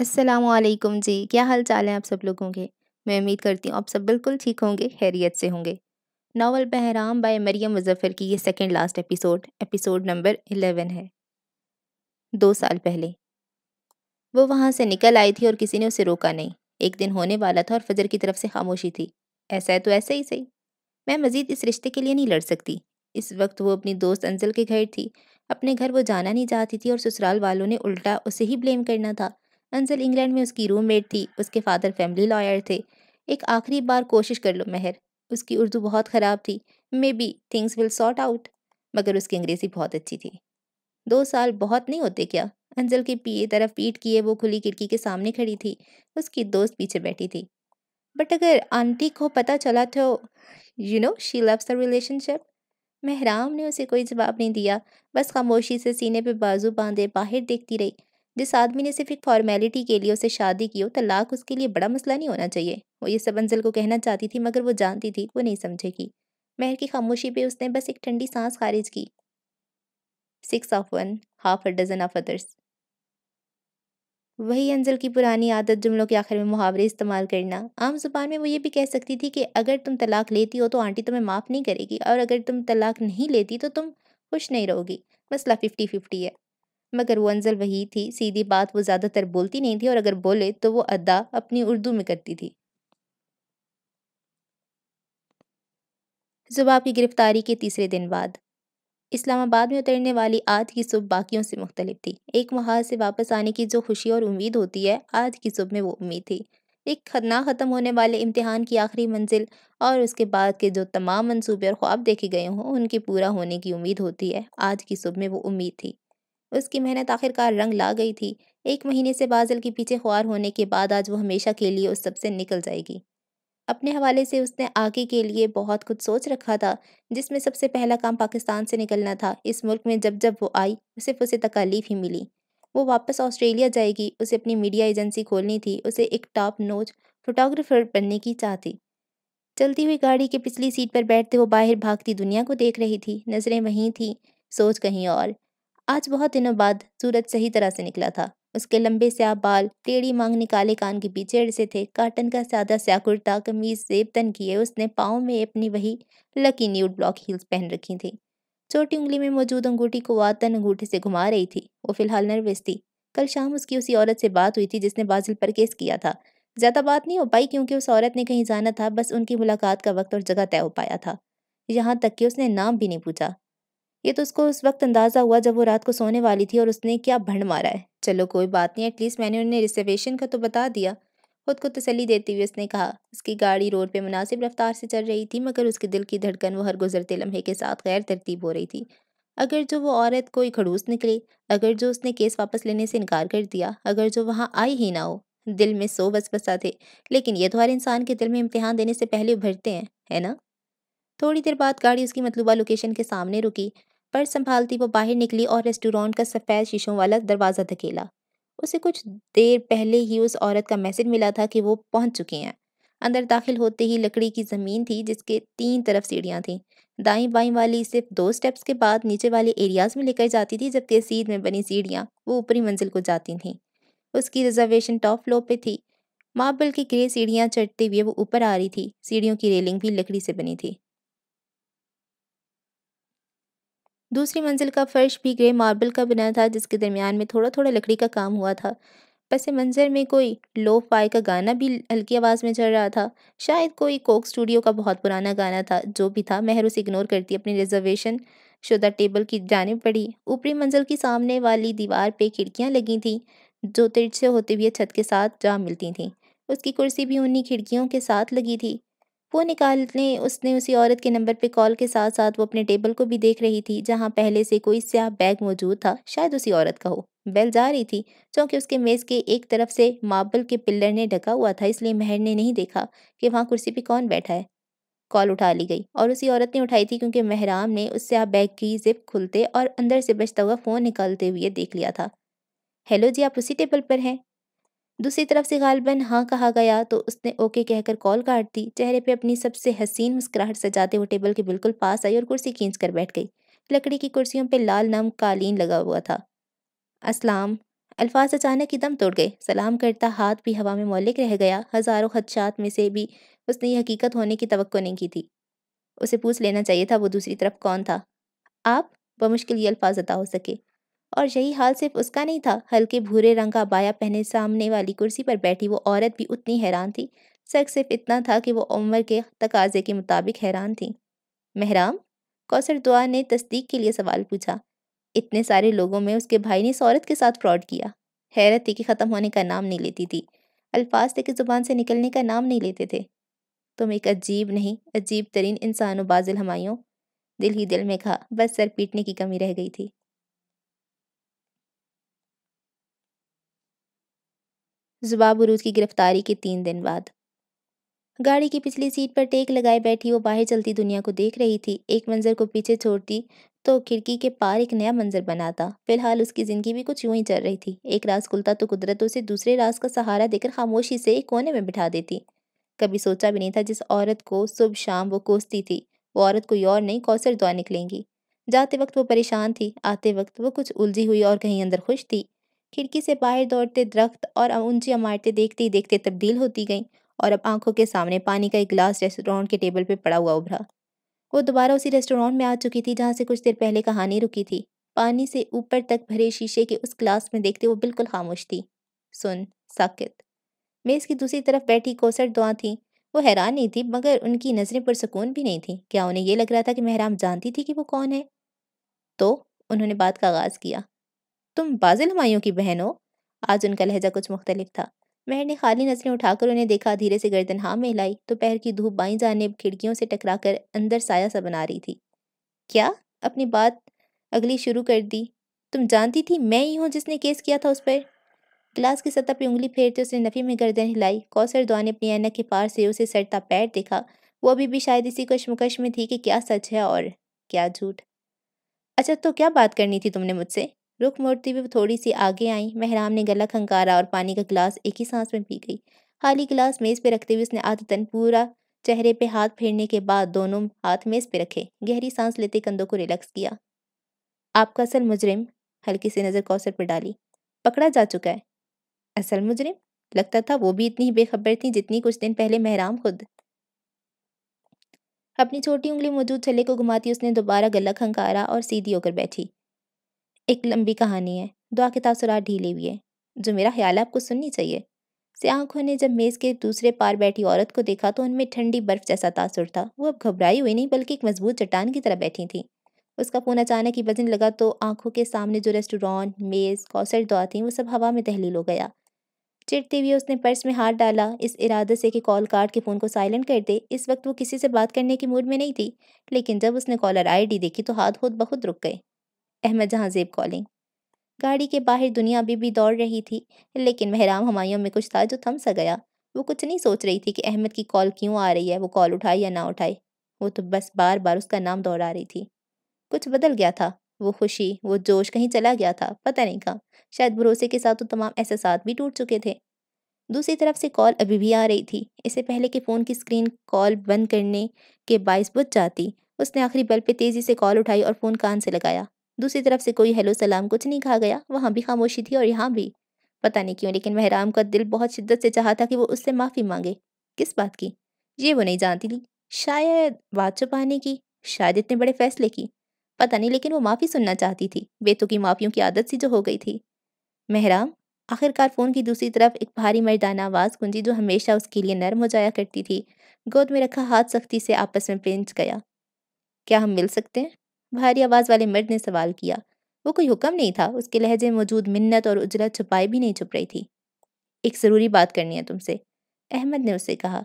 असलकुम जी क्या हाल चाल हैं आप सब लोगों के मैं उम्मीद करती हूँ आप सब बिल्कुल ठीक होंगे खैरियत से होंगे नावल बहराम बाय मरियम मुजफ़र की ये second last episode episode number eleven है दो साल पहले वो वहाँ से निकल आई थी और किसी ने उसे रोका नहीं एक दिन होने वाला था और फजर की तरफ से खामोशी थी ऐसा है तो ऐसा ही सही मैं मज़ीद इस रिश्ते के लिए नहीं लड़ सकती इस वक्त वो अपनी दोस्त अंजल के घर थी अपने घर वो जाना नहीं चाहती थी और ससुराल वालों ने उल्टा उसे ही ब्लेम करना था अंसल इंग्लैंड में उसकी रूममेट थी उसके फादर फैमिली लॉयर थे एक आखिरी बार कोशिश कर लो महर उसकी उर्दू बहुत ख़राब थी maybe things will sort out मगर उसकी अंग्रेज़ी बहुत अच्छी थी दो साल बहुत नहीं होते क्या अंजल के पीए तरफ पीट किए वो खुली खिड़की के सामने खड़ी थी उसकी दोस्त पीछे बैठी थी बट अगर आंटी को पता चला तो you know she loves the relationship Mehram ने उसे कोई जवाब नहीं दिया बस खामोशी से सीने पे बाजू बांधे बाहर देखती रही जिस आदमी ने सिर्फ एक फॉर्मेलिटी के लिए उसे शादी की हो तलाक उसके लिए बड़ा मसला नहीं होना चाहिए वो ये सब अंजल को कहना चाहती थी मगर वो जानती थी वो नहीं समझेगी महर की खामोशी पे उसने बस एक ठंडी सांस खारिज की six of one half a dozen of others वही अंजल की पुरानी आदत जुमलों के आखिर में मुहावरे इस्तेमाल करना आम जुबान में वो ये भी कह सकती थी कि अगर तुम तलाक लेती हो तो आंटी तुम्हें माफ़ नहीं करेगी और अगर तुम तलाक नहीं लेती तो तुम खुश नहीं रहोगी मसला फिफ्टी फिफ्टी है मगर वो अंजल वही थी सीधी बात वो ज़्यादातर बोलती नहीं थी और अगर बोले तो वो अदा अपनी उर्दू में करती थी जुबा की गिरफ्तारी के तीसरे दिन बाद इस्लामाबाद में उतरने वाली आज की सुबह बाकियों से मुख्तलिफ थी एक महाज से वापस आने की जो खुशी और उम्मीद होती है आज की सुबह में वो उम्मीद थी एक खतना ख़त्म होने वाले इम्तहान की आखिरी मंजिल और उसके बाद के जो तमाम मंसूबे और ख्वाब देखे गए हों उनके पूरा होने की उम्मीद होती है आज की सुबह में वो उम्मीद थी उसकी मेहनत आखिरकार रंग ला गई थी एक महीने से बाजल के पीछे ख्वार होने के बाद आज वो हमेशा के लिए उस सबसे निकल जाएगी अपने हवाले से उसने आगे के लिए बहुत कुछ सोच रखा था जिसमें सबसे पहला काम पाकिस्तान से निकलना था इस मुल्क में जब जब वो आई सिर्फ उसे तकालीफ ही मिली वो वापस ऑस्ट्रेलिया जाएगी उसे अपनी मीडिया एजेंसी खोलनी थी उसे एक टॉप नोच फोटोग्राफर बनने की चाह थी चलती हुई गाड़ी की पिछली सीट पर बैठते वो बाहर भागती दुनिया को देख रही थी नज़रें वहीं थी सोच कहीं और आज बहुत दिनों बाद सूरज सही तरह से निकला था उसके लंबे स्या बाल टेढ़ी मांग निकाले कान के पीछे से थे काटन का सादा स्या कुर्ता कमीज तन किए उसने पाँव में अपनी वही लकी न्यूड ब्लॉक हील्स पहन रखी थी छोटी उंगली में मौजूद अंगूठी को वातन अंगूठे से घुमा रही थी वो फिलहाल नर्वस थी कल शाम उसकी उसी औरत से बात हुई थी जिसने बाजिल पर केस किया था ज़्यादा बात नहीं हो पाई क्योंकि उस औरत ने कहीं जाना था बस उनकी मुलाकात का वक्त और जगह तय हो पाया था यहाँ तक कि उसने नाम भी नहीं पूछा ये तो उसको उस वक्त अंदाज़ा हुआ जब वो रात को सोने वाली थी और उसने क्या भंड मारा है चलो कोई बात नहीं एटलीस्ट मैंने उन्हें रिजर्वेशन का तो बता दिया खुद को तसली देते हुए उसने कहा उसकी गाड़ी रोड पर मुनासिब रफ्तार से चल रही थी मगर उसके दिल की धड़कन वो हर गुजरते लम्हे के साथ गैर तरतीब हो रही थी अगर जो वो औरत कोई खड़ूस निकले अगर जो उसने केस वापस लेने से इनकार कर दिया अगर जो वहाँ आई ही ना हो दिल में सो बस बसा थे लेकिन ये तो हर इंसान के दिल में इम्तिहान देने से पहले उभरते हैं है ना थोड़ी देर बाद गाड़ी उसकी मतलूबा लोकेशन के सामने रुकी पर संभालती वो बाहर निकली और रेस्टोरेंट का सफ़ेद शीशों वाला दरवाज़ा धकेला उसे कुछ देर पहले ही उस औरत का मैसेज मिला था कि वो पहुंच चुके हैं अंदर दाखिल होते ही लकड़ी की ज़मीन थी जिसके तीन तरफ सीढ़ियाँ थीं दाई बाई वाली सिर्फ दो स्टेप्स के बाद नीचे वाले एरियाज़ में लेकर जाती थी जबकि सीध में बनी सीढ़ियाँ वो ऊपरी मंजिल को जाती थीं उसकी रिजर्वेशन टॉप फ्लोर पे थी मार्बल की ग्रे सीढ़ियाँ चढ़ते हुए वो ऊपर आ रही थी सीढ़ियों की रेलिंग भी लकड़ी से बनी थी दूसरी मंजिल का फर्श भी ग्रे मार्बल का बना था जिसके दरमियान में थोड़ा थोड़ा लकड़ी का काम हुआ था पैसे मंज़र में कोई लो फाई का गाना भी हल्की आवाज़ में चल रहा था शायद कोई कोक स्टूडियो का बहुत पुराना गाना था जो भी था महर उसे इग्नोर करती अपनी रिजर्वेशन शुदा टेबल की जानब पड़ी ऊपरी मंजिल की सामने वाली दीवार पे खिड़कियाँ लगी थीं जो तिरछे होते हुए छत के साथ जा मिलती थीं उसकी कुर्सी भी उन्हीं खिड़कियों के साथ लगी थी वो निकालने उसने उसी औरत के नंबर पे कॉल के साथ साथ वो अपने टेबल को भी देख रही थी जहाँ पहले से कोई स्याह बैग मौजूद था शायद उसी औरत का हो बैल जा रही थी क्योंकि उसके मेज़ के एक तरफ से मार्बल के पिल्लर ने ढका हुआ था इसलिए महर ने नहीं देखा कि वहाँ कुर्सी पर कौन बैठा है कॉल उठा ली गई और उसी औरत ने उठाई थी क्योंकि महराम ने उस स्याह बैग की जिप खुलते और अंदर से बचता हुआ फ़ोन निकालते हुए देख लिया था हेलो जी आप उसी टेबल पर हैं दूसरी तरफ से गालबन हाँ कहा गया तो उसने ओके कहकर कॉल काट दी चेहरे पे अपनी सबसे हसीन मुस्कुराहट सजाते हुए टेबल के बिल्कुल पास आई और कुर्सी खींच कर बैठ गई लकड़ी की कुर्सियों पे लाल नम कालीन लगा हुआ था असलाम अल्फाज अचानक ही दम तोड़ गए सलाम करता हाथ भी हवा में मौलिक रह गया हज़ारों खदशात में से भी उसने ये हकीकत होने की तो नहीं की थी उसे पूछ लेना चाहिए था वो दूसरी तरफ कौन था आप बमुश्किल ये अल्फाज अदा हो सके और यही हाल सिर्फ उसका नहीं था हल्के भूरे रंग का बाया पहने सामने वाली कुर्सी पर बैठी वो औरत भी उतनी हैरान थी शक सिर्फ इतना था कि वो उम्र के तकाजे के मुताबिक हैरान थी महराम कौसर दुआ ने तस्दीक के लिए सवाल पूछा इतने सारे लोगों में उसके भाई ने इस औरत के साथ फ्रॉड किया हैरत थी कि ख़त्म होने का नाम नहीं लेती थी अल्फाज थे कि ज़ुबान से निकलने का नाम नहीं लेते थे तुम एक अजीब नहीं अजीब तरीन इंसान व बाजिल हमायों दिल ही दिल में कहा बस सर पीटने की कमी रह गई थी जवाब बरूज की गिरफ्तारी के तीन दिन बाद गाड़ी की पिछली सीट पर टेक लगाए बैठी वो बाहर चलती दुनिया को देख रही थी एक मंजर को पीछे छोड़ती तो खिड़की के पार एक नया मंजर बना था फिलहाल उसकी ज़िंदगी भी कुछ यूं ही चल रही थी एक रास खुलता तो कुदरत उसे दूसरे रास का सहारा देकर खामोशी से एक कोने में बिठा देती कभी सोचा भी नहीं था जिस औरत को सुबह शाम वो कोसती थी वो औरत कोई और नहीं कौसर दुआ निकलेंगी जाते वक्त वो परेशान थी आते वक्त वो कुछ उलझी हुई और कहीं अंदर खुश थी खिड़की से बाहर दौड़ते दरख्त और ऊंची इमारतें देखते ही देखते तब्दील होती गईं और अब आंखों के सामने पानी का एक गिलास रेस्टोरेंट के टेबल पर पड़ा हुआ उभरा वो दोबारा उसी रेस्टोरेंट में आ चुकी थी जहाँ से कुछ देर पहले कहानी रुकी थी पानी से ऊपर तक भरे शीशे के उस ग्लास में देखते वो बिल्कुल खामोश थी सुन साकित मेज़ की दूसरी तरफ बैठी कोसर दुआ थी वो हैरान नहीं थी मगर उनकी नज़रें पुरसकून भी नहीं थी क्या उन्हें यह लग रहा था कि महराम जानती थी कि वो कौन है तो उन्होंने बात का आगाज़ किया तुम बाजिल हमायों की बहन हो आज उनका लहजा कुछ मुख्तलिफ था महर ने खाली नजरें उठाकर उन्हें देखा धीरे से गर्दन हाँ में हिलाई पैर की धूप बाई जाने खिड़कियों से टकरा कर अंदर साया सा बना रही थी क्या अपनी बात अगली शुरू कर दी तुम जानती थी मैं ही हूँ जिसने केस किया था उस पर ग्लास की सतह पर उंगली फेरते उसने नफ़ी में गर्दन हिलाई कौसर दुआ ने अपनी ऐनक के पार से उसे सरता पैर देखा वो अभी भी शायद इसी कशमकश में थी कि क्या सच है और क्या झूठ अच्छा तो क्या बात करनी थी तुमने मुझसे रुक मोड़ती हुई थोड़ी सी आगे आई महराम ने गला खंकारा और पानी का गिलास एक ही सांस में पी गई खाली गिलास मेज़ पे रखते हुए उसने आदतन पूरा चेहरे पे हाथ फेरने के बाद दोनों हाथ मेज़ पे रखे गहरी सांस लेते कंधों को रिलैक्स किया आपका असल मुजरिम हल्की सी नज़र कौसर पर डाली पकड़ा जा चुका है असल मुजरिम लगता था वो भी इतनी बेखबर थी जितनी कुछ दिन पहले महराम खुद अपनी छोटी उंगली मौजूद छले को घुमाती उसने दोबारा गला खंकारा और सीधी होकर बैठी एक लंबी कहानी है दुआ किताब सुरात ढीले हुई है जो मेरा ख्याल है आपको सुननी चाहिए से ने जब मेज़ के दूसरे पार बैठी औरत को देखा तो उनमें ठंडी बर्फ़ जैसा तासुर था वो अब घबराई हुई नहीं बल्कि एक मजबूत चट्टान की तरह बैठी थी उसका फ़ोन अचानक ही वजन लगा तो आंखों के सामने जो रेस्टोरेंट मेज़ कौसर दुआ थी वो सब हवा में तहलील हो गया चिढ़ते हुए उसने पर्स में हाथ डाला इस इरादे से कि कॉल काट के फ़ोन को साइलेंट कर दे इस वक्त वो किसी से बात करने के मूड में नहीं थी लेकिन जब उसने कॉलर आईडी देखी तो हाथ खुद बहुत रुक गए अहमद जहाँ जेब कॉलिंग गाड़ी के बाहर दुनिया अभी भी दौड़ रही थी लेकिन महराम हमायों में कुछ था जो थम सा गया वो कुछ नहीं सोच रही थी कि अहमद की कॉल क्यों आ रही है वो कॉल उठाए या ना उठाए वो तो बस बार बार उसका नाम दौड़ा रही थी कुछ बदल गया था वो खुशी वो जोश कहीं चला गया था पता नहीं कहा शायद भरोसे के साथ तो तमाम एहसास भी टूट चुके थे दूसरी तरफ से कॉल अभी भी आ रही थी इससे पहले कि फ़ोन की स्क्रीन कॉल बंद करने के बायस बुझ जाती उसने आखिरी बल पे तेज़ी से कॉल उठाई और फ़ोन कान से लगाया दूसरी तरफ से कोई हेलो सलाम कुछ नहीं कहा गया वहाँ भी खामोशी थी और यहाँ भी पता नहीं क्यों लेकिन महराम का दिल बहुत शिद्दत से चाहा था कि वो उससे माफ़ी मांगे किस बात की ये वो नहीं जानती थी शायद बात छुपाने की शायद इतने बड़े फैसले की पता नहीं लेकिन वो माफ़ी सुनना चाहती थी बेतों की माफ़ियों की आदत सी जो हो गई थी महराम आखिरकार फ़ोन की दूसरी तरफ एक भारी मर्दाना आवाज़ गुंजी जो हमेशा उसके लिए नरम हो जाया करती थी गोद में रखा हाथ सख्ती से आपस में पेंच गया क्या हम मिल सकते हैं भारी आवाज़ वाले मर्द ने सवाल किया वो कोई हुक्म नहीं था उसके लहजे में मौजूद मिन्नत और उजरत छुपाई भी नहीं छुप रही थी एक ज़रूरी बात करनी है तुमसे अहमद ने उससे कहा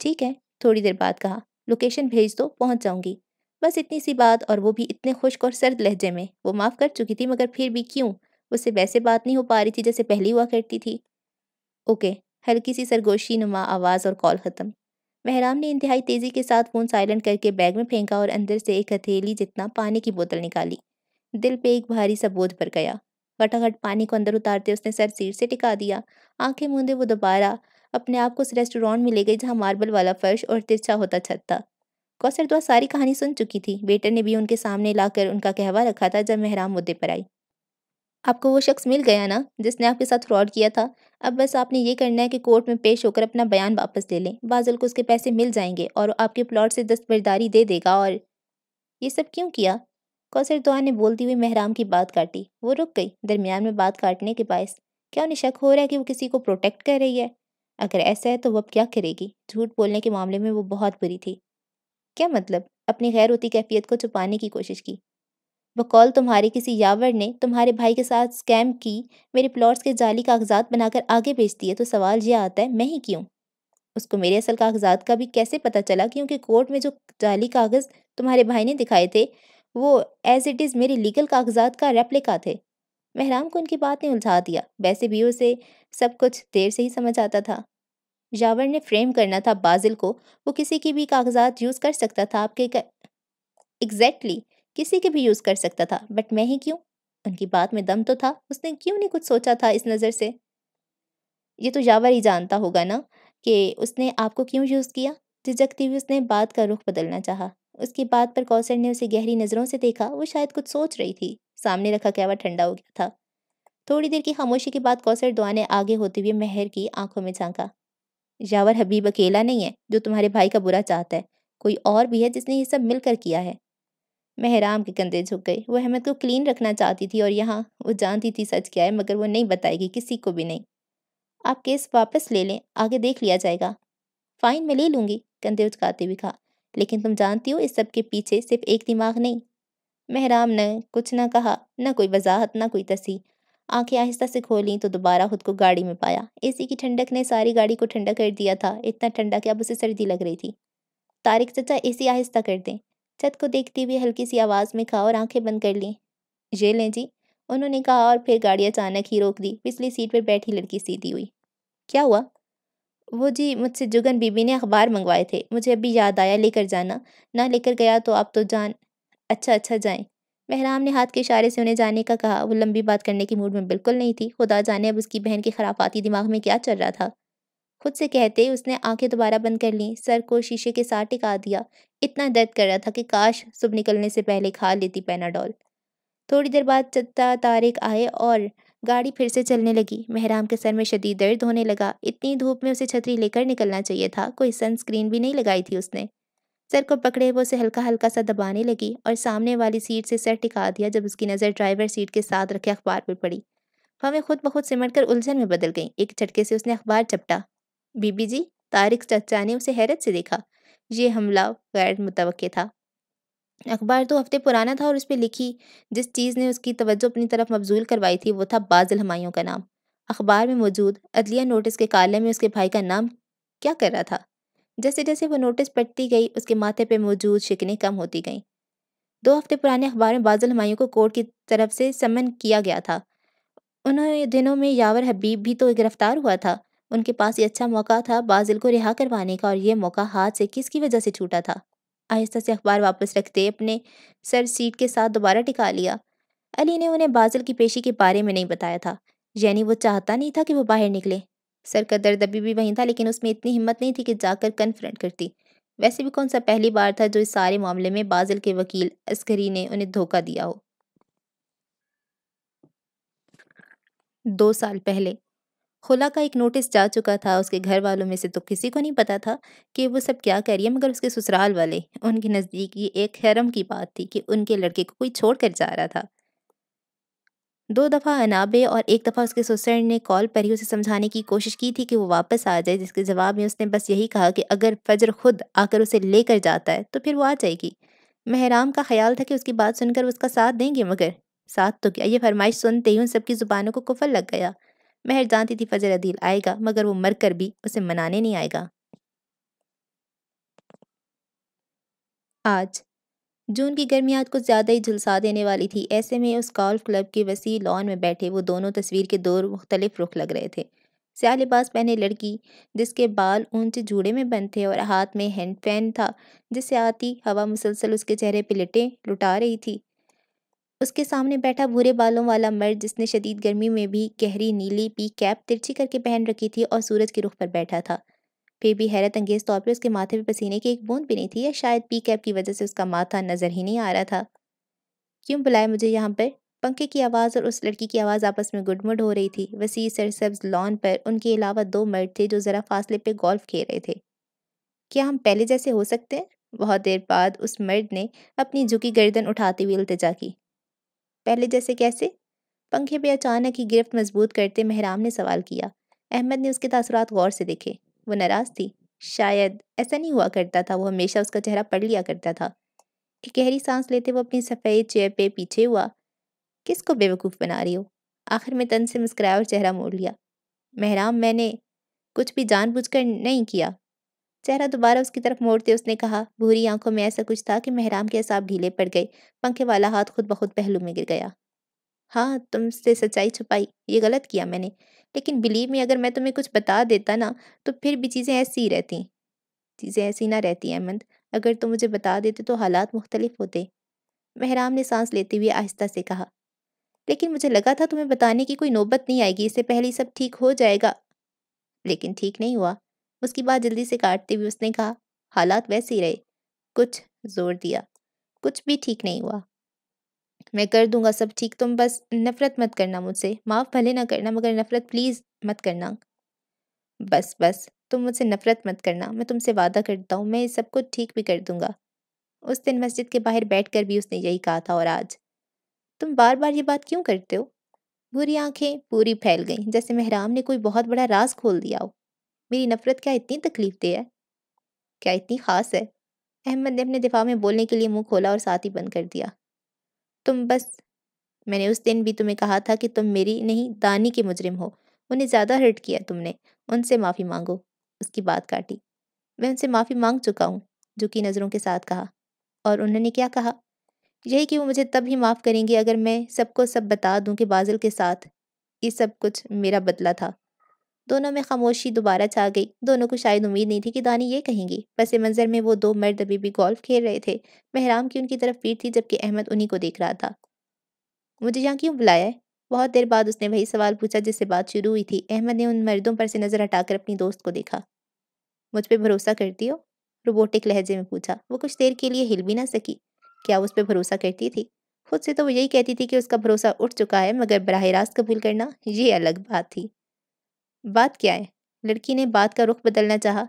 ठीक है थोड़ी देर बाद कहा लोकेशन भेज दो पहुंच जाऊंगी बस इतनी सी बात और वो भी इतने खुश्क और सर्द लहजे में वो माफ़ कर चुकी थी मगर फिर भी क्यों उससे वैसे बात नहीं हो पा रही थी जैसे पहले हुआ करती थी ओके हल्की सी सरगोशी नुमा आवाज़ और कॉल ख़त्म महराम ने इंतहाई तेज़ी के साथ फ़ोन साइलेंट करके बैग में फेंका और अंदर से एक हथेली जितना पानी की बोतल निकाली दिल पे एक भारी सा बोझ भर गया घटाघट पानी को अंदर उतारते उसने सर सिर से टिका दिया आंखें मूंदे वो दोबारा अपने आप को उस रेस्टोरेंट में ले गई जहाँ मार्बल वाला फर्श और तिरछा होता छत था कौसर दुआ सारी कहानी सुन चुकी थी वेटर ने भी उनके सामने लाकर उनका कहवा रखा था जब महराम मुद्दे पर आई आपको वो शख्स मिल गया ना जिसने आपके साथ फ्रॉड किया था अब बस आपने ये करना है कि कोर्ट में पेश होकर अपना बयान वापस ले लें बाजल को उसके पैसे मिल जाएंगे और आपके प्लॉट से दस्तबरदारी दे देगा और ये सब क्यों किया कौसर दुआ ने बोलती हुई महराम की बात काटी वो रुक गई दरमियान में बात काटने के बायस क्या उन्हें शक हो रहा है कि वो किसी को प्रोटेक्ट कर रही है अगर ऐसा है तो वह क्या करेगी झूठ बोलने के मामले में वो बहुत बुरी थी क्या मतलब अपनी गैर होती कैफियत को छुपाने की कोशिश की बकौल तुम्हारे किसी यावर ने तुम्हारे भाई के साथ स्कैम की मेरे प्लॉट्स के जाली कागजात बनाकर आगे बेच दिए तो सवाल यह आता है मैं ही क्यों उसको मेरे असल कागजात का भी कैसे पता चला क्योंकि कोर्ट में जो जाली कागज़ तुम्हारे भाई ने दिखाए थे वो एज इट इज़ मेरे लीगल कागजात का रेप्लिका थे महराम को उनकी बात ने उलझा दिया वैसे भी उसे सब कुछ देर से ही समझ आता था यावर ने फ्रेम करना था बाजिल को वो किसी की भी कागजात यूज़ कर सकता था आपके एग्जैक्टली exactly. किसी के भी यूज़ कर सकता था बट मैं ही क्यों उनकी बात में दम तो था उसने क्यों नहीं कुछ सोचा था इस नज़र से ये तो यावर ही जानता होगा ना कि उसने आपको क्यों यूज़ किया झिझकती हुई उसने बात का रुख बदलना चाहा उसकी बात पर कौशल ने उसे गहरी नज़रों से देखा वो शायद कुछ सोच रही थी सामने रखा क्या ठंडा हो गया था थोड़ी देर की खामोशी के बाद कौशल दुआ ने आगे होते हुए मेहर की आंखों में झांका यावर हबीब अकेला नहीं है जो तुम्हारे भाई का बुरा चाहता है कोई और भी है जिसने ये सब मिलकर किया है महराम के कंधे झुक गए वो अहमद को क्लीन रखना चाहती थी और यहाँ वो जानती थी सच क्या है मगर वो नहीं बताएगी किसी को भी नहीं आप केस वापस ले लें आगे देख लिया जाएगा फाइन मैं ले लूँगी कंधे उचकाते हुए कहा लेकिन तुम जानती हो इस सब के पीछे सिर्फ एक दिमाग नहीं महराम ने कुछ ना कहा ना कोई वजाहत ना कोई तसी आंखें आहिस्ता से खोलीं तो दोबारा खुद को गाड़ी में पाया एसी की ठंडक ने सारी गाड़ी को ठंडा कर दिया था इतना ठंडा कि अब उसे सर्दी लग रही थी तारिक चचा एसी आहिस्ता कर दें छत को देखते हुए हल्की सी आवाज़ में कहा और आंखें बंद कर लीं ये लें जी उन्होंने कहा और फिर गाड़ी अचानक ही रोक दी पिछली सीट पर बैठी लड़की सीधी हुई क्या हुआ वो जी मुझसे जुगन बीबी ने अखबार मंगवाए थे मुझे अभी याद आया लेकर जाना ना लेकर गया तो आप तो जान अच्छा अच्छा जाएं महराम ने हाथ के इशारे से उन्हें जाने का कहा वो लंबी बात करने के मूड में बिल्कुल नहीं थी खुदा जाने अब उसकी बहन के खराफाती दिमाग में क्या चल रहा था खुद से कहते उसने आंखें दोबारा बंद कर लीं सर को शीशे के साथ टिका दिया इतना दर्द कर रहा था कि काश सुबह निकलने से पहले खा लेती पैनाडॉल थोड़ी देर बाद चत्ता तारिक आए और गाड़ी फिर से चलने लगी महराम के सर में शदीद दर्द होने लगा इतनी धूप में उसे छतरी लेकर निकलना चाहिए था कोई सनस्क्रीन भी नहीं लगाई थी उसने सर को पकड़े वो उसे हल्का हल्का सा दबाने लगी और सामने वाली सीट से सर टिका दिया जब उसकी नज़र ड्राइवर सीट के साथ रखे अखबार पर पड़ी हमें खुद ब खुद सिमट कर उलझन में बदल गई एक झटके से उसने अखबार चपटा बीबी जी तारिक चचा ने उसे हैरत से देखा ये हमला गैर मुतव था अखबार दो हफ्ते पुराना था और उस पर लिखी जिस चीज़ ने उसकी तवज्जो अपनी तरफ मबजूल करवाई थी वो था बाजल हमायों का नाम अखबार में मौजूद अदलिया नोटिस के काले में उसके भाई का नाम क्या कर रहा था जैसे जैसे वो नोटिस पटती गई उसके माथे पे मौजूद शिकने कम होती गईं दो हफ्ते पुराने अखबार में बाजल हमायों को कोर्ट की तरफ से समन किया गया था उन्होंने दिनों में यावर हबीब भी तो गिरफ्तार हुआ था उनके पास ये अच्छा मौका था बाजिल को रिहा करवाने का और ये मौका हाथ से किसकी वजह से छूटा था आहिस्ता से अखबार वापस रखते अपने सर सीट के साथ दोबारा टिका लिया अली ने उन्हें बाजिल की पेशी के बारे में नहीं बताया था यानी वो चाहता नहीं था कि वो बाहर निकले सर का दर्द अभी भी वहीं था लेकिन उसमें इतनी हिम्मत नहीं थी कि जाकर कन्फ्रंट करती वैसे भी कौन सा पहली बार था जो इस सारे मामले में बाजिल के वकील अस्करी ने उन्हें धोखा दिया हो दो साल पहले खुला का एक नोटिस जा चुका था उसके घर वालों में से तो किसी को नहीं पता था कि वो सब क्या कह रही है मगर उसके ससुराल वाले उनके नज़दीक ये एक हैरम की बात थी कि उनके लड़के को कोई छोड़ कर जा रहा था दो दफ़ा अनाबे और एक दफ़ा उसके ससुर ने कॉल पर ही उसे समझाने की कोशिश की थी कि वो वापस आ जाए जिसके जवाब में उसने बस यही कहा कि अगर फजर खुद आकर उसे लेकर जाता है तो फिर वो आ जाएगी महराम का ख्याल था कि उसकी बात सुनकर उसका साथ देंगे मगर साथ तो क्या ये फरमाइश सुनते ही उन सबकी ज़ुबानों को कुफल लग गया महर जानती थी फजर अदील आएगा मगर वो मर कर भी उसे मनाने नहीं आएगा आज जून की गर्मियात को ज़्यादा ही झुलसा देने वाली थी ऐसे में उस गोल्फ क्लब के वसी लॉन में बैठे वो दोनों तस्वीर के दौर मुख्तलिफ रुख लग रहे थे स्याह लिबास पहने लड़की जिसके बाल ऊंचे जूड़े में बंद थे और हाथ में हैंड फैन था जिससे आती हवा मुसलसल उसके चेहरे पर लटे लुटा रही थी उसके सामने बैठा भूरे बालों वाला मर्द जिसने शदीद गर्मी में भी गहरी नीली पी कैप तिरछी करके पहन रखी थी और सूरज के रुख पर बैठा था फिर भी हैरत अंगेज तौर पर उसके माथे पर पसीने की एक बूंद भी नहीं थी या शायद पी कैप की वजह से उसका माथा नज़र ही नहीं आ रहा था क्यों बुलाया मुझे यहाँ पर पंखे की आवाज़ और उस लड़की की आवाज़ आपस में गुडमुड हो रही थी वसी सरसब्ज लॉन पर उनके अलावा दो मर्द थे जो ज़रा फासले पे गोल्फ खेल रहे थे क्या हम पहले जैसे हो सकते हैं बहुत देर बाद उस मर्द ने अपनी झुकी गर्दन उठाते हुए इल्तजा की पहले जैसे कैसे पंखे पे अचानक ही गिरफ्त मजबूत करते महराम ने सवाल किया अहमद ने उसके तासरात गौर से देखे वो नाराज़ थी शायद ऐसा नहीं हुआ करता था वो हमेशा उसका चेहरा पढ़ लिया करता था एक गहरी सांस लेते वो अपनी सफ़ेद चेयर पे पीछे हुआ किस को बेवकूफ़ बना रही हो आखिर में तन से मुस्कराया और चेहरा मोड़ लिया महराम मैंने कुछ भी जानबूझकर नहीं किया चेहरा दोबारा उसकी तरफ मोड़ते उसने कहा भूरी आंखों में ऐसा कुछ था कि महराम के असाब ढीले पड़ गए पंखे वाला हाथ खुद बहुत पहलू में गिर गया हाँ तुमसे सच्चाई छुपाई ये गलत किया मैंने लेकिन बिलीव में अगर मैं तुम्हें कुछ बता देता ना तो फिर भी चीज़ें ऐसी ही रहती चीज़ें ऐसी ना रहती अहमद अगर तुम मुझे बता देते तो हालात मुख्तलिफ होते महराम ने सांस लेते हुए आहिस्ता से कहा लेकिन मुझे लगा था तुम्हें बताने की कोई नौबत नहीं आएगी इससे पहले सब ठीक हो जाएगा लेकिन ठीक नहीं हुआ उसकी बात जल्दी से काटते हुए उसने कहा हालात वैसे ही रहे कुछ जोर दिया कुछ भी ठीक नहीं हुआ मैं कर दूंगा सब ठीक तुम बस नफ़रत मत करना मुझसे माफ़ भले ना करना मगर नफ़रत प्लीज़ मत करना बस बस तुम मुझसे नफ़रत मत करना मैं तुमसे वादा करता हूँ मैं सब कुछ ठीक भी कर दूंगा उस दिन मस्जिद के बाहर बैठकर भी उसने यही कहा था और आज तुम बार बार ये बात क्यों करते हो बुरी आंखें पूरी फैल गईं जैसे मेहराम ने कोई बहुत बड़ा राज खोल दिया हो मेरी नफरत क्या इतनी तकलीफ दे है क्या इतनी ख़ास है अहमद ने अपने दिफा में बोलने के लिए मुंह खोला और साथ ही बंद कर दिया तुम बस मैंने उस दिन भी तुम्हें कहा था कि तुम मेरी नहीं दानी के मुजरिम हो उन्हें ज़्यादा हर्ट किया तुमने उनसे माफ़ी मांगो उसकी बात काटी मैं उनसे माफ़ी मांग चुका हूँ झुकी नज़रों के साथ कहा और उन्होंने क्या कहा यही कि वो मुझे तब ही माफ़ करेंगे अगर मैं सबको सब बता दूं कि बाजल के साथ ये सब कुछ मेरा बदला था दोनों में खामोशी दोबारा छा गई दोनों को शायद उम्मीद नहीं थी कि दानी ये कहेंगी पस मंजर में वो दो मर्द अभी भी गोल्फ खेल रहे थे महराम की उनकी तरफ पीठ थी जबकि अहमद उन्हीं को देख रहा था मुझे यहाँ क्यों बुलाया है बहुत देर बाद उसने वही सवाल पूछा जिससे बात शुरू हुई थी अहमद ने उन मर्दों पर से नज़र हटाकर अपनी दोस्त को देखा मुझ पर भरोसा करती हो रोबोटिक लहजे में पूछा वो कुछ देर के लिए हिल भी ना सकी क्या उस पर भरोसा करती थी खुद से तो वो यही कहती थी कि उसका भरोसा उठ चुका है मगर बरह रास्त कबूल करना ये अलग बात थी बात क्या है लड़की ने बात का रुख बदलना चाहा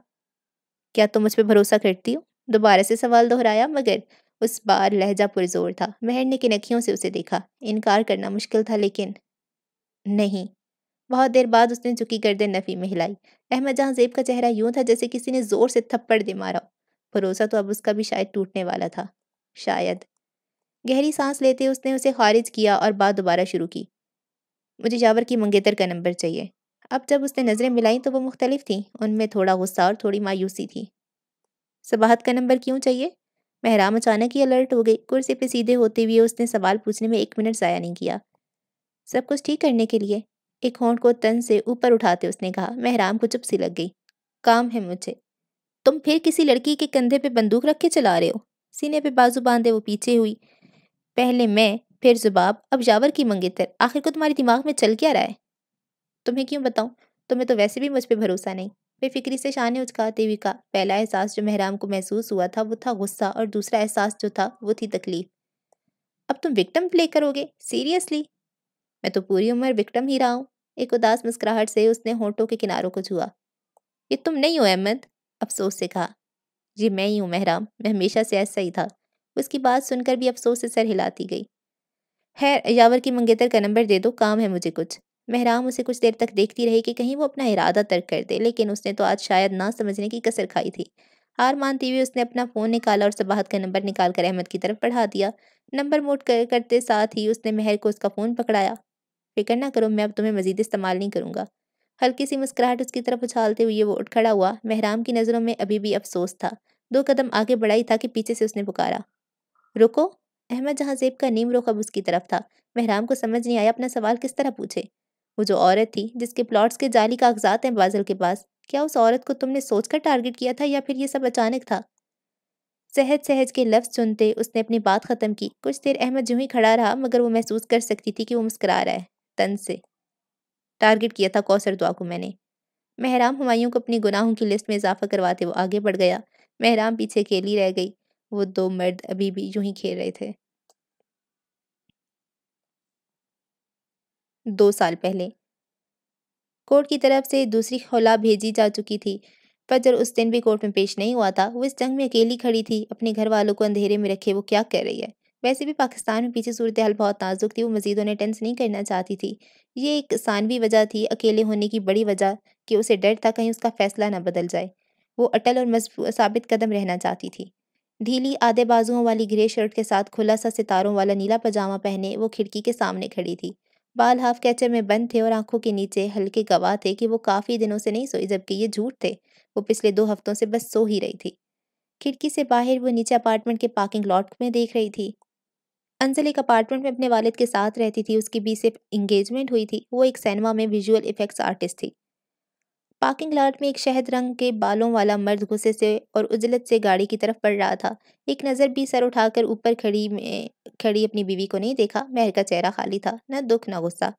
क्या तुम मुझ पर भरोसा करती हो दोबारा से सवाल दोहराया मगर उस बार लहजा पुरजोर था महर ने किनखियों से उसे देखा इनकार करना मुश्किल था लेकिन नहीं बहुत देर बाद उसने झुकी गर्दन नफ़ी में हिलाई अहमद जहाँ जेब का चेहरा यूं था जैसे किसी ने ज़ोर से थप्पड़ दे मारा भरोसा तो अब उसका भी शायद टूटने वाला था शायद गहरी सांस लेते उसने उसे खारिज किया और बात दोबारा शुरू की मुझे जावर की मंगेतर का नंबर चाहिए अब जब उसने नज़रें मिलाई तो वो मुख्तलिफ थीं उनमें थोड़ा गुस्सा और थोड़ी मायूसी थी सबाहत का नंबर क्यों चाहिए महराम अचानक ही अलर्ट हो गई कुर्सी पे सीधे होते हुए उसने सवाल पूछने में एक मिनट ज़ाया नहीं किया सब कुछ ठीक करने के लिए एक होंठ को तन से ऊपर उठाते उसने कहा महराम को चुप सी लग गई काम है मुझे तुम फिर किसी लड़की के कंधे पे बंदूक रख के चला रहे हो सीने पे बाजू बांधे वो पीछे हुई पहले मैं फिर जुबाब अब जावर की मंगेतर आखिर को तुम्हारे दिमाग में चल क्या रहा है तुम्हें क्यों बताऊँ तुम्हें तो वैसे भी मुझ पर भरोसा नहीं बेफिक्री से शाह ने उचकाते हुए कहा पहला एहसास जो महराम को महसूस हुआ था वो था गुस्सा और दूसरा एहसास जो था वो थी तकलीफ अब तुम विक्टम प्ले करोगे सीरियसली मैं तो पूरी उम्र विक्टम ही रहा हूँ एक उदास मुस्कुराहट से उसने होंठों के किनारों को छुआ ये तुम नहीं हो अहमद अफसोस से कहा ये मैं ही हूँ महराम मैं हमेशा से ऐसा ही था उसकी बात सुनकर भी अफसोस से सर हिलाती गई है यावर की मंगेतर का नंबर दे दो काम है मुझे कुछ महराम उसे कुछ देर तक देखती रही कि कहीं वो अपना इरादा तर्क कर दे लेकिन उसने तो आज शायद ना समझने की कसर खाई थी हार मानती हुई उसने अपना फ़ोन निकाला और सबाहत का नंबर निकाल कर अहमद की तरफ बढ़ा दिया नंबर मोट कर करते साथ ही उसने महर को उसका फ़ोन पकड़ाया फिक्र ना करो मैं अब तुम्हें मज़ीद इस्तेमाल नहीं करूँगा हल्की सी मुस्कुराहट उसकी तरफ उछालते हुए वो उठ खड़ा हुआ महराम की नज़रों में अभी भी अफसोस था दो कदम आगे बढ़ा ही था कि पीछे से उसने पुकारा रुको अहमद जहाँ जेब का नीम रुख अब उसकी तरफ था महराम को समझ नहीं आया अपना सवाल किस तरह पूछे वो जो औरत थी जिसके प्लॉट्स के जाली कागजात हैं बाजल के पास क्या उस औरत को तुमने सोचकर टारगेट किया था या फिर ये सब अचानक था सहज सहज के लफ्ज़ सुनते उसने अपनी बात ख़त्म की कुछ देर अहमद यूं ही खड़ा रहा मगर वो महसूस कर सकती थी कि वो मुस्करा रहा है तन से टारगेट किया था कौसर दुआ को मैंने महराम हमायूं को अपनी गुनाहों की लिस्ट में इजाफा करवाते वो आगे बढ़ गया महराम पीछे खेली रह गई वो दो मर्द अभी भी यूं ही खेल रहे थे दो साल पहले कोर्ट की तरफ से दूसरी खौला भेजी जा चुकी थी फजर उस दिन भी कोर्ट में पेश नहीं हुआ था वो इस जंग में अकेली खड़ी थी अपने घर वालों को अंधेरे में रखे वो क्या कर रही है वैसे भी पाकिस्तान में पीछे सूरत हाल बहुत नाजुक थी वो मजीद उन्हें टेंस नहीं करना चाहती थी ये एक सानवी वजह थी अकेले होने की बड़ी वजह कि उसे डर था कहीं उसका फैसला ना बदल जाए वो अटल और मजबूत साबित कदम रहना चाहती थी ढीली आधे बाजुओं वाली ग्रे शर्ट के साथ खुला सा सितारों वाला नीला पजामा पहने वो खिड़की के सामने खड़ी थी बाल हाफ कैचर में बंद थे और आंखों के नीचे हल्के गवाह थे कि वो काफ़ी दिनों से नहीं सोई जबकि ये झूठ थे वो पिछले दो हफ्तों से बस सो ही रही थी खिड़की से बाहर वो नीचे अपार्टमेंट के पार्किंग लॉट में देख रही थी अंजल एक अपार्टमेंट में अपने वालिद के साथ रहती थी उसकी भी सिर्फ इंगेजमेंट हुई थी वो एक सिनेमा में विजुअल इफेक्ट्स आर्टिस्ट थी पार्किंग लॉट में एक शहद रंग के बालों वाला मर्द गुस्से से और उजलत से गाड़ी की तरफ पड़ रहा था एक नज़र भी सर उठाकर ऊपर खड़ी में खड़ी अपनी बीवी को नहीं देखा महर का चेहरा खाली था न दुख न गुस्सा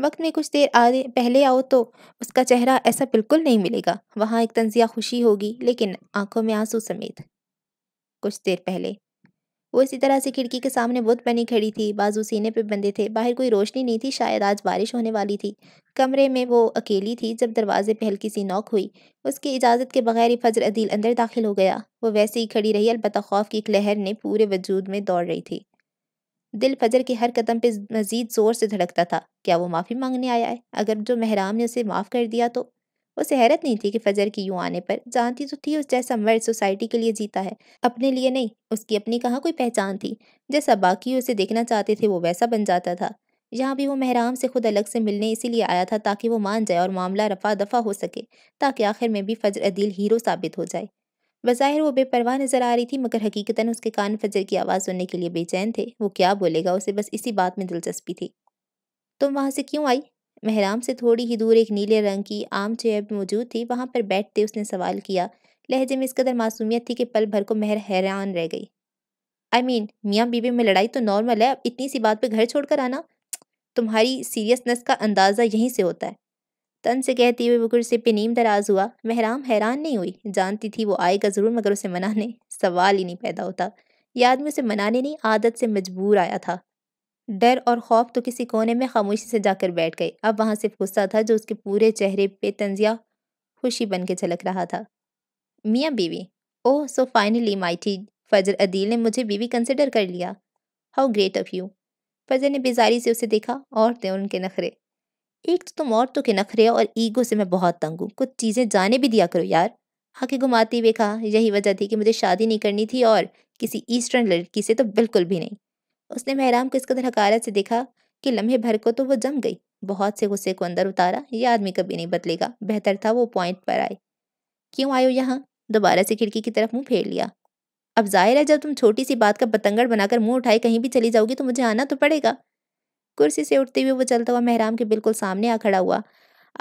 वक्त में कुछ देर आ पहले आओ तो उसका चेहरा ऐसा बिल्कुल नहीं मिलेगा वहाँ एक तंजिया खुशी होगी लेकिन आंखों में आंसू समेत कुछ देर पहले वो इसी तरह से खिड़की के सामने बुत बनी खड़ी थी बाजू सीने पर बंधे थे बाहर कोई रोशनी नहीं थी शायद आज बारिश होने वाली थी कमरे में वो अकेली थी जब दरवाजे पे हल्की सी नोक हुई उसकी इजाज़त के बगैर ही फजर अदील अंदर दाखिल हो गया वो वैसे ही खड़ी रही अलबत् खौफ की एक लहर ने पूरे वजूद में दौड़ रही थी दिल फजर के हर कदम पे मजीद ज़ोर से धड़कता था क्या वो माफ़ी मांगने आया है अगर जो महराम ने उसे माफ़ कर दिया तो उसे हैरत नहीं थी कि फजर की यूँ आने पर जानती तो थी उस जैसा मर्द सोसाइटी के लिए जीता है अपने लिए नहीं उसकी अपनी कहाँ कोई पहचान थी जैसा बाकी उसे देखना चाहते थे वो वैसा बन जाता था यहाँ भी वो महराम से खुद अलग से मिलने इसीलिए आया था ताकि वो मान जाए और मामला रफा दफा हो सके ताकि आखिर में भी फजर अदील हीरो साबित हो जाए बज़ाहिर वो बेपरवाह नज़र आ रही थी मगर हकीकतन उसके कान फजर की आवाज़ सुनने के लिए बेचैन थे वो क्या बोलेगा उसे बस इसी बात में दिलचस्पी थी तुम वहाँ से क्यों आई महराम से थोड़ी ही दूर एक नीले रंग की आम चेयर मौजूद थी वहाँ पर बैठते उसने सवाल किया लहजे में इस कदर मासूमियत थी कि पल भर को महर हैरान रह गई आई मीन मियाँ बीबी में लड़ाई तो नॉर्मल है अब इतनी सी बात पर घर छोड़कर आना तुम्हारी सीरियसनेस का अंदाज़ा यहीं से होता है तन से कहती हुई वो कुर्सी पे नीम दराज हुआ महराम हैरान नहीं हुई जानती थी वो आएगा ज़रूर मगर उसे मनाने सवाल ही नहीं पैदा होता याद आदमी उसे मनाने नहीं आदत से मजबूर आया था डर और खौफ तो किसी कोने में खामोशी से जाकर बैठ गई अब वहाँ सिर्फ गुस्सा था जो उसके पूरे चेहरे पे तंजिया खुशी बन के झलक रहा था मियाँ बीवी ओह सो फाइनली माइटी फजर अदील ने मुझे बीवी कंसिडर कर लिया हाउ ग्रेट ऑफ यू फजर ने बेजारी से उसे देखा और थे उनके नखरे एक तो तुम औरतों के नखरे और ईगो से मैं बहुत तंग हूँ कुछ चीज़ें जाने भी दिया करो यार आके घुमाती हुए कहा यही वजह थी कि मुझे शादी नहीं करनी थी और किसी ईस्टर्न लड़की से तो बिल्कुल भी नहीं उसने महराम को इस कदर हकारत से देखा कि लम्हे भर को तो वो जम गई बहुत से गुस्से को अंदर उतारा ये आदमी कभी नहीं बदलेगा बेहतर था वो पॉइंट पर आए क्यों आयो यहाँ दोबारा से खिड़की की तरफ मुंह फेर लिया अब जाहिर है जब तुम छोटी सी बात का बतंगड़ बनाकर मुंह उठाए कहीं भी चली जाओगी तो मुझे आना तो पड़ेगा कुर्सी से उठते हुए वो चलता हुआ महराम के बिल्कुल सामने आ खड़ा हुआ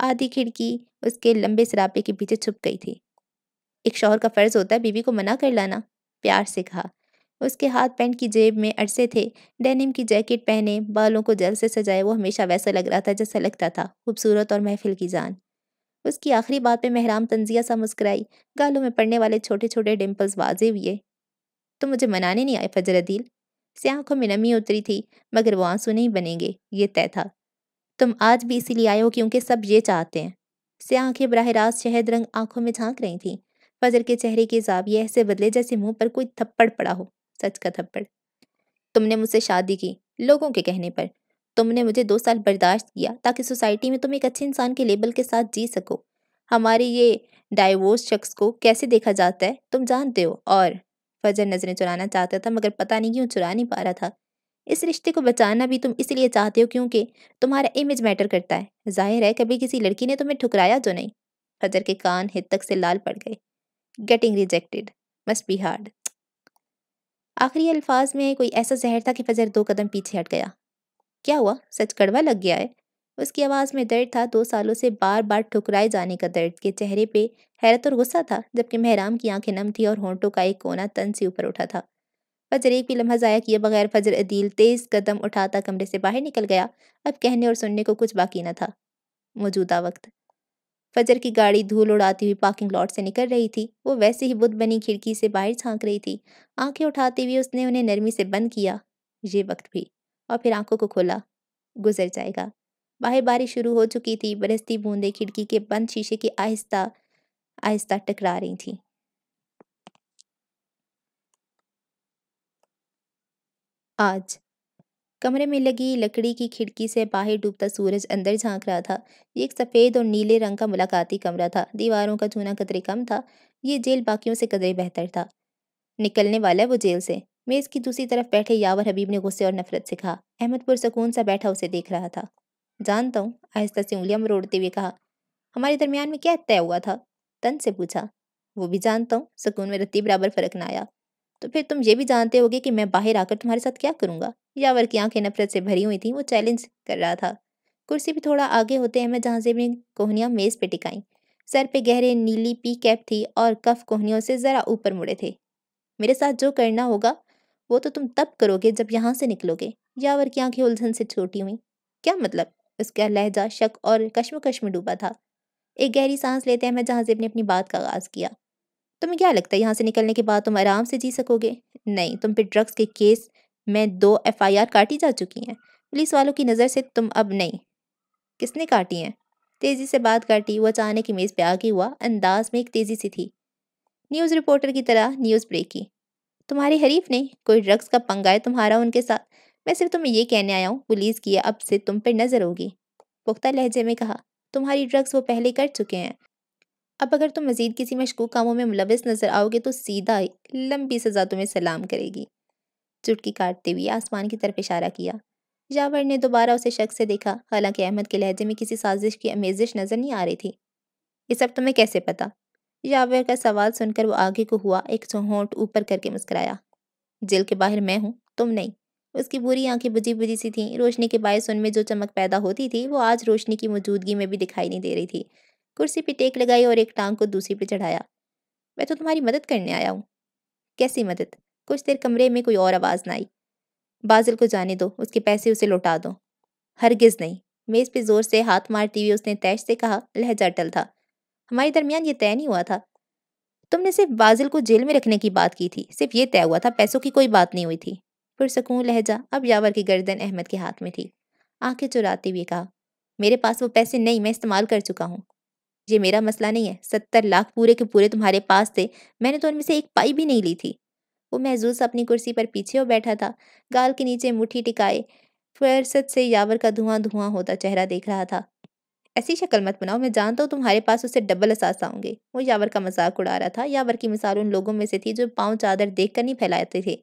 आधी खिड़की उसके लंबे सरापे के पीछे छुप गई थी एक शोहर का फ़र्ज़ होता है बीवी को मना कर लाना प्यार से कहा उसके हाथ पैंट की जेब में अरसे थे डेनिम की जैकेट पहने बालों को जल से सजाए वो हमेशा वैसा लग रहा था जैसा लगता था खूबसूरत और महफिल की जान उसकी आखिरी बात पे महराम तंजिया सा मुस्कराई गालों में पड़ने वाले छोटे छोटे डिम्पल्स वाजे हुए तो मुझे मनाने नहीं आए फजर अदील से आंखों में नमी उतरी थी मगर वो आंसू नहीं बनेंगे ये तय था तुम आज भी इसीलिए आए हो क्योंकि सब ये चाहते हैं से आंखें बरह रास्त शहद रंग आंखों में झांक रही थी फजर के चेहरे के जाविये ऐसे बदले जैसे मुंह पर कोई थप्पड़ पड़ा हो सच का थप्पड़ तुमने मुझसे शादी की लोगों के कहने पर तुमने मुझे दो साल बर्दाश्त किया ताकि सोसाइटी में तुम एक अच्छे इंसान के लेबल के साथ जी सको हमारे ये डाइवोर्स शख्स को कैसे देखा जाता है तुम जानते हो और फजर नजरें चुराना चाहता था मगर पता नहीं क्यों चुरा नहीं पा रहा था इस रिश्ते को बचाना भी तुम इसलिए चाहते हो क्योंकि तुम्हारा इमेज मैटर करता है जाहिर है कभी किसी लड़की ने तुम्हें ठुकराया जो तो नहीं फजर के कान हित तक से लाल पड़ गए getting rejected must be hard आखिरी अल्फाज में कोई ऐसा जहर था कि फजर दो कदम पीछे हट गया क्या हुआ सच कड़वा लग गया है उसकी आवाज़ में दर्द था दो सालों से बार बार ठुकराए जाने का दर्द के चेहरे पे हैरत और गुस्सा था जबकि महराम की आंखें नम थी और होंठों का एक कोना तन से ऊपर उठा था फजर एक भी लम्हा ज़ाया किए बगैर फजर अदील तेज़ कदम उठाता कमरे से बाहर निकल गया अब कहने और सुनने को कुछ बाकी न था मौजूदा वक्त फजर की गाड़ी धूल उड़ाती हुई पार्किंग लॉट से निकल रही थी वो वैसे ही बुद्ध बनी खिड़की से बाहर झांक रही थी आंखें उठाते हुए उसने उन्हें नरमी से बंद किया ये वक्त भी और फिर आंखों को खोला गुजर जाएगा बाहर बारिश शुरू हो चुकी थी बरसती बूंदे खिड़की के बंद शीशे के आहिस्ता आहिस्ता टकरा रही थी आज कमरे में लगी लकड़ी की खिड़की से बाहर डूबता सूरज अंदर झांक रहा था ये एक सफ़ेद और नीले रंग का मुलाकाती कमरा था दीवारों का चूना कदरे कम था ये जेल बाकियों से कदरे बेहतर था निकलने वाला है वो जेल से मेज़ की दूसरी तरफ बैठे यावर हबीब ने गुस्से और नफरत से कहा अहमद पुरसकून सा बैठा उसे देख रहा था जानता हूँ आहिस्ता से उंगलियाँ मरोड़ते हुए कहा हमारे दरमियान में क्या तय हुआ था तन से पूछा वो भी जानता हूँ सुकून में रत्ती बराबर फर्क ना आया तो फिर तुम ये भी जानते होगे कि मैं बाहर आकर तुम्हारे साथ क्या करूँगा यावर की आंखें नफरत से भरी हुई थी वो चैलेंज कर रहा था कुर्सी भी थोड़ा आगे होते अहमद जहाँजेब ने कोहनियाँ मेज़ पे टिकाईं सर पे गहरे नीली पी कैप थी और कफ कोहनियों से ज़रा ऊपर मुड़े थे मेरे साथ जो करना होगा वो तो तुम तब करोगे जब यहाँ से निकलोगे यावर की आंखें उलझन से छोटी हुई क्या मतलब उसका लहजा शक और कश्मकश में डूबा था एक गहरी सांस लेते अहमद जहाँजेब ने अपनी बात का आगाज़ किया तुम्हें क्या लगता है यहाँ से निकलने के बाद तुम आराम से जी सकोगे नहीं तुम पे ड्रग्स के केस में दो एफआईआर काटी जा चुकी हैं पुलिस वालों की नज़र से तुम अब नहीं किसने काटी हैं तेज़ी से बात काटी वह अचानक की मेज़ पे आगे हुआ अंदाज में एक तेज़ी सी थी न्यूज़ रिपोर्टर की तरह न्यूज़ ब्रेक की तुम्हारी हरीफ ने कोई ड्रग्स का पंगा है तुम्हारा उनके साथ मैं सिर्फ तुम्हें यह कहने आया हूँ पुलिस की अब से तुम पर नज़र होगी पुख्ता लहजे में कहा तुम्हारी ड्रग्स वो पहले कर चुके हैं अब अगर तुम मज़ीद किसी मशकूक कामों में मुलविस नज़र आओगे तो सीधा लंबी सज़ा तुम्हें सलाम करेगी चुटकी काटते हुए आसमान की तरफ इशारा किया जावर ने दोबारा उसे शख्स से देखा हालांकि अहमद के लहजे में किसी साजिश की अमेजिश नज़र नहीं आ रही थी ये सब तुम्हें कैसे पता जावर का सवाल सुनकर वो आगे को हुआ एक सोहोंट ऊपर करके मुस्कराया जेल के बाहर मैं हूँ तुम नहीं उसकी बुरी आंखें बुझी बुझी सी थीं रोशनी के बायस उनमें जो चमक पैदा होती थी वो आज रोशनी की मौजूदगी में भी दिखाई नहीं दे रही थी कुर्सी पे टेक लगाई और एक टांग को दूसरी पे चढ़ाया मैं तो तुम्हारी मदद करने आया हूँ कैसी मदद कुछ देर कमरे में कोई और आवाज़ ना आई बाजिल को जाने दो उसके पैसे उसे लौटा दो हरगिज़ नहीं मेज़ पे ज़ोर से हाथ मारती हुई उसने तैश से कहा लहजा अटल था हमारे दरमियान ये तय नहीं हुआ था तुमने सिर्फ बाजिल को जेल में रखने की बात की थी सिर्फ ये तय हुआ था पैसों की कोई बात नहीं हुई थी पुरसकून लहजा अब यावर की गर्दन अहमद के हाथ में थी आंखें चुराते हुए कहा मेरे पास वो पैसे नहीं मैं इस्तेमाल कर चुका हूँ ये मेरा मसला नहीं है सत्तर लाख पूरे के पूरे तुम्हारे पास थे मैंने तो उनमें से एक पाई भी नहीं ली थी वो महजूस अपनी कुर्सी पर पीछे हो बैठा था गाल के नीचे मुठ्ठी टिकाए फरसत से यावर का धुआं धुआं होता चेहरा देख रहा था ऐसी शक्ल मत बनाओ मैं जानता हूँ तुम्हारे पास उससे डबल असास आऊंगे वो यावर का मजाक उड़ा रहा था यावर की मिसाल उन लोगों में से थी जो पाँव चादर देख कर नहीं फैलाते थे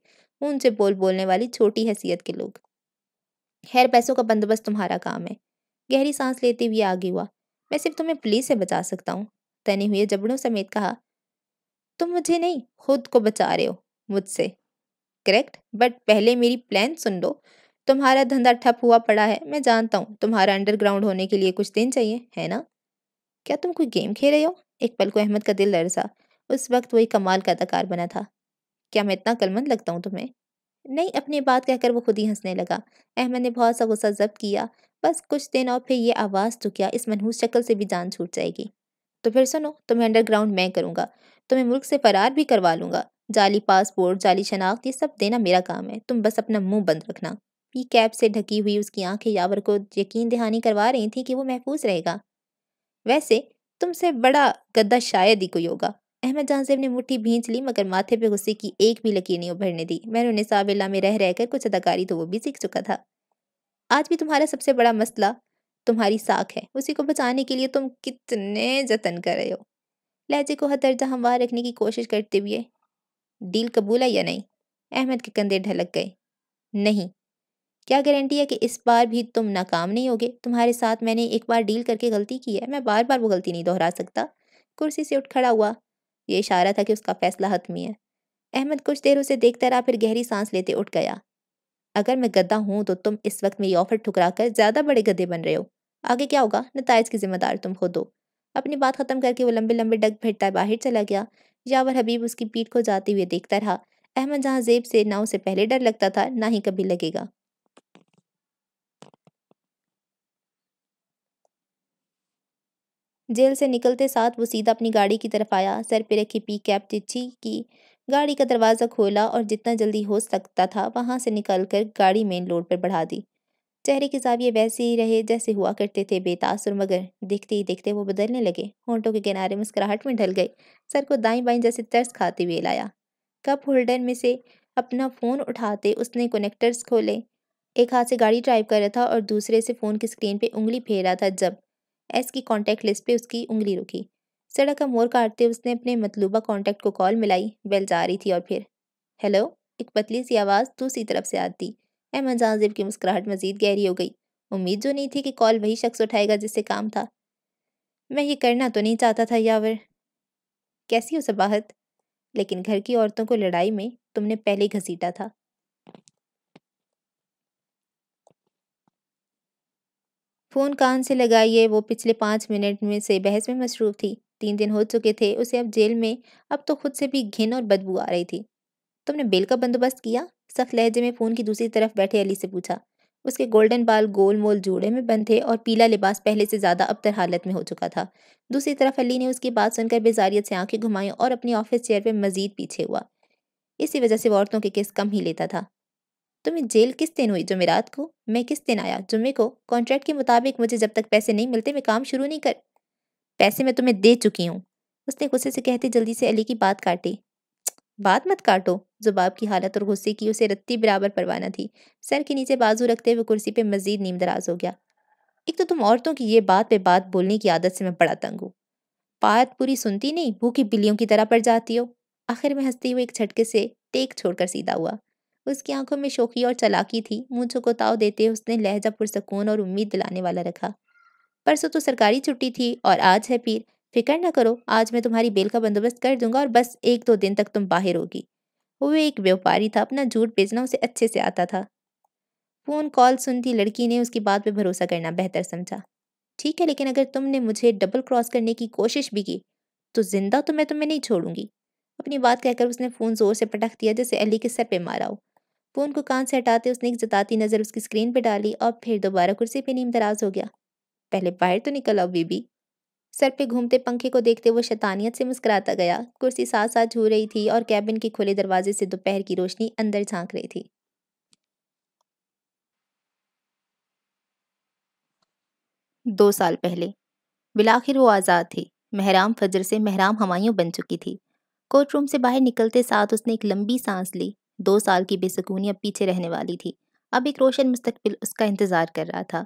उनसे बोल बोलने वाली छोटी हैसियत के लोग खैर पैसों का बंदोबस्त तुम्हारा काम है गहरी सांस लेते हुए आगे हुआ मैं सिर्फ तुम्हें पुलिस से बचा सकता हूँ तने हुए जबड़ों समेत कहा तुम मुझे नहीं खुद को बचा रहे हो मुझसे करेक्ट बट पहले मेरी प्लान सुन लो तुम्हारा धंधा ठप हुआ पड़ा है मैं जानता हूँ तुम्हारा अंडरग्राउंड होने के लिए कुछ दिन चाहिए है ना क्या तुम कोई गेम खेल रहे हो एक पल को अहमद का दिल लरसा उस वक्त वही कमाल का अदाकार बना था क्या मैं इतना कलमंद लगता हूँ तुम्हें नहीं अपनी बात कहकर वो खुद ही हंसने लगा अहमद ने बहुत सा गुस्सा जब्त किया बस कुछ दिन और फिर ये आवाज़ तो क्या इस मनहूस शक्ल से भी जान छूट जाएगी तो फिर सुनो तुम्हें अंडरग्राउंड मैं करूँगा तुम्हें मुल्क से फरार भी करवा लूँगा जाली पासपोर्ट जाली शनाख्त ये सब देना मेरा काम है तुम बस अपना मुंह बंद रखना पी कैब से ढकी हुई उसकी आंखें यावर को यकीन दहानी करवा रही थी कि वो महफूज रहेगा वैसे तुमसे बड़ा गद्दा शायद ही कोई होगा अहमद जानजेब ने मुट्ठी भींच ली मगर माथे पे गुस्से की एक भी लकीर नहीं उभरने दी मैंने निसाब में रह रहकर कुछ अदाकारी तो वो भी सीख चुका था आज भी तुम्हारा सबसे बड़ा मसला तुम्हारी साख है उसी को बचाने के लिए तुम कितने जतन कर रहे हो लहजे को हर दर्जा हमवार रखने की कोशिश करते हुए डील कबूला या नहीं अहमद के कंधे ढलक गए नहीं क्या गारंटी है कि इस बार भी तुम नाकाम नहीं होगे तुम्हारे साथ मैंने एक बार डील करके गलती की है मैं बार बार वो गलती नहीं दोहरा सकता कुर्सी से उठ खड़ा हुआ ये इशारा था कि उसका फैसला हतमी है अहमद कुछ देर उसे देखता रहा फिर गहरी सांस लेते उठ गया अगर मैं गद्दा हूँ तो तुम इस वक्त मेरी ऑफर ठुकरा कर ज़्यादा बड़े गद्दे बन रहे हो आगे क्या होगा नतज की जिम्मेदार तुम खुद हो अपनी बात ख़त्म करके वो लंबे लंबे डग भेटता बाहर चला गया यावर हबीब उसकी पीठ को जाते हुए देखता रहा अहमद जहाँ जेब से ना उसे पहले डर लगता था ना ही कभी लगेगा जेल से निकलते साथ वो सीधा अपनी गाड़ी की तरफ आया सर पे रखी पी कैप तिच्छी की गाड़ी का दरवाज़ा खोला और जितना जल्दी हो सकता था वहाँ से निकल कर गाड़ी मेन रोड पर बढ़ा दी चेहरे के जाविये वैसे ही रहे जैसे हुआ करते थे बेतासुर मगर देखते ही देखते वो बदलने लगे होंठों के किनारे मुस्कुराहट में ढल गए सर को दाई बाई जैसे तर्स खाते हुए लाया कप होल्डर में से अपना फ़ोन उठाते उसने कनेक्टर्स खोले एक हाथ से गाड़ी ड्राइव कर रहा था और दूसरे से फ़ोन की स्क्रीन पर उंगली फेर रहा था जब एस की कॉन्टैक्ट लिस्ट पर उसकी उंगली रुकी सड़क का मोर काटते उसने अपने मतलूबा कॉन्टैक्ट को कॉल मिलाई बेल जा रही थी और फिर हेलो एक पतली सी आवाज़ दूसरी तरफ से आती अहमद जाजिब की मुस्कुराहट मजीद गहरी हो गई उम्मीद जो नहीं थी कि कॉल वही शख्स उठाएगा जिससे काम था मैं ये करना तो नहीं चाहता था यावर कैसी हो सबाहत लेकिन घर की औरतों को लड़ाई में तुमने पहले घसीटा था फ़ोन कान से लगाइए वो पिछले पाँच मिनट में से बहस में मशरूफ़ थी तीन दिन हो चुके थे उसे अब जेल में अब तो खुद से भी घिन और बदबू आ रही थी तुमने बेल का बंदोबस्त किया सख्त लहजे में फ़ोन की दूसरी तरफ बैठे अली से पूछा उसके गोल्डन बाल गोल मोल जूड़े में बंद थे और पीला लिबास पहले से ज़्यादा अबतर हालत में हो चुका था दूसरी तरफ अली ने उसकी बात सुनकर बेजारियत से आंखें घुमाई और अपनी ऑफिस चेयर पर मजीद पीछे हुआ इसी वजह से वो औरतों के केस कम ही लेता था तुम्हें जेल किस दिन हुई जुमेरात को मैं किस दिन आया जुम्मे को कॉन्ट्रैक्ट के मुताबिक मुझे जब तक पैसे नहीं मिलते मैं काम शुरू नहीं कर पैसे मैं तुम्हें दे चुकी हूँ उसने गुस्से से कहते जल्दी से अली की बात काटी बात मत काटो जुबाब की हालत और गुस्से की उसे रत्ती बराबर परवाना थी सर के नीचे बाजू रखते हुए कुर्सी पर मजीद नींद दराज हो गया एक तो तुम औरतों की ये बात पे बात बोलने की आदत से मैं बड़ा तंग हूँ बात पूरी सुनती नहीं भूखी बिल्लियों की तरह पड़ जाती हो आखिर में हंसते हुए एक झटके से टेक छोड़कर सीधा हुआ उसकी आंखों में शोखी और चलाकी थी मुँह को ताव देते उसने लहजा पुरसकून और उम्मीद दिलाने वाला रखा परसों तो सरकारी छुट्टी थी और आज है पीर फिक्र ना करो आज मैं तुम्हारी बेल का बंदोबस्त कर दूंगा और बस एक दो दिन तक तुम बाहर होगी वो एक व्यापारी था अपना झूठ बेचना उसे अच्छे से आता था फ़ोन कॉल सुनती लड़की ने उसकी बात पर भरोसा करना बेहतर समझा ठीक है लेकिन अगर तुमने मुझे डबल क्रॉस करने की कोशिश भी की तो जिंदा तो मैं तुम्हें नहीं छोड़ूंगी अपनी बात कहकर उसने फ़ोन ज़ोर से पटक दिया जैसे अली के सर पे मारा हो फ़ोन को कान से हटाते उसने एक जताती नज़र उसकी स्क्रीन पे डाली और फिर दोबारा कुर्सी पे नीम दराज हो गया पहले बाहर तो निकल आओ बीबी सर पे घूमते पंखे को देखते वो शैतानियत से मुस्कुराता गया कुर्सी साथ साथ झू रही थी और कैबिन के खुले दरवाजे से दोपहर की रोशनी अंदर झांक रही थी दो साल पहले बिलाखिर वो आज़ाद थी महराम फजर से महराम हमायूं बन चुकी थी कोर्ट रूम से बाहर निकलते साथ उसने एक लंबी सांस ली दो साल की बेसकूनी अब पीछे रहने वाली थी अब एक रोशन मुस्तकबिल उसका इंतज़ार कर रहा था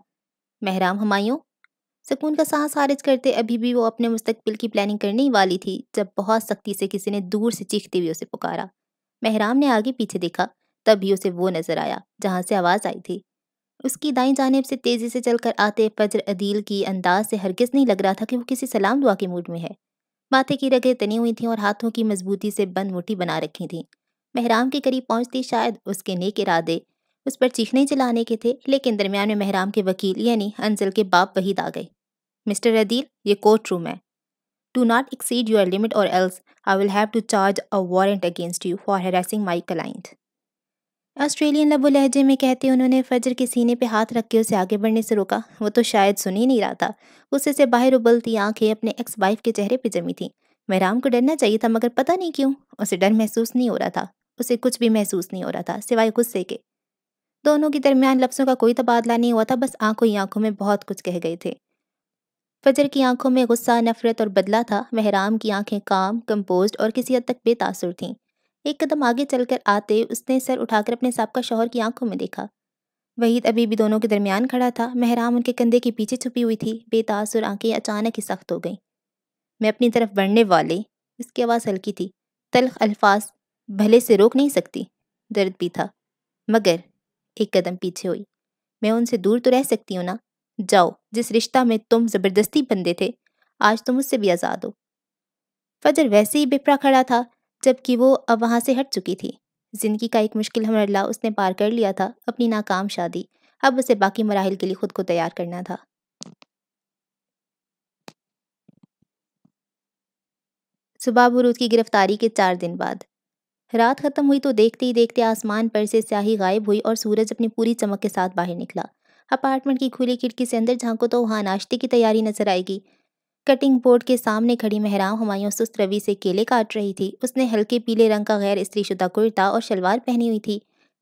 महराम हमायूं सुकून का सांस खारिज करते अभी भी वो अपने मुस्तकबिल की प्लानिंग करने ही वाली थी जब बहुत सख्ती से किसी ने दूर से चीखते हुए उसे पुकारा महराम ने आगे पीछे देखा तभी उसे वो नजर आया जहाँ से आवाज़ आई थी उसकी दाई जानेब से तेज़ी से चलकर आते फजर अदील की अंदाज से हरगिज़ नहीं लग रहा था कि वो किसी सलाम दुआ के मूड में है माथे की रगें तनी हुई थीं और हाथों की मजबूती से बंद मुट्ठी बना रखी थीं महराम के करीब पहुंचती शायद उसके नेक इरादे उस पर चीखने चलाने के थे लेकिन दरमियान में महराम के वकील यानी अंजल के बाप वहीद आ गए मिस्टर अदील ये कोर्ट रूम है do not exceed your limit or else I will have to charge a warrant against you for harassing my client Australian लबो लहजे में कहते उन्होंने फजर के सीने पे हाथ रख के उसे आगे बढ़ने से रोका वो तो शायद सुन ही नहीं रहा था उससे से बाहर उबलती आंखें अपने एक्स वाइफ के चेहरे पे जमी थी महराम को डरना चाहिए था मगर पता नहीं क्यों उसे डर महसूस नहीं हो रहा था उसे कुछ भी महसूस नहीं हो रहा था सिवाय गुस्से के दोनों के दरमियान लफ्ज़ों का कोई तबादला नहीं हुआ था बस आंखों ही आंखों में बहुत कुछ कह गए थे फजर की आंखों में गुस्सा नफरत और बदला था महराम की आंखें काम कंपोज और किसी हद तक बेतासुर थीं एक कदम आगे चलकर आते उसने सर उठाकर अपने साहब का शोहर की आंखों में देखा वहीद अभी भी दोनों के दरमियान खड़ा था महराम उनके कंधे के पीछे छुपी हुई थी बेतासुर आंखें अचानक ही सख्त हो गई मैं अपनी तरफ बढ़ने वाले उसकी आवाज़ हल्की थी तलख अल्फाज भले से रोक नहीं सकती दर्द भी था मगर एक कदम पीछे हुई मैं उनसे दूर तो रह सकती हूँ ना जाओ जिस रिश्ता में तुम ज़बरदस्ती बंधे थे आज तुम उससे भी आज़ाद हो फजर वैसे ही बिपरा खड़ा था जबकि वो अब वहां से हट चुकी थी ज़िंदगी का एक मुश्किल हमरला उसने पार कर लिया था अपनी नाकाम शादी अब उसे बाकी मराहल के लिए खुद को तैयार करना था सुबह बुरूद की गिरफ्तारी के चार दिन बाद रात खत्म हुई तो देखते ही देखते आसमान पर से स्याही गायब हुई और सूरज अपनी पूरी चमक के साथ बाहर निकला अपार्टमेंट की खुली खिड़की से अंदर झांको तो वहाँ नाश्ते की तैयारी नजर आएगी कटिंग बोर्ड के सामने खड़ी महराम हमायों सुस्त रवि से केले काट रही थी उसने हल्के पीले रंग का गैर स्त्रीशुदा कुर्ता और शलवार पहनी हुई थी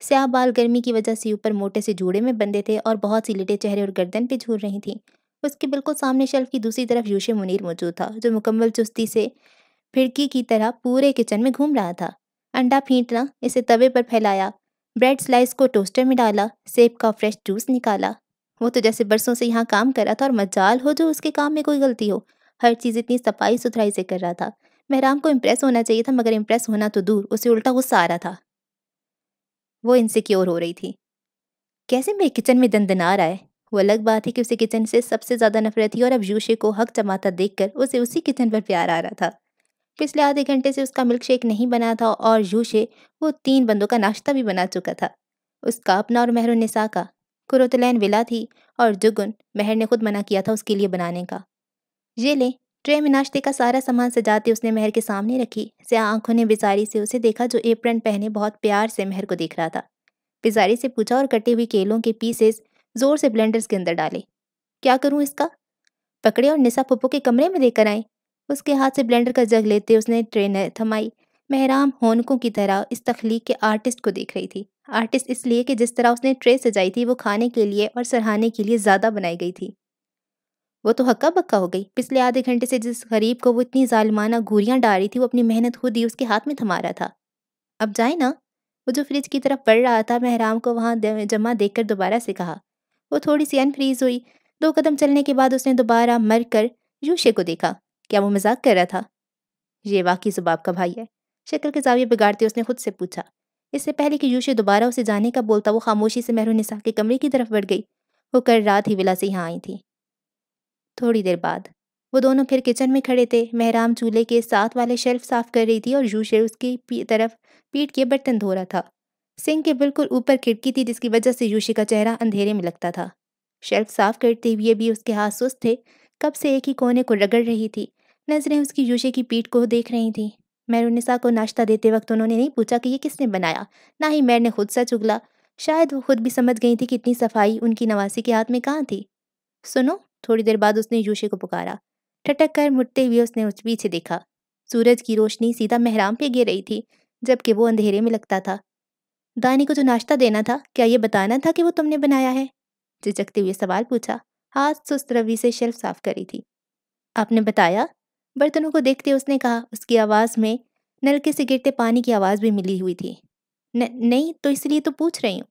स्याह बाल गर्मी की वजह से ऊपर मोटे से जूड़े में बंधे थे और बहुत सी लिटे चेहरे और गर्दन पे झूल रही थी उसके बिल्कुल सामने शेल्फ की दूसरी तरफ यूशे मुनीर मौजूद था जो मुकम्मल चुस्ती से फिड़की की तरह पूरे किचन में घूम रहा था अंडा फेंटना इसे तवे पर फैलाया ब्रेड स्लाइस को टोस्टर में डाला सेब का फ्रेश जूस निकाला वो तो जैसे बरसों से यहाँ काम कर रहा था और मजाल हो जो उसके काम में कोई गलती हो हर चीज़ इतनी सफाई सुथराई से कर रहा था महराम को इम्प्रेस होना चाहिए था मगर इम्प्रेस होना तो दूर उसे उल्टा गुस्सा आ रहा था वो इनसिक्योर हो रही थी कैसे मेरे किचन में दंदना रहा है वो अलग बात है कि उसे किचन से सबसे ज़्यादा नफरत थी और अब यूशे को हक जमाता देखकर उसे उसी किचन पर प्यार आ रहा था पिछले आधे घंटे से उसका मिल्क शेक नहीं बना था और यू से वो तीन बंदों का नाश्ता भी बना चुका था उसका अपना और मेहर निसा का कुरोतलैन विला थी और जुगुन मेहर ने खुद मना किया था उसके लिए बनाने का ये ले ट्रे में नाश्ते का सारा सामान सजाते उसने मेहर के सामने रखी स्या आंखों ने बिजारी से उसे देखा जो एप्रन पहने बहुत प्यार से मेहर को देख रहा था बिजारी से पूछा और कटे हुए केलों के पीसेस जोर से ब्लेंडर्स के अंदर डाले क्या करूं इसका पकड़े और निशा पप्पो के कमरे में देकर आए उसके हाथ से ब्लेंडर का जग लेते उसने ट्रेनर थमाई मेहराम होनकों की तरह इस तख्लीक के आर्टिस्ट को देख रही थी आर्टिस्ट इसलिए कि जिस तरह उसने ट्रे सजाई थी वो खाने के लिए और सराहाने के लिए ज़्यादा बनाई गई थी वो तो हक्का बक्का हो गई पिछले आधे घंटे से जिस गरीब को वो इतनी जालमाना घूरियाँ डाल रही थी वो अपनी मेहनत खुद ही उसके हाथ में थमा रहा था अब जाए ना वो जो फ्रिज की तरफ पड़ रहा था महराम को वहाँ जमा देख कर दोबारा से कहा वो थोड़ी सी अनफ्रीज हुई दो कदम चलने के बाद उसने दोबारा मर कर यूशे को देखा क्या वो मजाक कर रहा था ये वाकई जुबाब का भाई है शक्ल के जाविये बिगाड़ते उसने खुद से पूछा इससे पहले कि यूशी दोबारा उसे जाने का बोलता वो खामोशी से महरून निसा के कमरे की तरफ बढ़ गई वो कल रात ही विला से यहाँ आई थी थोड़ी देर बाद वो दोनों फिर किचन में खड़े थे महराम चूल्हे के साथ वाले शेल्फ साफ कर रही थी और यूशे उसकी तरफ पीट के बर्तन धो रहा था सिंह के बिल्कुल ऊपर खिड़की थी जिसकी वजह से यूशी का चेहरा अंधेरे में लगता था शेल्फ साफ करते हुए भी उसके हाथ सुस्त थे कब से एक ही कोने को रगड़ रही थी नजरें उसकी यूशे की पीठ को देख रही थी मैर उन्निसा को नाश्ता देते वक्त उन्होंने नहीं पूछा कि ये किसने बनाया ना ही मैर ने खुद सा चुगला शायद वो खुद भी समझ गई थी कि इतनी सफाई उनकी नवासी के हाथ में कहाँ थी सुनो थोड़ी देर बाद उसने यूशे को पुकारा ठटक कर मुड़ते हुए उसने उस पीछे देखा सूरज की रोशनी सीधा महराम पे गिर रही थी जबकि वो अंधेरे में लगता था दानी को जो नाश्ता देना था क्या ये बताना था कि वो तुमने बनाया है झिझकते हुए सवाल पूछा हाथ सुस्त रवि से शेल्फ साफ करी थी आपने बताया बर्तनों को देखते उसने कहा उसकी आवाज़ में नलके से गिरते पानी की आवाज़ भी मिली हुई थी न, नहीं तो इसलिए तो पूछ रही हूँ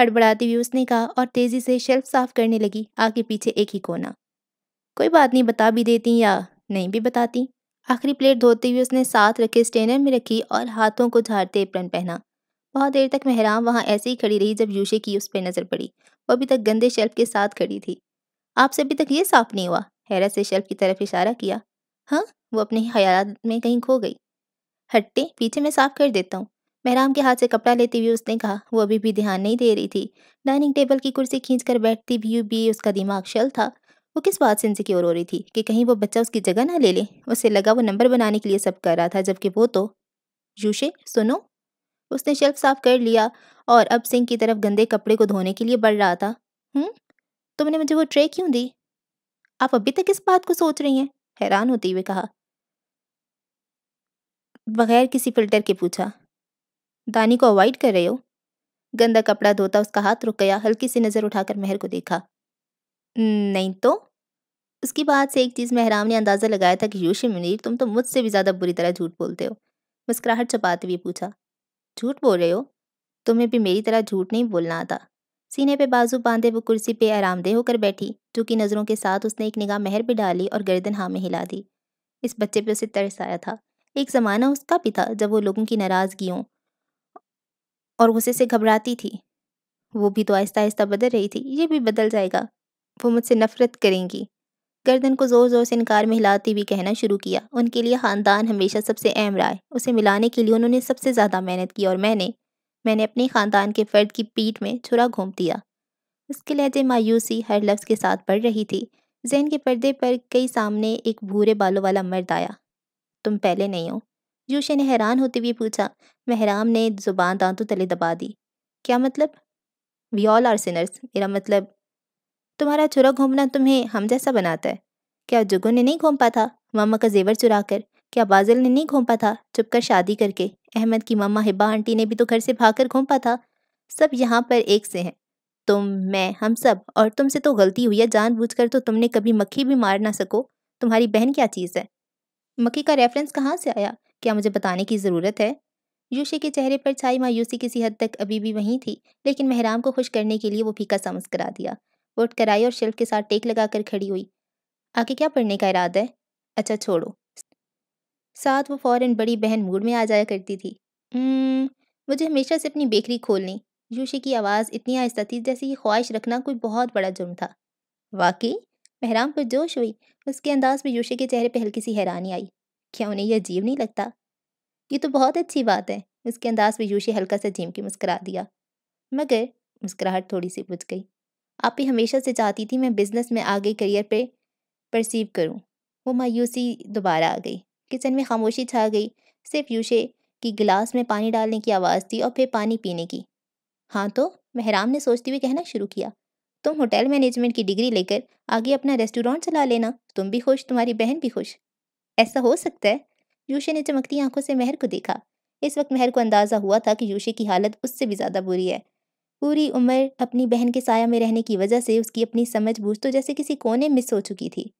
हड़बड़ाती हुई उसने कहा और तेज़ी से शेल्फ साफ करने लगी आगे पीछे एक ही कोना कोई बात नहीं बता भी देती या नहीं भी बताती आखिरी प्लेट धोते हुए उसने साथ रखे स्टेनर में रखी और हाथों को झाड़ते एप्रन पहना बहुत देर तक मेहराम वहाँ ऐसे ही खड़ी रही जब यूशे की उस पर नज़र पड़ी वो अभी तक गंदे शेल्फ के साथ खड़ी थी आपसे अभी तक ये साफ नहीं हुआ हैरत से शेल्फ की तरफ इशारा किया हाँ वो अपने ख्याल में कहीं खो गई हट्टे पीछे मैं साफ कर देता हूँ महराम के हाथ से कपड़ा लेते हुए उसने कहा वो अभी भी ध्यान नहीं दे रही थी डाइनिंग टेबल की कुर्सी खींच कर बैठती भी भी उसका दिमाग शल था वो किस बात से इनसिक्योर हो रही थी कि कहीं वो बच्चा उसकी जगह ना ले ले उसे लगा वो नंबर बनाने के लिए सब कर रहा था जबकि वो तो जूशे सुनो उसने शेल्फ साफ कर लिया और अब सिंह की तरफ गंदे कपड़े को धोने के लिए बढ़ रहा था हम्म तुमने मुझे वो ट्रे क्यों दी आप अभी तक इस बात को सोच रही हैं हैरान होते हुए कहा बगैर किसी फिल्टर के पूछा दानी को अवॉइड कर रहे हो गंदा कपड़ा धोता उसका हाथ रुक गया हल्की सी नज़र उठाकर मेहर को देखा नहीं तो उसकी बात से एक चीज़ मेहराम ने अंदाज़ा लगाया था कि यूशी मुनीर तुम तो मुझसे भी ज़्यादा बुरी तरह झूठ बोलते हो मुस्कुराहट छपाते हुए पूछा झूठ बोल रहे हो तुम्हें भी मेरी तरह झूठ नहीं बोलना आता सीने पे बाजू बांधे वो कुर्सी पे आरामदेह होकर बैठी टूकी नज़रों के साथ उसने एक निगाह मेहर पर डाली और गर्दन हाँ में हिला दी इस बच्चे पे उसे तरस आया था एक ज़माना उसका भी था जब वो लोगों की नाराज़गियों और गुस्से से घबराती थी वो भी तो आहिस्ता आहिस्ता बदल रही थी ये भी बदल जाएगा वो मुझसे नफरत करेंगी गर्दन को ज़ोर ज़ोर से इनकार में हिलाती हुई कहना शुरू किया उनके लिए ख़ानदान हमेशा सबसे अहम रहा है उसे मिलाने के लिए उन्होंने सबसे ज़्यादा मेहनत की और मैंने मैंने अपने ख़ानदान के फ़र्द की पीठ में छुरा घूम दिया उसके लहजे मायूसी हर लफ्ज़ के साथ बढ़ रही थी जहन के पर्दे पर कई सामने एक भूरे बालों वाला मर्द आया तुम पहले नहीं हो यूशे ने हैरान होते हुए पूछा महराम ने ज़ुबान दांतों तले दबा दी क्या मतलब वी ऑल आर सिनर्स मेरा मतलब तुम्हारा छुरा घूमना तुम्हें हम जैसा बनाता है क्या जुगो ने नहीं घूम पा था मामा का जेवर चुरा कर क्या बाजल ने नहीं घूमा था चुपकर शादी करके अहमद की मम्मा हिब्बा आंटी ने भी तो घर से भागकर घूमा था सब यहाँ पर एक से हैं तुम मैं हम सब और तुमसे तो गलती हुई है जानबूझकर तो तुमने कभी मक्खी भी मार ना सको तुम्हारी बहन क्या चीज़ है मक्खी का रेफरेंस कहाँ से आया क्या मुझे बताने की ज़रूरत है यूशे के चेहरे पर छाई मायूसी किसी हद तक अभी भी वहीं थी लेकिन महराम को खुश करने के लिए वो फीका सा मुस्करा दिया वोट कराई और शेल्फ के साथ टेक लगाकर खड़ी हुई आगे क्या पढ़ने का इरादा है अच्छा छोड़ो साथ वो फ़ौरन बड़ी बहन मूड में आ जाया करती थी हम्म, मुझे हमेशा से अपनी बेकरी खोलनी यूशी की आवाज़ इतनी आहिस्ता थी जैसे ये ख्वाहिश रखना कोई बहुत बड़ा जुर्म था वाकई महराम पर जोश हुई उसके अंदाज में यूशी के चेहरे पर हल्की सी हैरानी आई क्या उन्हें यह अजीब नहीं लगता ये तो बहुत अच्छी बात है उसके अंदाज में यूशी हल्का सा झीम के मुस्करा दिया मगर मुस्कुराहट थोड़ी सी बुझ गई आप ही हमेशा से चाहती थी मैं बिज़नेस में आगे करियर पे परसीव करूं। वो मायूसी दोबारा आ गई किचन में खामोशी छा गई सिर्फ यूशे की गिलास में पानी डालने की आवाज़ थी और फिर पानी पीने की हाँ तो महराम ने सोचते हुए कहना शुरू किया तुम होटल मैनेजमेंट की डिग्री लेकर आगे अपना रेस्टोरेंट चला लेना तुम भी खुश तुम्हारी बहन भी खुश ऐसा हो सकता है यूशे ने चमकती आंखों से महर को देखा इस वक्त महर को अंदाज़ा हुआ था कि यूशे की हालत उससे भी ज़्यादा बुरी है पूरी उम्र अपनी बहन के साया में रहने की वजह से उसकी अपनी समझ बूझ तो जैसे किसी कोने मिस हो चुकी थी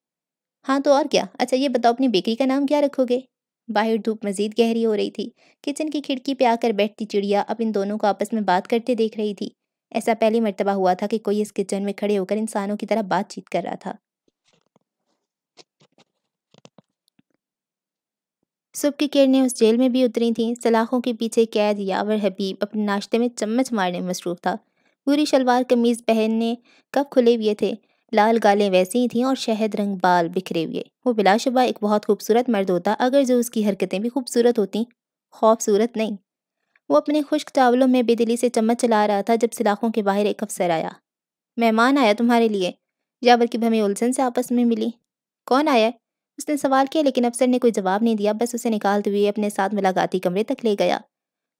हाँ तो और क्या अच्छा ये बताओ अपनी बेकरी का नाम क्या रखोगे बाहर धूप मजीद गहरी हो रही थी किचन की खिड़की पे आकर बैठती चिड़िया अब इन दोनों को आपस में बात करते देख रही थी ऐसा पहली मरतबा हुआ था कि कोई इस किचन में खड़े होकर इंसानों की तरह बातचीत कर रहा था सुबह की किरणें उस जेल में भी उतरी थीं सलाखों के पीछे कैद यावर हबीब अपने नाश्ते में चम्मच मारने मसरूफ था पूरी शलवार कमीज़ पहनने कब खुले हुए थे लाल गालें वैसी ही थीं और शहद रंग बाल बिखरे हुए वो बिलाशुबा एक बहुत खूबसूरत मर्द होता अगर जो उसकी हरकतें भी खूबसूरत होती खूबसूरत नहीं वो अपने खुश्क चावलों में बेदिली से चम्मच चला रहा था जब सिलाखों के बाहर एक अफसर आया मेहमान आया तुम्हारे लिए या बल्कि भमी उलझन से आपस में मिली कौन आया उसने सवाल किया लेकिन अफसर ने कोई जवाब नहीं दिया बस उसे निकालते हुए अपने साथ मुलाकाती कमरे तक ले गया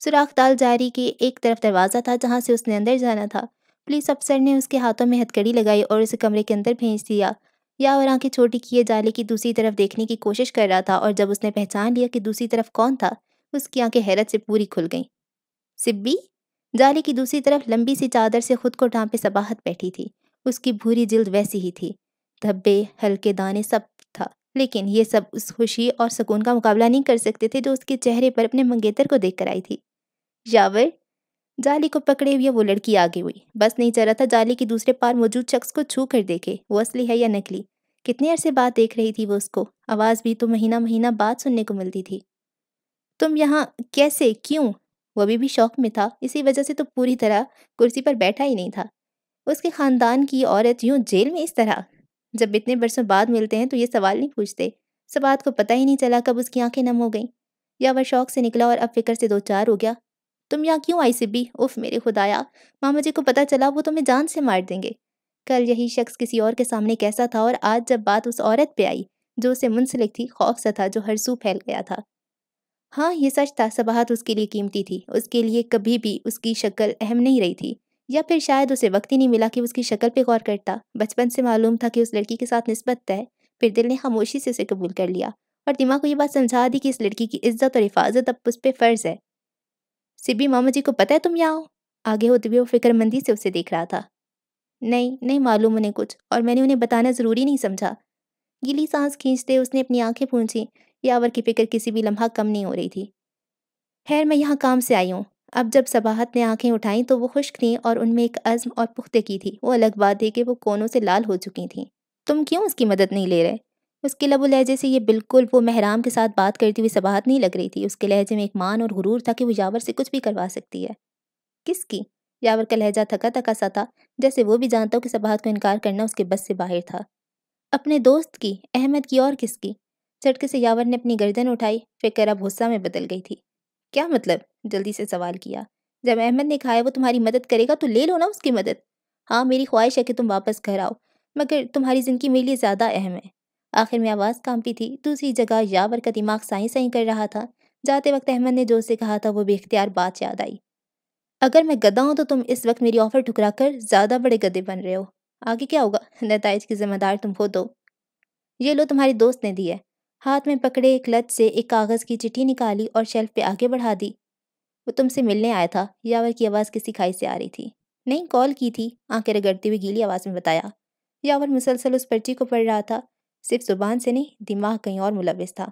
सुराख दाल जारी की एक तरफ दरवाज़ा था जहाँ से उसने अंदर जाना था पुलिस अफसर ने उसके हाथों में हथकड़ी लगाई और उसे कमरे के अंदर भेज दिया या और आंखें छोटी किए जाले की दूसरी तरफ देखने की कोशिश कर रहा था और जब उसने पहचान लिया कि दूसरी तरफ कौन था उसकी आंखें हैरत से पूरी खुल गईं सिब्बी जाले की दूसरी तरफ लंबी सी चादर से खुद को ढांपे सबाहत बैठी थी उसकी भूरी जिल्द वैसी ही थी धब्बे हल्के दाने सब था लेकिन ये सब उस खुशी और सुकून का मुकाबला नहीं कर सकते थे जो उसके चेहरे पर अपने मंगेतर को देख कर आई थी यावर जाली को पकड़े हुए वो लड़की आगे हुई बस नहीं चल रहा था जाली के दूसरे पार मौजूद शख्स को छू कर देखे वो असली है या नकली कितने अरसे बाद देख रही थी वो उसको आवाज़ भी तो महीना महीना बाद सुनने को मिलती थी तुम यहाँ कैसे क्यों वो अभी भी शौक में था इसी वजह से तो पूरी तरह कुर्सी पर बैठा ही नहीं था उसके ख़ानदान की औरत यूँ जेल में इस तरह जब इतने बरसों बाद मिलते हैं तो ये सवाल नहीं पूछते सवाल को पता ही नहीं चला कब उसकी आंखें नम हो गईं या वह शौक से निकला और अब फिक्र से दो चार हो गया तुम यहाँ क्यों आई सिब्बी उफ मेरे खुदाया मामा जी को पता चला वो तुम्हें जान से मार देंगे कल यही शख्स किसी और के सामने कैसा था और आज जब बात उस औरत पे आई जो उसे मुंसलिक थी खौफ सा था जो हर सू फैल गया था हाँ ये सच था सबाहत उसके लिए कीमती थी उसके लिए कभी भी उसकी शक्ल अहम नहीं रही थी या फिर शायद उसे वक्त ही नहीं मिला कि उसकी शक्ल पे गौर करता बचपन से मालूम था कि उस लड़की के साथ नस्बत तय फिर दिल ने खामोशी से उसे कबूल कर लिया और दिमाग को ये बात समझा दी कि इस लड़की की इज्जत और हिफाजत अब उस पर फ़र्ज़ है सिब्बी मामा जी को पता है तुम यहाँ हो आगे होते हुए वो फिक्रमंदी से उसे देख रहा था नहीं नहीं मालूम उन्हें कुछ और मैंने उन्हें बताना ज़रूरी नहीं समझा गीली सांस खींचते उसने अपनी आंखें पूछी यावर की फिक्र किसी भी लम्हा कम नहीं हो रही थी खैर मैं यहाँ काम से आई हूँ अब जब सबाहत ने आंखें उठाई तो वो खुश्क थी और उनमें एक अज़म और पुख्ते की थी वो अलग बात थी कि वो कोनों से लाल हो चुकी थीं तुम क्यों उसकी मदद नहीं ले रहे उसके लबो लहजे से ये बिल्कुल वो महराम के साथ बात करती हुई सबाहत नहीं लग रही थी उसके लहजे में एक मान और गुरूर था कि वो यावर से कुछ भी करवा सकती है किसकी यावर का लहजा थका थका सा था जैसे वो भी जानता हो कि सबाहत को इनकार करना उसके बस से बाहर था अपने दोस्त की अहमद की और किसकी चटके से यावर ने अपनी गर्दन उठाई फिक्र अब गुस्सा में बदल गई थी क्या मतलब जल्दी से सवाल किया जब अहमद ने कहा वो तुम्हारी मदद करेगा तो ले लो ना उसकी मदद हाँ मेरी ख्वाहिश है कि तुम वापस घर आओ मगर तुम्हारी ज़िंदगी मेरे लिए ज़्यादा अहम है आखिर में आवाज़ कांपी थी दूसरी जगह यावर का दिमाग साई साई कर रहा था जाते वक्त अहमद ने जो उसे कहा था वो बेख्तियार बात याद आई अगर मैं गदा हूँ तो तुम इस वक्त मेरी ऑफर ठुकरा कर ज़्यादा बड़े गदे बन रहे हो आगे क्या होगा नतज की जिम्मेदार तुम खुद हो ये लो तुम्हारी दोस्त ने दी है हाथ में पकड़े एक लत से एक कागज़ की चिट्ठी निकाली और शेल्फ पे आगे बढ़ा दी वो तुमसे मिलने आया था यावर की आवाज़ किसी खाई से आ रही थी नहीं कॉल की थी आंखें रगड़ती हुई गीली आवाज़ में बताया यावर मुसलसल उस पर्ची को पढ़ रहा था सिर्फ जुबान से नहीं दिमाग कहीं और मुलविस था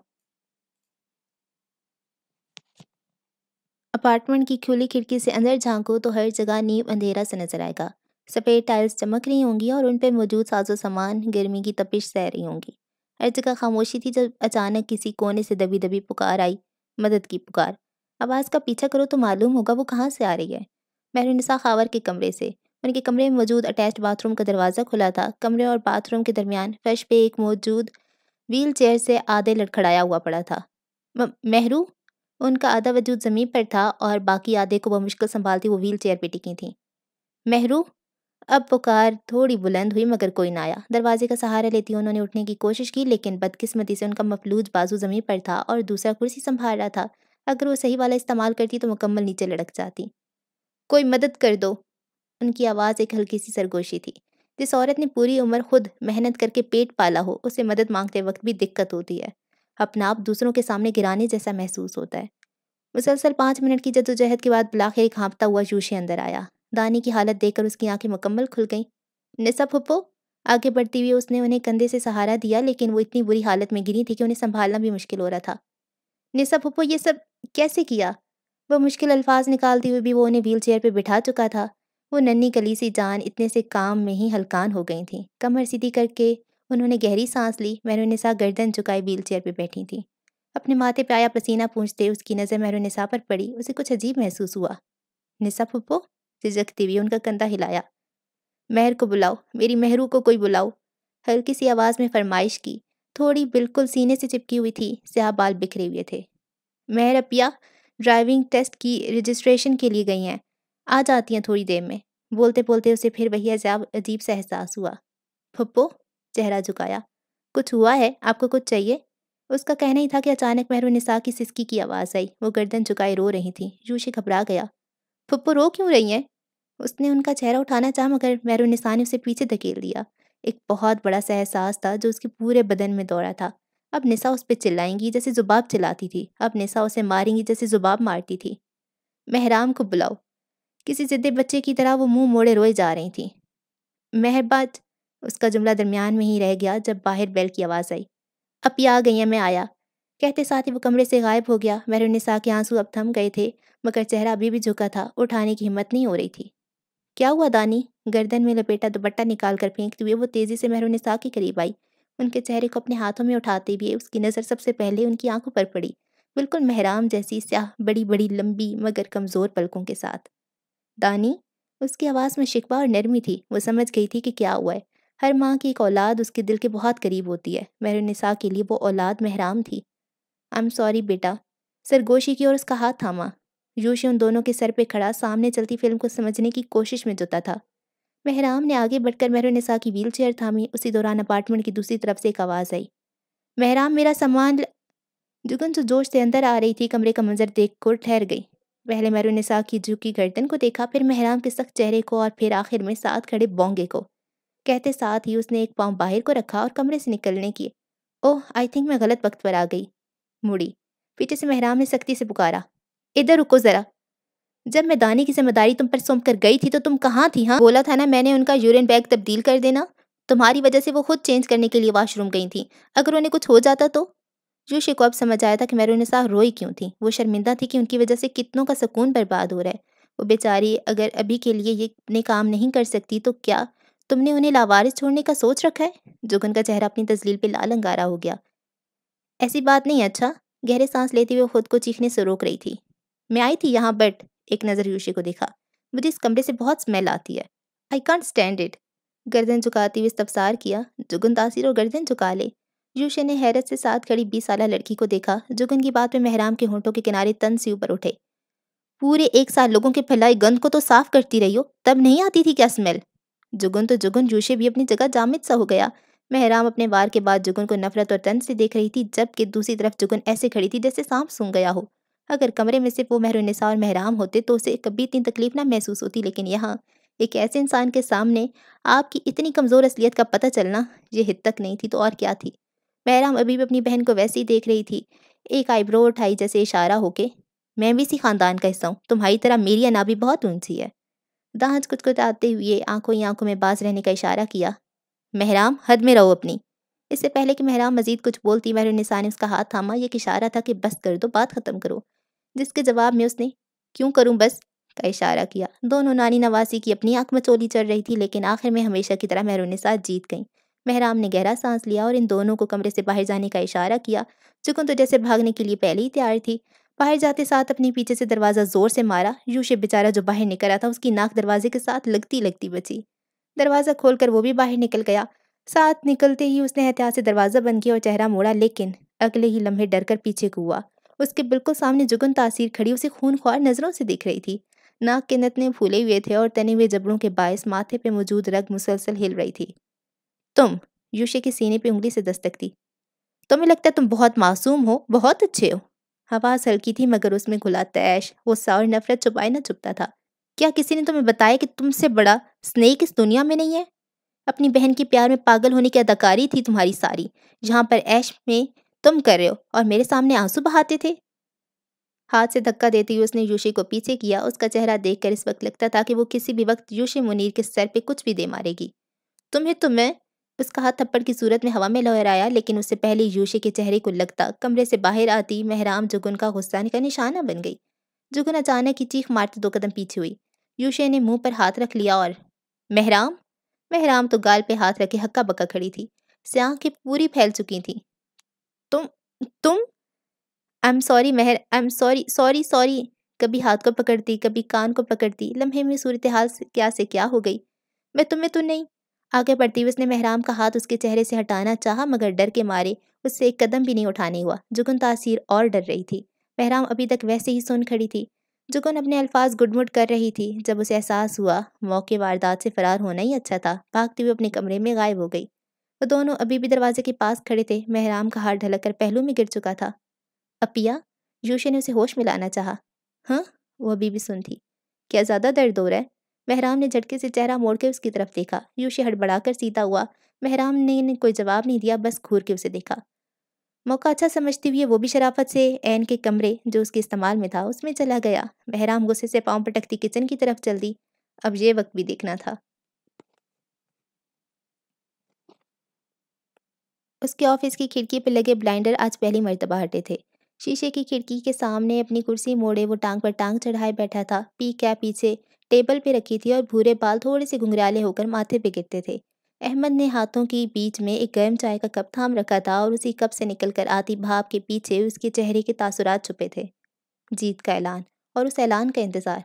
अपार्टमेंट की खुली खिड़की से अंदर झांको तो हर जगह नींब अंधेरा से नजर आएगा सफ़ेद टाइल्स चमक रही होंगी और उन पर मौजूद साजो सामान गर्मी की तपिश सह रही होंगी हर जगह खामोशी थी जब अचानक किसी कोने से दबी दबी पुकार आई मदद की पुकार आवाज़ का पीछा करो तो मालूम होगा वो कहाँ से आ रही है महरुनिसा खावर के कमरे से उनके कमरे में मौजूद अटैच्ड बाथरूम का दरवाज़ा खुला था कमरे और बाथरूम के दरमियान फर्श पे एक मौजूद व्हील चेयर से आधे लड़खड़ाया हुआ पड़ा था मेहरू उनका आधा वजूद ज़मीन पर था और बाकी आधे को मुश्किल संभालती वो व्हील चेयर पर टिकी थी मेहरू अब पुकार थोड़ी बुलंद हुई मगर कोई ना आया दरवाजे का सहारा लेती उन्होंने उठने की कोशिश की लेकिन बदकिस्मती से उनका मफलूज बाजू ज़मीन पर था और दूसरा कुर्सी संभाल रहा था अगर वो सही वाला इस्तेमाल करती तो मुकम्मल नीचे लड़क जाती कोई मदद कर दो उनकी आवाज़ एक हल्की सी सरगोशी थी जिस औरत ने पूरी उम्र खुद मेहनत करके पेट पाला हो उसे मदद मांगते वक्त भी दिक्कत होती है अपना आप दूसरों के सामने गिराने जैसा महसूस होता है मुसलसल पाँच मिनट की जद्दोजहद के बाद बलाखिर एक हाँपता हुआ जूशे अंदर आया दानी की हालत देखकर उसकी आंखें मुकम्मल खुल गईं निसब हुपो आगे बढ़ती हुई उसने उन्हें कंधे से सहारा दिया लेकिन वो इतनी बुरी हालत में गिरी थी कि उन्हें संभालना भी मुश्किल हो रहा था निसब हुपो ये सब कैसे किया वह मुश्किल अल्फाज निकालती हुई भी वो उन्हें व्हील चेयर पर बिठा चुका था वो नन्ही कली सी जान इतने से काम में ही हलकान हो गई थी कमर सीधी करके उन्होंने गहरी सांस ली मेहरुनिसा गर्दन झुकाई व्हील चेयर पर बैठी थी अपने माथे पे आया पसीना पूछते उसकी नज़र मेहरुनिसा पर पड़ी उसे कुछ अजीब महसूस हुआ निसा फुप्पो झिझकती हुई उनका कंधा हिलाया मेहर को बुलाओ मेरी मेहरू को कोई बुलाओ हल्की सी आवाज़ में फरमाइश की थोड़ी बिल्कुल सीने से चिपकी हुई थी स्याह बाल बिखरे हुए थे मेहर अपिया ड्राइविंग टेस्ट की रजिस्ट्रेशन के लिए गई हैं आ जाती हैं थोड़ी देर में बोलते बोलते उसे फिर वही अजाब अजीब सा एहसास हुआ फुप्पो चेहरा झुकाया कुछ हुआ है आपको कुछ चाहिए उसका कहना ही था कि अचानक मेहरू निसा की सिसकी की आवाज़ आई वो गर्दन झुकाए रो रही थी जूशी घबरा गया फुप्पो रो क्यों रही हैं उसने उनका चेहरा उठाना चाहा मगर मेहरू निसा ने उसे पीछे धकेल दिया एक बहुत बड़ा सा एहसास था जो उसके पूरे बदन में दौड़ा था अब निसा उस पर चिल्लाएंगी जैसे जुबाब चिल्लाती थी अब निसा उसे मारेंगी जैसे जुबाब मारती थी महराम को बुलाओ किसी जिद्दे बच्चे की तरह वो मुंह मोड़े रोए जा रही थी महबाज उसका जुमला दरमियान में ही रह गया जब बाहर बेल की आवाज़ आई अब आ गई है मैं आया कहते साथ ही वो कमरे से गायब हो गया मेहरुनिसा के आंसू अब थम गए थे मगर चेहरा अभी भी झुका था उठाने की हिम्मत नहीं हो रही थी क्या हुआ दानी गर्दन में लपेटा दुपट्टा निकाल कर फेंकते हुए वो तेज़ी से साह के करीब आई उनके चेहरे को अपने हाथों में उठाते हुए उसकी नज़र सबसे पहले उनकी आंखों पर पड़ी बिल्कुल महराम जैसी स्याह बड़ी बड़ी लंबी मगर कमज़ोर पलकों के साथ दानी उसकी आवाज़ में शिकवा और नरमी थी वो समझ गई थी कि क्या हुआ है हर माँ की एक औलाद उसके दिल के बहुत करीब होती है निसा के लिए वो औलाद महराम थी आई एम सॉरी बेटा सरगोशी की ओर उसका हाथ थामा जोशी उन दोनों के सर पे खड़ा सामने चलती फिल्म को समझने की कोशिश में जुता था महराम ने आगे बढ़कर मेहरनिसा की व्हील चेयर थामी उसी दौरान अपार्टमेंट की दूसरी तरफ से एक आवाज़ आई महराम मेरा सामान जुगन जो जोश से अंदर आ रही थी कमरे का मंजर देख कर ठहर गई पहले मरुनिसा की झुकी गर्दन को देखा फिर महराम के सख्त चेहरे को और फिर आखिर में साथ खड़े बोंगे को कहते साथ ही उसने एक पाँव बाहर को रखा और कमरे से निकलने की ओह आई थिंक मैं गलत वक्त पर आ गई मुड़ी पीछे से महराम ने सख्ती से पुकारा इधर रुको ज़रा जब मैं दानी की जिम्मेदारी तुम पर सौंप कर गई थी तो तुम कहाँ थी हाँ बोला था ना मैंने उनका यूरिन बैग तब्दील कर देना तुम्हारी वजह से वो खुद चेंज करने के लिए वॉशरूम गई थी अगर उन्हें कुछ हो जाता तो जोशी को अब समझ आया था कि साहब रोई क्यों थी वो शर्मिंदा थी कि उनकी वजह से कितनों का सुकून बर्बाद हो रहा है वो बेचारी अगर अभी के लिए ये अपने काम नहीं कर सकती तो क्या तुमने उन्हें लावारिस छोड़ने का सोच रखा है जुगन का चेहरा अपनी तजलील पर लाल अंगारा हो गया ऐसी बात नहीं अच्छा गहरे सांस लेते हुए खुद को चीखने से रोक रही थी मैं आई थी यहाँ बट एक नज़र यूशी को देखा मुझे इस कमरे से बहुत स्मेल आती है आई कॉन्ट स्टैंड इट गर्दन झुकाती हुए इस्तफसार किया जुगन तासीर और गर्दन झुका ले यूशे ने हैरत से साथ खड़ी बीस साल लड़की को देखा जुगन की बात में महराम के होंठों के किनारे तन से ऊपर उठे पूरे एक साल लोगों के फैलाई गंद को तो साफ करती रही हो तब नहीं आती थी क्या स्मेल जुगन तो जुगन जूशे भी अपनी जगह जामिद सा हो गया मेहराम अपने वार के बाद जुगन को नफरत और तन से देख रही थी जबकि दूसरी तरफ जुगन ऐसे खड़ी थी जैसे सांप सूं गया हो अगर कमरे में सिर्फ वो मेहरुनिसा और महराम होते तो उसे कभी इतनी तकलीफ ना महसूस होती लेकिन यहाँ एक ऐसे इंसान के सामने आपकी इतनी कमज़ोर असलियत का पता चलना ये हित तक नहीं थी तो और क्या थी बहराम अभी भी अपनी बहन को वैसे ही देख रही थी एक आईब्रो उठाई जैसे इशारा होके मैं भी इसी खानदान का हिस्सा हूँ तुम्हारी तरह मेरी अना भी बहुत ऊंची है दांत कुछ कुछ आते हुए आंखों ही आंखों में बाज रहने का इशारा किया महराम हद में रहो अपनी इससे पहले कि महराम मजीद कुछ बोलती महरुनिसा ने उसका हाथ थामा यह इशारा था कि बस कर दो बात ख़त्म करो जिसके जवाब में उसने क्यों करूं बस का इशारा किया दोनों नानी नवासी की अपनी आंख मचोली चढ़ रही थी लेकिन आखिर में हमेशा की तरह महरुनिसा जीत गई महराम ने गहरा सांस लिया और इन दोनों को कमरे से बाहर जाने का इशारा किया सुकुन तो जैसे भागने के लिए पहले ही तैयार थी बाहर जाते साथ अपने पीछे से दरवाज़ा ज़ोर से मारा यूशे बेचारा जो बाहर निकल रहा था उसकी नाक दरवाजे के साथ लगती लगती बची दरवाज़ा खोलकर वो भी बाहर निकल गया साथ निकलते ही उसने एहतियात से दरवाज़ा बंद किया और चेहरा मोड़ा लेकिन अगले ही लम्हे डर कर पीछे को हुआ उसके बिल्कुल सामने जुगन तासीर खड़ी उसे खून ख्वार नज़रों से दिख रही थी नाक के नतने फूले हुए थे और तने हुए जबड़ों के बायस माथे पे मौजूद रग मुसलसल हिल रही थी तुम यूशे के सीने पे उंगली से दस्तक दी तुम्हें लगता है तुम बहुत मासूम हो बहुत अच्छे हो आवाज़ हल्की थी मगर उसमें घुला तैश गुस्सा और नफरत छुपाए ना छुपता था क्या किसी ने तुम्हें बताया कि तुमसे बड़ा स्नेक इस दुनिया में नहीं है अपनी बहन के प्यार में पागल होने की अदाकारी थी तुम्हारी सारी जहाँ पर ऐश में तुम कर रहे हो और मेरे सामने आंसू बहाते थे हाथ से धक्का देते हुए उसने यूशी को पीछे किया उसका चेहरा देखकर इस वक्त लगता था कि वो किसी भी वक्त यूशी मुनीर के सर पे कुछ भी दे मारेगी तुम्हें तो मैं उसका हाथ थप्पड़ की सूरत में हवा में लहराया लेकिन उससे पहले यूशे के चेहरे को लगता कमरे से बाहर आती महराम जुगुन का गुस्सा का निशाना बन गई जुगुन अचानक ही चीख मारते दो कदम पीछे हुई यूशे ने मुंह पर हाथ रख लिया और महराम महराम तो गाल पे हाथ रखे हक्का बक्का खड़ी थी से आंखें पूरी फैल चुकी थी तुम तुम I am sorry Mehar I am sorry sorry sorry कभी हाथ को पकड़ती कभी कान को पकड़ती लम्हे में सूरत हाल से क्या से क्या हो गई मैं तुम्हें तो नहीं आगे बढ़ते हुए उसने महराम का हाथ उसके चेहरे से हटाना चाहा मगर डर के मारे उससे एक कदम भी नहीं उठाने हुआ जुगन तासीर और डर रही थी महराम अभी तक वैसे ही सुन खड़ी थी जुगन अपने अल्फाज गुडमुड कर रही थी जब उसे एहसास हुआ मौके वारदात से फ़रार होना ही अच्छा था भागते हुए अपने कमरे में गायब हो गई वो दोनों अभी भी दरवाजे के पास खड़े थे महराम का हाथ ढलक कर पहलू में गिर चुका था अपिया यूशे ने उसे होश मिलाना चाहा हाँ वो अभी भी सुन थी क्या ज़्यादा दर्द हो रहा है महराम ने झटके से चेहरा मोड़ के उसकी तरफ देखा यूशी हड़बड़ाकर सीधा हुआ महराम ने कोई जवाब नहीं दिया बस घूर के उसे देखा मौका अच्छा समझते हुए वो भी शराफत से एन के कमरे जो उसके इस्तेमाल में था उसमें चला गया महराम गुस्से से पाँव पटकती किचन की तरफ चल दी अब ये वक्त भी देखना था उसके ऑफिस की खिड़की पर लगे ब्लाइंडर आज पहली मरतबा हटे थे शीशे की खिड़की के सामने अपनी कुर्सी मोड़े वो टांग पर टांग चढ़ाए बैठा था पी क्या पीछे टेबल पे रखी थी और भूरे बाल थोड़े से घुंघराले होकर माथे पे गिरते थे अहमद ने हाथों की बीच में एक गर्म चाय का कप थाम रखा था और उसी कप से निकल कर आती भाप के पीछे उसके चेहरे के तासुरात छुपे थे जीत का ऐलान और उस ऐलान का इंतज़ार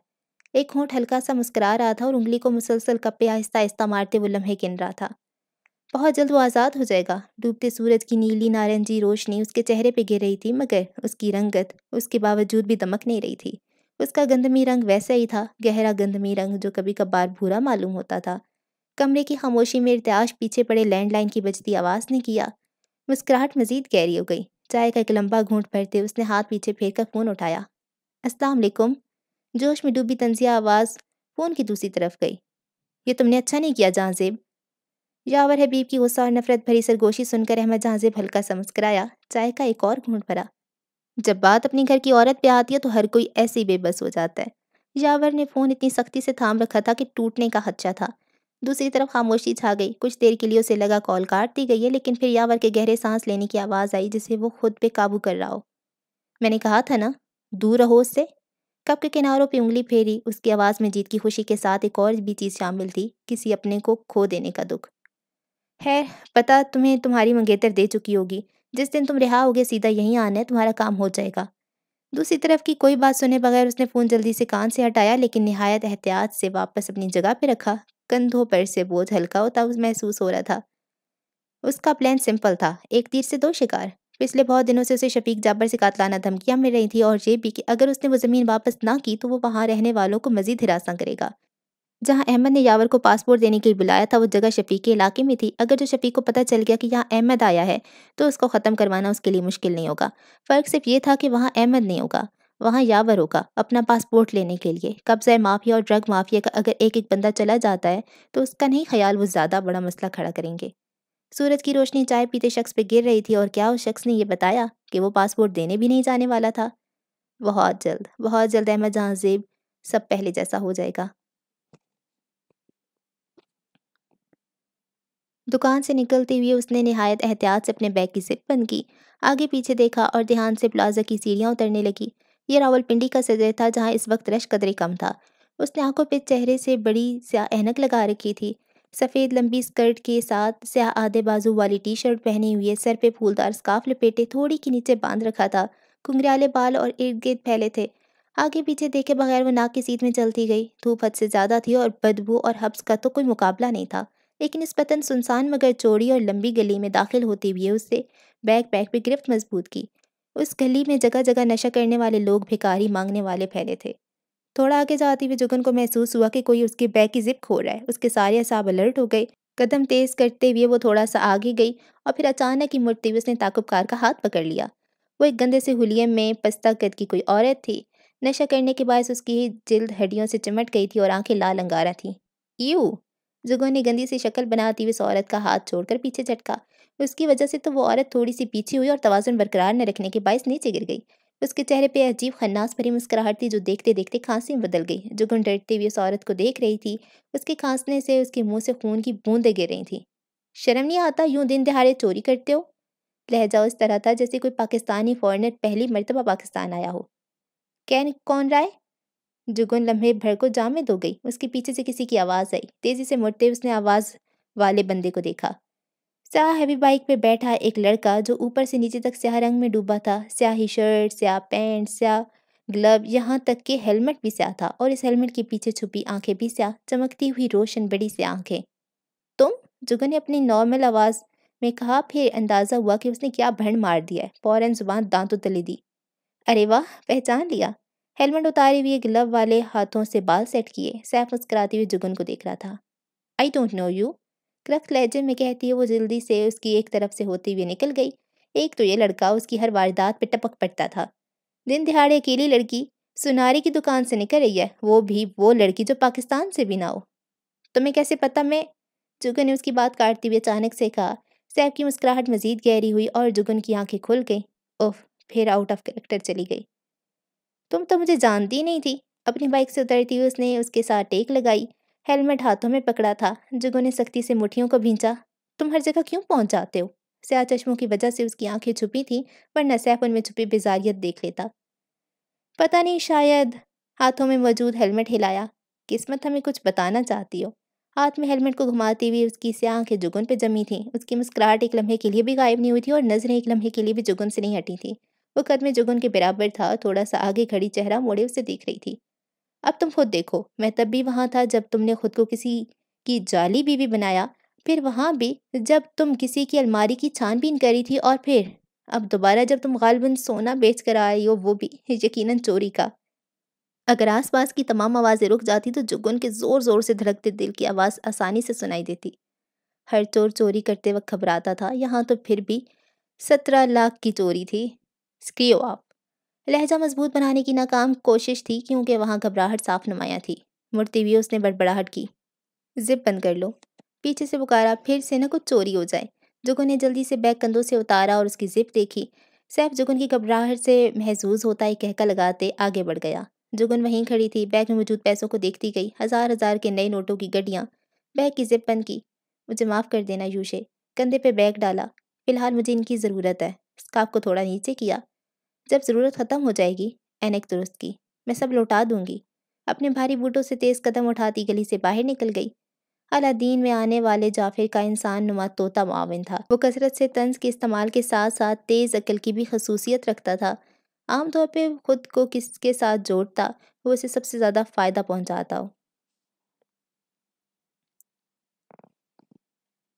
एक होंठ हल्का सा मुस्करा रहा था और उंगली को मुसलसल कप पे आहिस्ता आहिस्ता मारते वो लम्हे गिन रहा था बहुत जल्द वो आज़ाद हो जाएगा डूबते सूरज की नीली नारंगी रोशनी उसके चेहरे पर गिर रही थी मगर उसकी रंगत उसके बावजूद भी दमक नहीं रही थी उसका गंदमी रंग वैसा ही था गहरा गंदमी रंग जो कभी कभार भूरा मालूम होता था कमरे की खामोशी में इरतयाश पीछे पड़े लैंडलाइन की बजती आवाज़ ने किया मुस्कुराहट मजीद गहरी हो गई चाय का एक लंबा घूंट भरते उसने हाथ पीछे फेर कर फ़ोन उठाया अस्सलाम जोश में डूबी तंजिया आवाज़ फ़ोन की दूसरी तरफ गई ये तुमने अच्छा नहीं किया जहाँजेब यावर हबीब की गुस्सा और नफरत भरी सरगोशी सुनकर अहमद जहाँजेब हल्का सा मुस्कराया चाय का एक और घूंट भरा जब बात अपने घर की औरत पे आती है तो हर कोई ऐसे ही बेबस हो जाता है यावर ने फ़ोन इतनी सख्ती से थाम रखा था कि टूटने का खदशा था दूसरी तरफ खामोशी छा गई कुछ देर के लिए उसे लगा कॉल काट दी गई है लेकिन फिर यावर के गहरे सांस लेने की आवाज़ आई जिसे वो खुद पे काबू कर रहा हो मैंने कहा था ना दूर रहो उससे कप के किनारों पे उंगली फेरी उसकी आवाज़ में जीत की खुशी के साथ एक और भी चीज़ शामिल थी किसी अपने को खो देने का दुख खैर पता तुम्हें तुम्हारी मंगेतर दे चुकी होगी जिस दिन तुम रिहा होगे सीधा यहीं आना है तुम्हारा काम हो जाएगा दूसरी तरफ की कोई बात सुने बगैर उसने फ़ोन जल्दी से कान से हटाया लेकिन नहायत एहतियात से वापस अपनी जगह पर रखा कंधों पर से बोझ हल्का होता महसूस हो रहा था उसका प्लान सिंपल था एक तीर से दो शिकार पिछले बहुत दिनों से उसे शफीक जाबर से कातलाना धमकियां मिल रही थी और ये भी कि अगर उसने वो ज़मीन वापस ना की तो वो वहाँ रहने वालों को मज़ीद हिरासा करेगा जहाँ अहमद ने यावर को पासपोर्ट देने के लिए बुलाया था वो जगह शफीक के इलाके में थी अगर जो शफी को पता चल गया कि यहाँ अहमद आया है तो उसको ख़त्म करवाना उसके लिए मुश्किल नहीं होगा फ़र्क सिर्फ ये था कि वहाँ अहमद नहीं होगा वहाँ यावर होगा अपना पासपोर्ट लेने के लिए कब्जा माफिया और ड्रग माफिया का अगर एक एक बंदा चला जाता है तो उसका नहीं ख्याल वो ज़्यादा बड़ा मसला खड़ा करेंगे सूरज की रोशनी चाय पीते शख्स पर गिर रही थी और क्या उस शख्स ने यह बताया कि वो पासपोर्ट देने भी नहीं जाने वाला था बहुत जल्द बहुत जल्द अहमद जहाँ जेब सब पहले जैसा हो जाएगा दुकान से निकलते हुए उसने नहायत एहतियात से अपने बैग की जिप बंद की आगे पीछे देखा और ध्यान से प्लाजा की सीढ़ियाँ उतरने लगी यह रावलपिंडी का सदर था जहाँ इस वक्त रश कदरे कम था उसने आंखों पर चेहरे से बड़ी स्या एनक लगा रखी थी सफ़ेद लंबी स्कर्ट के साथ स्या आधे बाजू वाली टी शर्ट पहने हुए सर पे फूलदार स्काफ लपेटे थोड़ी के नीचे बांध रखा था घुंघराले बाल और इर्द गिर्द फैले थे आगे पीछे देखे बगैर वो नाक की सीट में चलती गई धूप हद से ज़्यादा थी और बदबू और हब्स का तो कोई मुकाबला नहीं था लेकिन इस पतन सुनसान मगर चौड़ी और लंबी गली में दाखिल होते हुए उससे बैग पैक पर गिरफ्त मजबूत की उस गली में जगह जगह नशा करने वाले लोग भिकारी मांगने वाले फैले थे थोड़ा आगे जाते हुए जुगन को महसूस हुआ कि कोई उसके बैग की जिप खो रहा है उसके सारे असाब अलर्ट हो गए कदम तेज करते हुए वो थोड़ा सा आगे गई और फिर अचानक ही मुड़ते हुए उसने ताकुब कार का हाथ पकड़ लिया वो एक गंदे से हुलिये में पस्ता कद की कोई औरत थी नशा करने के बायस उसकी जिल्द हड्डियों से चिमट गई थी और आंखें लाल अंगारा थी यू जुगो ने गंदी सी शक्ल बनाती हुई उस औरत का हाथ छोड़कर पीछे झटका उसकी वजह से तो वो औरत थोड़ी सी पीछे हुई और तोज़ुन बरकरार न रखने के बायस नीचे गिर गई उसके चेहरे पे अजीब खन्नास भरी मुस्कुराहट थी जो देखते देखते खांसी में बदल गई जुगुन डरते हुए उस औरत को देख रही थी उसके खांसने से उसके मुंह से खून की बूंदें गिर रही थी शर्म नहीं आता यूं दिन दहाड़े चोरी करते हो लहजा उस तरह था जैसे कोई पाकिस्तानी फॉरनर पहली मरतबा पाकिस्तान आया हो कैन कौन राय जुगुन लम्हे भर को जामे दो गई उसके पीछे से किसी की आवाज़ आई तेज़ी से मुड़ते उसने आवाज़ वाले बंदे को देखा स्याह हैवी बाइक पे बैठा एक लड़का जो ऊपर से नीचे तक स्याह रंग में डूबा था स्याही शर्ट स्याह पैंट स्याह ग्लव यहाँ तक के हेलमेट भी स्याह था और इस हेलमेट के पीछे छुपी आंखें भी स्याह चमकती हुई रोशन बड़ी सी आंखें तुम जुगन ने अपनी नॉर्मल आवाज़ में कहा फिर अंदाज़ा हुआ कि उसने क्या भंड मार दिया है फ़ौरन जुबान दांतों तले दी अरे वाह पहचान लिया हेलमेट उतारे हुए ग्लव वाले हाथों से बाल सेट किए सैफ मुस्कराते हुए जुगन को देख रहा था आई डोंट नो यू क्रक लहजे में कहती है वो जल्दी से उसकी एक तरफ से होती हुई निकल गई एक तो ये लड़का उसकी हर वारदात पे टपक पड़ता था दिन दिहाड़े अकेली लड़की सुनारी की दुकान से निकल रही है वो भी वो लड़की जो पाकिस्तान से भी ना हो तुम्हें कैसे पता मैं जुगन ने उसकी बात काटते हुए अचानक से कहा सैफ की मुस्कुराहट मजीद गहरी हुई और जुगन की आंखें खुल गई ओह फिर आउट ऑफ करेक्टर चली गई तुम तो मुझे जानती नहीं थी अपनी बाइक से उतरती हुई उसने उसके साथ टेक लगाई हेलमेट हाथों में पकड़ा था जुगो ने सख्ती से मुठियों को भींचा तुम हर जगह क्यों पहुंच जाते हो स्या चश्मों की वजह से उसकी आंखें छुपी थीं न सैफ उनमें छुपी बेजारियत देख लेता पता नहीं शायद हाथों में मौजूद हेलमेट हिलाया किस्मत हमें कुछ बताना चाहती हो हाथ में हेलमेट को घुमाती हुई उसकी स्या आंखें जुगुन पर जमी थीं उसकी मुस्कुराहट एक लम्हे के लिए भी गायब नहीं हुई थी और नज़रें एक लम्हे के लिए भी जुगुन से नहीं हटी थी वो कद में जुगुन के बराबर था थोड़ा सा आगे खड़ी चेहरा मोड़े उसे देख रही थी अब तुम खुद देखो मैं तब भी वहाँ था जब तुमने खुद को किसी की जाली बीवी बनाया फिर वहाँ भी जब तुम किसी की अलमारी की छानबीन करी थी और फिर अब दोबारा जब तुम गालबन सोना बेच कर आई हो वो भी यकीनन चोरी का अगर आसपास की तमाम आवाज़ें रुक जाती तो जुगुन के ज़ोर ज़ोर से धड़कते दिल की आवाज़ आसानी से सुनाई देती हर चोर चोरी करते वक्त घबराता था यहाँ तो फिर भी सत्रह लाख की चोरी थी स्क्रियो आप लहजा मजबूत बनाने की नाकाम कोशिश थी क्योंकि वहाँ घबराहट साफ नुमाया थी मुड़ती हुई उसने बड़बड़ाहट की जिप बंद कर लो पीछे से पुकारा फिर से ना कुछ चोरी हो जाए जुगन ने जल्दी से बैग कंधों से उतारा और उसकी जिप देखी सैफ जुगन की घबराहट से महजूज होता एक कहका लगाते आगे बढ़ गया जुगन वहीं खड़ी थी बैग में मौजूद पैसों को देखती गई हज़ार हज़ार के नए नोटों की गड्डियाँ बैग की जिप बंद की मुझे माफ़ कर देना यूशे कंधे पे बैग डाला फ़िलहाल मुझे इनकी ज़रूरत है स्काफ को थोड़ा नीचे किया जब ज़रूरत ख़त्म हो जाएगी एनक दुरुस्त की मैं सब लौटा दूंगी अपने भारी बूटों से तेज़ कदम उठाती गली से बाहर निकल गई अलादीन में आने वाले जाफिर का इंसान नुमा तोता माविन था वो कसरत से तंज के इस्तेमाल के साथ साथ तेज़ अकल की भी खसूसियत रखता था आमतौर पर खुद को किसके साथ जोड़ता वो उसे सबसे ज़्यादा फ़ायदा पहुंचाता हो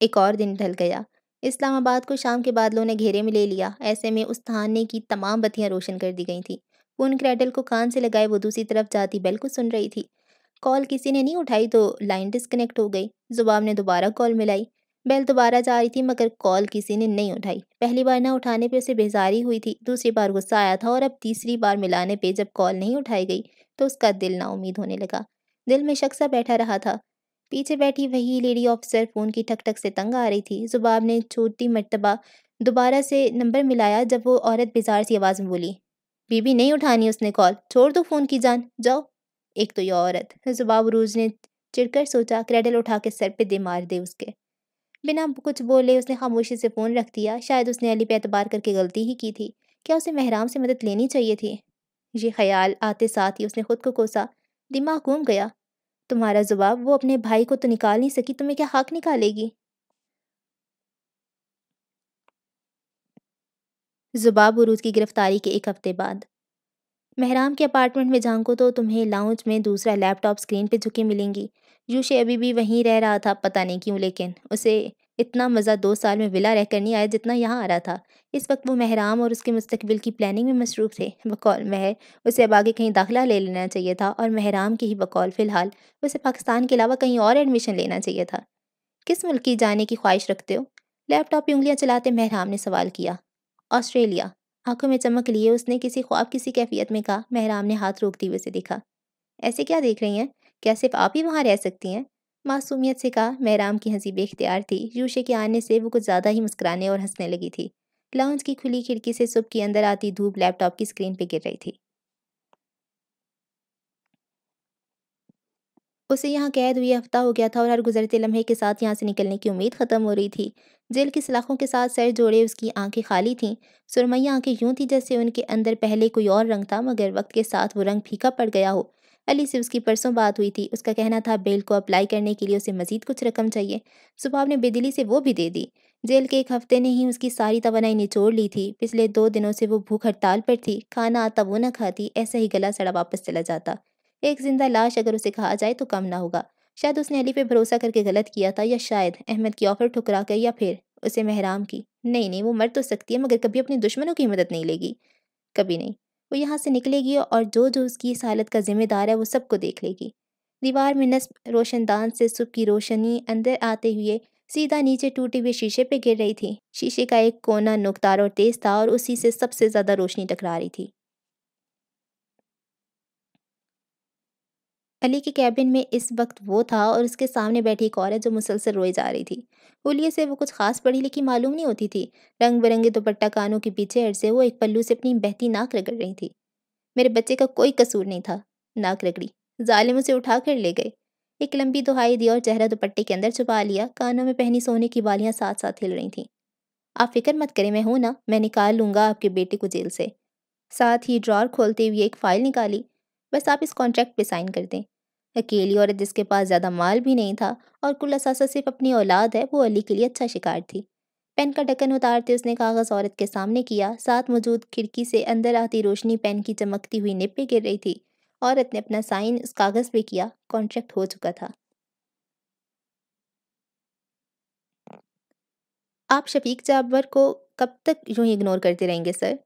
एक और दिन ढल गया इस्लामाबाद को शाम के बादलों ने घेरे में ले लिया ऐसे में उस थाने की तमाम बत्तियाँ रोशन कर दी गई थी पून क्रेडल को कान से लगाए वो दूसरी तरफ जाती बेल को सुन रही थी कॉल किसी ने नहीं उठाई तो लाइन डिस्कनेक्ट हो गई जुबाब ने दोबारा कॉल मिलाई बेल दोबारा जा रही थी मगर कॉल किसी ने नहीं उठाई पहली बार ना उठाने पे उसे बेजारी हुई थी दूसरी बार गुस्सा आया था और अब तीसरी बार मिलाने पे जब कॉल नहीं उठाई गई तो उसका दिल ना उम्मीद होने लगा दिल में शख्सा बैठा रहा था पीछे बैठी वही लेडी ऑफिसर फ़ोन की ठक ठक से तंग आ रही थी जुबाब ने छोटी मरतबा दोबारा से नंबर मिलाया जब वो औरत बेजार सी आवाज़ में बोली बीबी नहीं उठानी उसने कॉल छोड़ दो फ़ोन की जान जाओ एक तो यह औरत जुबाब रूज ने चिड़कर सोचा क्रेडल उठा के सर पे दे मार दे उसके बिना कुछ बोले उसने खामोशी से फ़ोन रख दिया शायद उसने अली पे एतबार करके गलती ही की थी क्या उसे महराम से मदद लेनी चाहिए थी ये ख्याल आते साथ ही उसने खुद को कोसा दिमाग घूम गया तुम्हारा जवाब वो अपने भाई को तो निकाल नहीं सकी तुम्हें क्या हक निकालेगी जुबाब उरूज की गिरफ्तारी के एक हफ्ते बाद महराम के अपार्टमेंट में झांको तो तुम्हें लाउंज में दूसरा लैपटॉप स्क्रीन पे झुके मिलेंगी यूशे अभी भी वहीं रह रहा था पता नहीं क्यों लेकिन उसे इतना मज़ा दो साल में बिला रहकर नहीं आया जितना यहाँ आ रहा था इस वक्त वो महराम और उसके मुस्तबिल की प्लानिंग में मसरूफ़ थे बकौल महर उसे अब आगे कहीं दाखिला ले लेना चाहिए था और महराम की ही बकौल फ़िलहाल उसे पाकिस्तान के अलावा कहीं और एडमिशन लेना चाहिए था किस मुल्क की जाने की ख्वाहिश रखते हो लैपटॉप की उंगलियाँ चलाते महराम ने सवाल किया ऑस्ट्रेलिया आंखों में चमक लिए उसने किसी ख्वाब किसी कैफियत में कहा महराम ने हाथ रोकते हुए उसे देखा ऐसे क्या देख रही हैं क्या सिर्फ आप ही वहाँ रह सकती हैं मासूमियत से कहा महराम की हंसी बेख्तियार थी यूशे के आने से वो कुछ ज़्यादा ही मुस्कुराने और हंसने लगी थी लाउंज की खुली खिड़की से सुबह की अंदर आती धूप लैपटॉप की स्क्रीन पर गिर रही थी उसे यहाँ कैद हुए हफ्ता हो गया था और हर गुजरते लम्हे के साथ यहाँ से निकलने की उम्मीद ख़त्म हो रही थी जेल की सलाखों के साथ सर जोड़े उसकी आंखें खाली थीं सुरमैया आंखें यूं थी जैसे उनके अंदर पहले कोई और रंग था मगर वक्त के साथ वो रंग फीका पड़ गया हो अली से उसकी परसों बात हुई थी उसका कहना था बेल को अप्लाई करने के लिए उसे मजीद कुछ रकम चाहिए सुबह ने बेदिली से वो भी दे दी जेल के एक हफ्ते ने ही उसकी सारी तोनाई निचोड़ ली थी पिछले दो दिनों से वो भूख हड़ताल पर थी खाना आता वो न खाती ऐसा ही गला सड़ा वापस चला जाता एक जिंदा लाश अगर उसे कहा जाए तो कम ना होगा शायद उसने अली पे भरोसा करके गलत किया था या शायद अहमद की ऑफर ठुकरा कर या फिर उसे महराम की नहीं नहीं वो मर तो सकती है मगर कभी अपने दुश्मनों की मदद नहीं लेगी कभी नहीं वो यहाँ से निकलेगी और जो जो उसकी इस हालत का जिम्मेदार है वो सबको देख लेगी दीवार में नस्ब रोशनदान से सुख की रोशनी अंदर आते हुए सीधा नीचे टूटे हुए शीशे पे गिर रही थी शीशे का एक कोना नुकदार और तेज था और उसी से सबसे ज़्यादा रोशनी टकरा रही थी अली के कैबिन में इस वक्त वो था और उसके सामने बैठी एक औरत जो मुसलसल रोई जा रही थी उलिए से वो कुछ खास पढ़ी लिखी मालूम नहीं होती थी रंग बिरंगे दुपट्टा कानों के पीछे अड़ वो एक पल्लू से अपनी बहती नाक रगड़ रही थी मेरे बच्चे का कोई कसूर नहीं था नाक रगड़ी जालिम उसे उठा कर ले गए एक लंबी दुहाई दी और चेहरा दुपट्टे के अंदर छुपा लिया कानों में पहनी सोने की बालियाँ साथ साथ हिल रही थीं आप फिक्र मत करें मैं हूँ ना मैं निकाल लूँगा आपके बेटे को जेल से साथ ही ड्रॉर खोलते हुए एक फ़ाइल निकाली बस आप इस कॉन्ट्रैक्ट पे साइन कर दें अकेली औरत जिसके पास ज़्यादा माल भी नहीं था और कुल असासा सिर्फ अपनी औलाद है वो अली के लिए अच्छा शिकार थी पेन का ढक्कन उतारते उसने कागज़ औरत के सामने किया साथ मौजूद खिड़की से अंदर आती रोशनी पेन की चमकती हुई निब पे गिर रही थी औरत ने अपना साइन उस कागज़ पे किया कॉन्ट्रैक्ट हो चुका था आप शफीक जाबर को कब तक यूं इग्नोर करते रहेंगे सर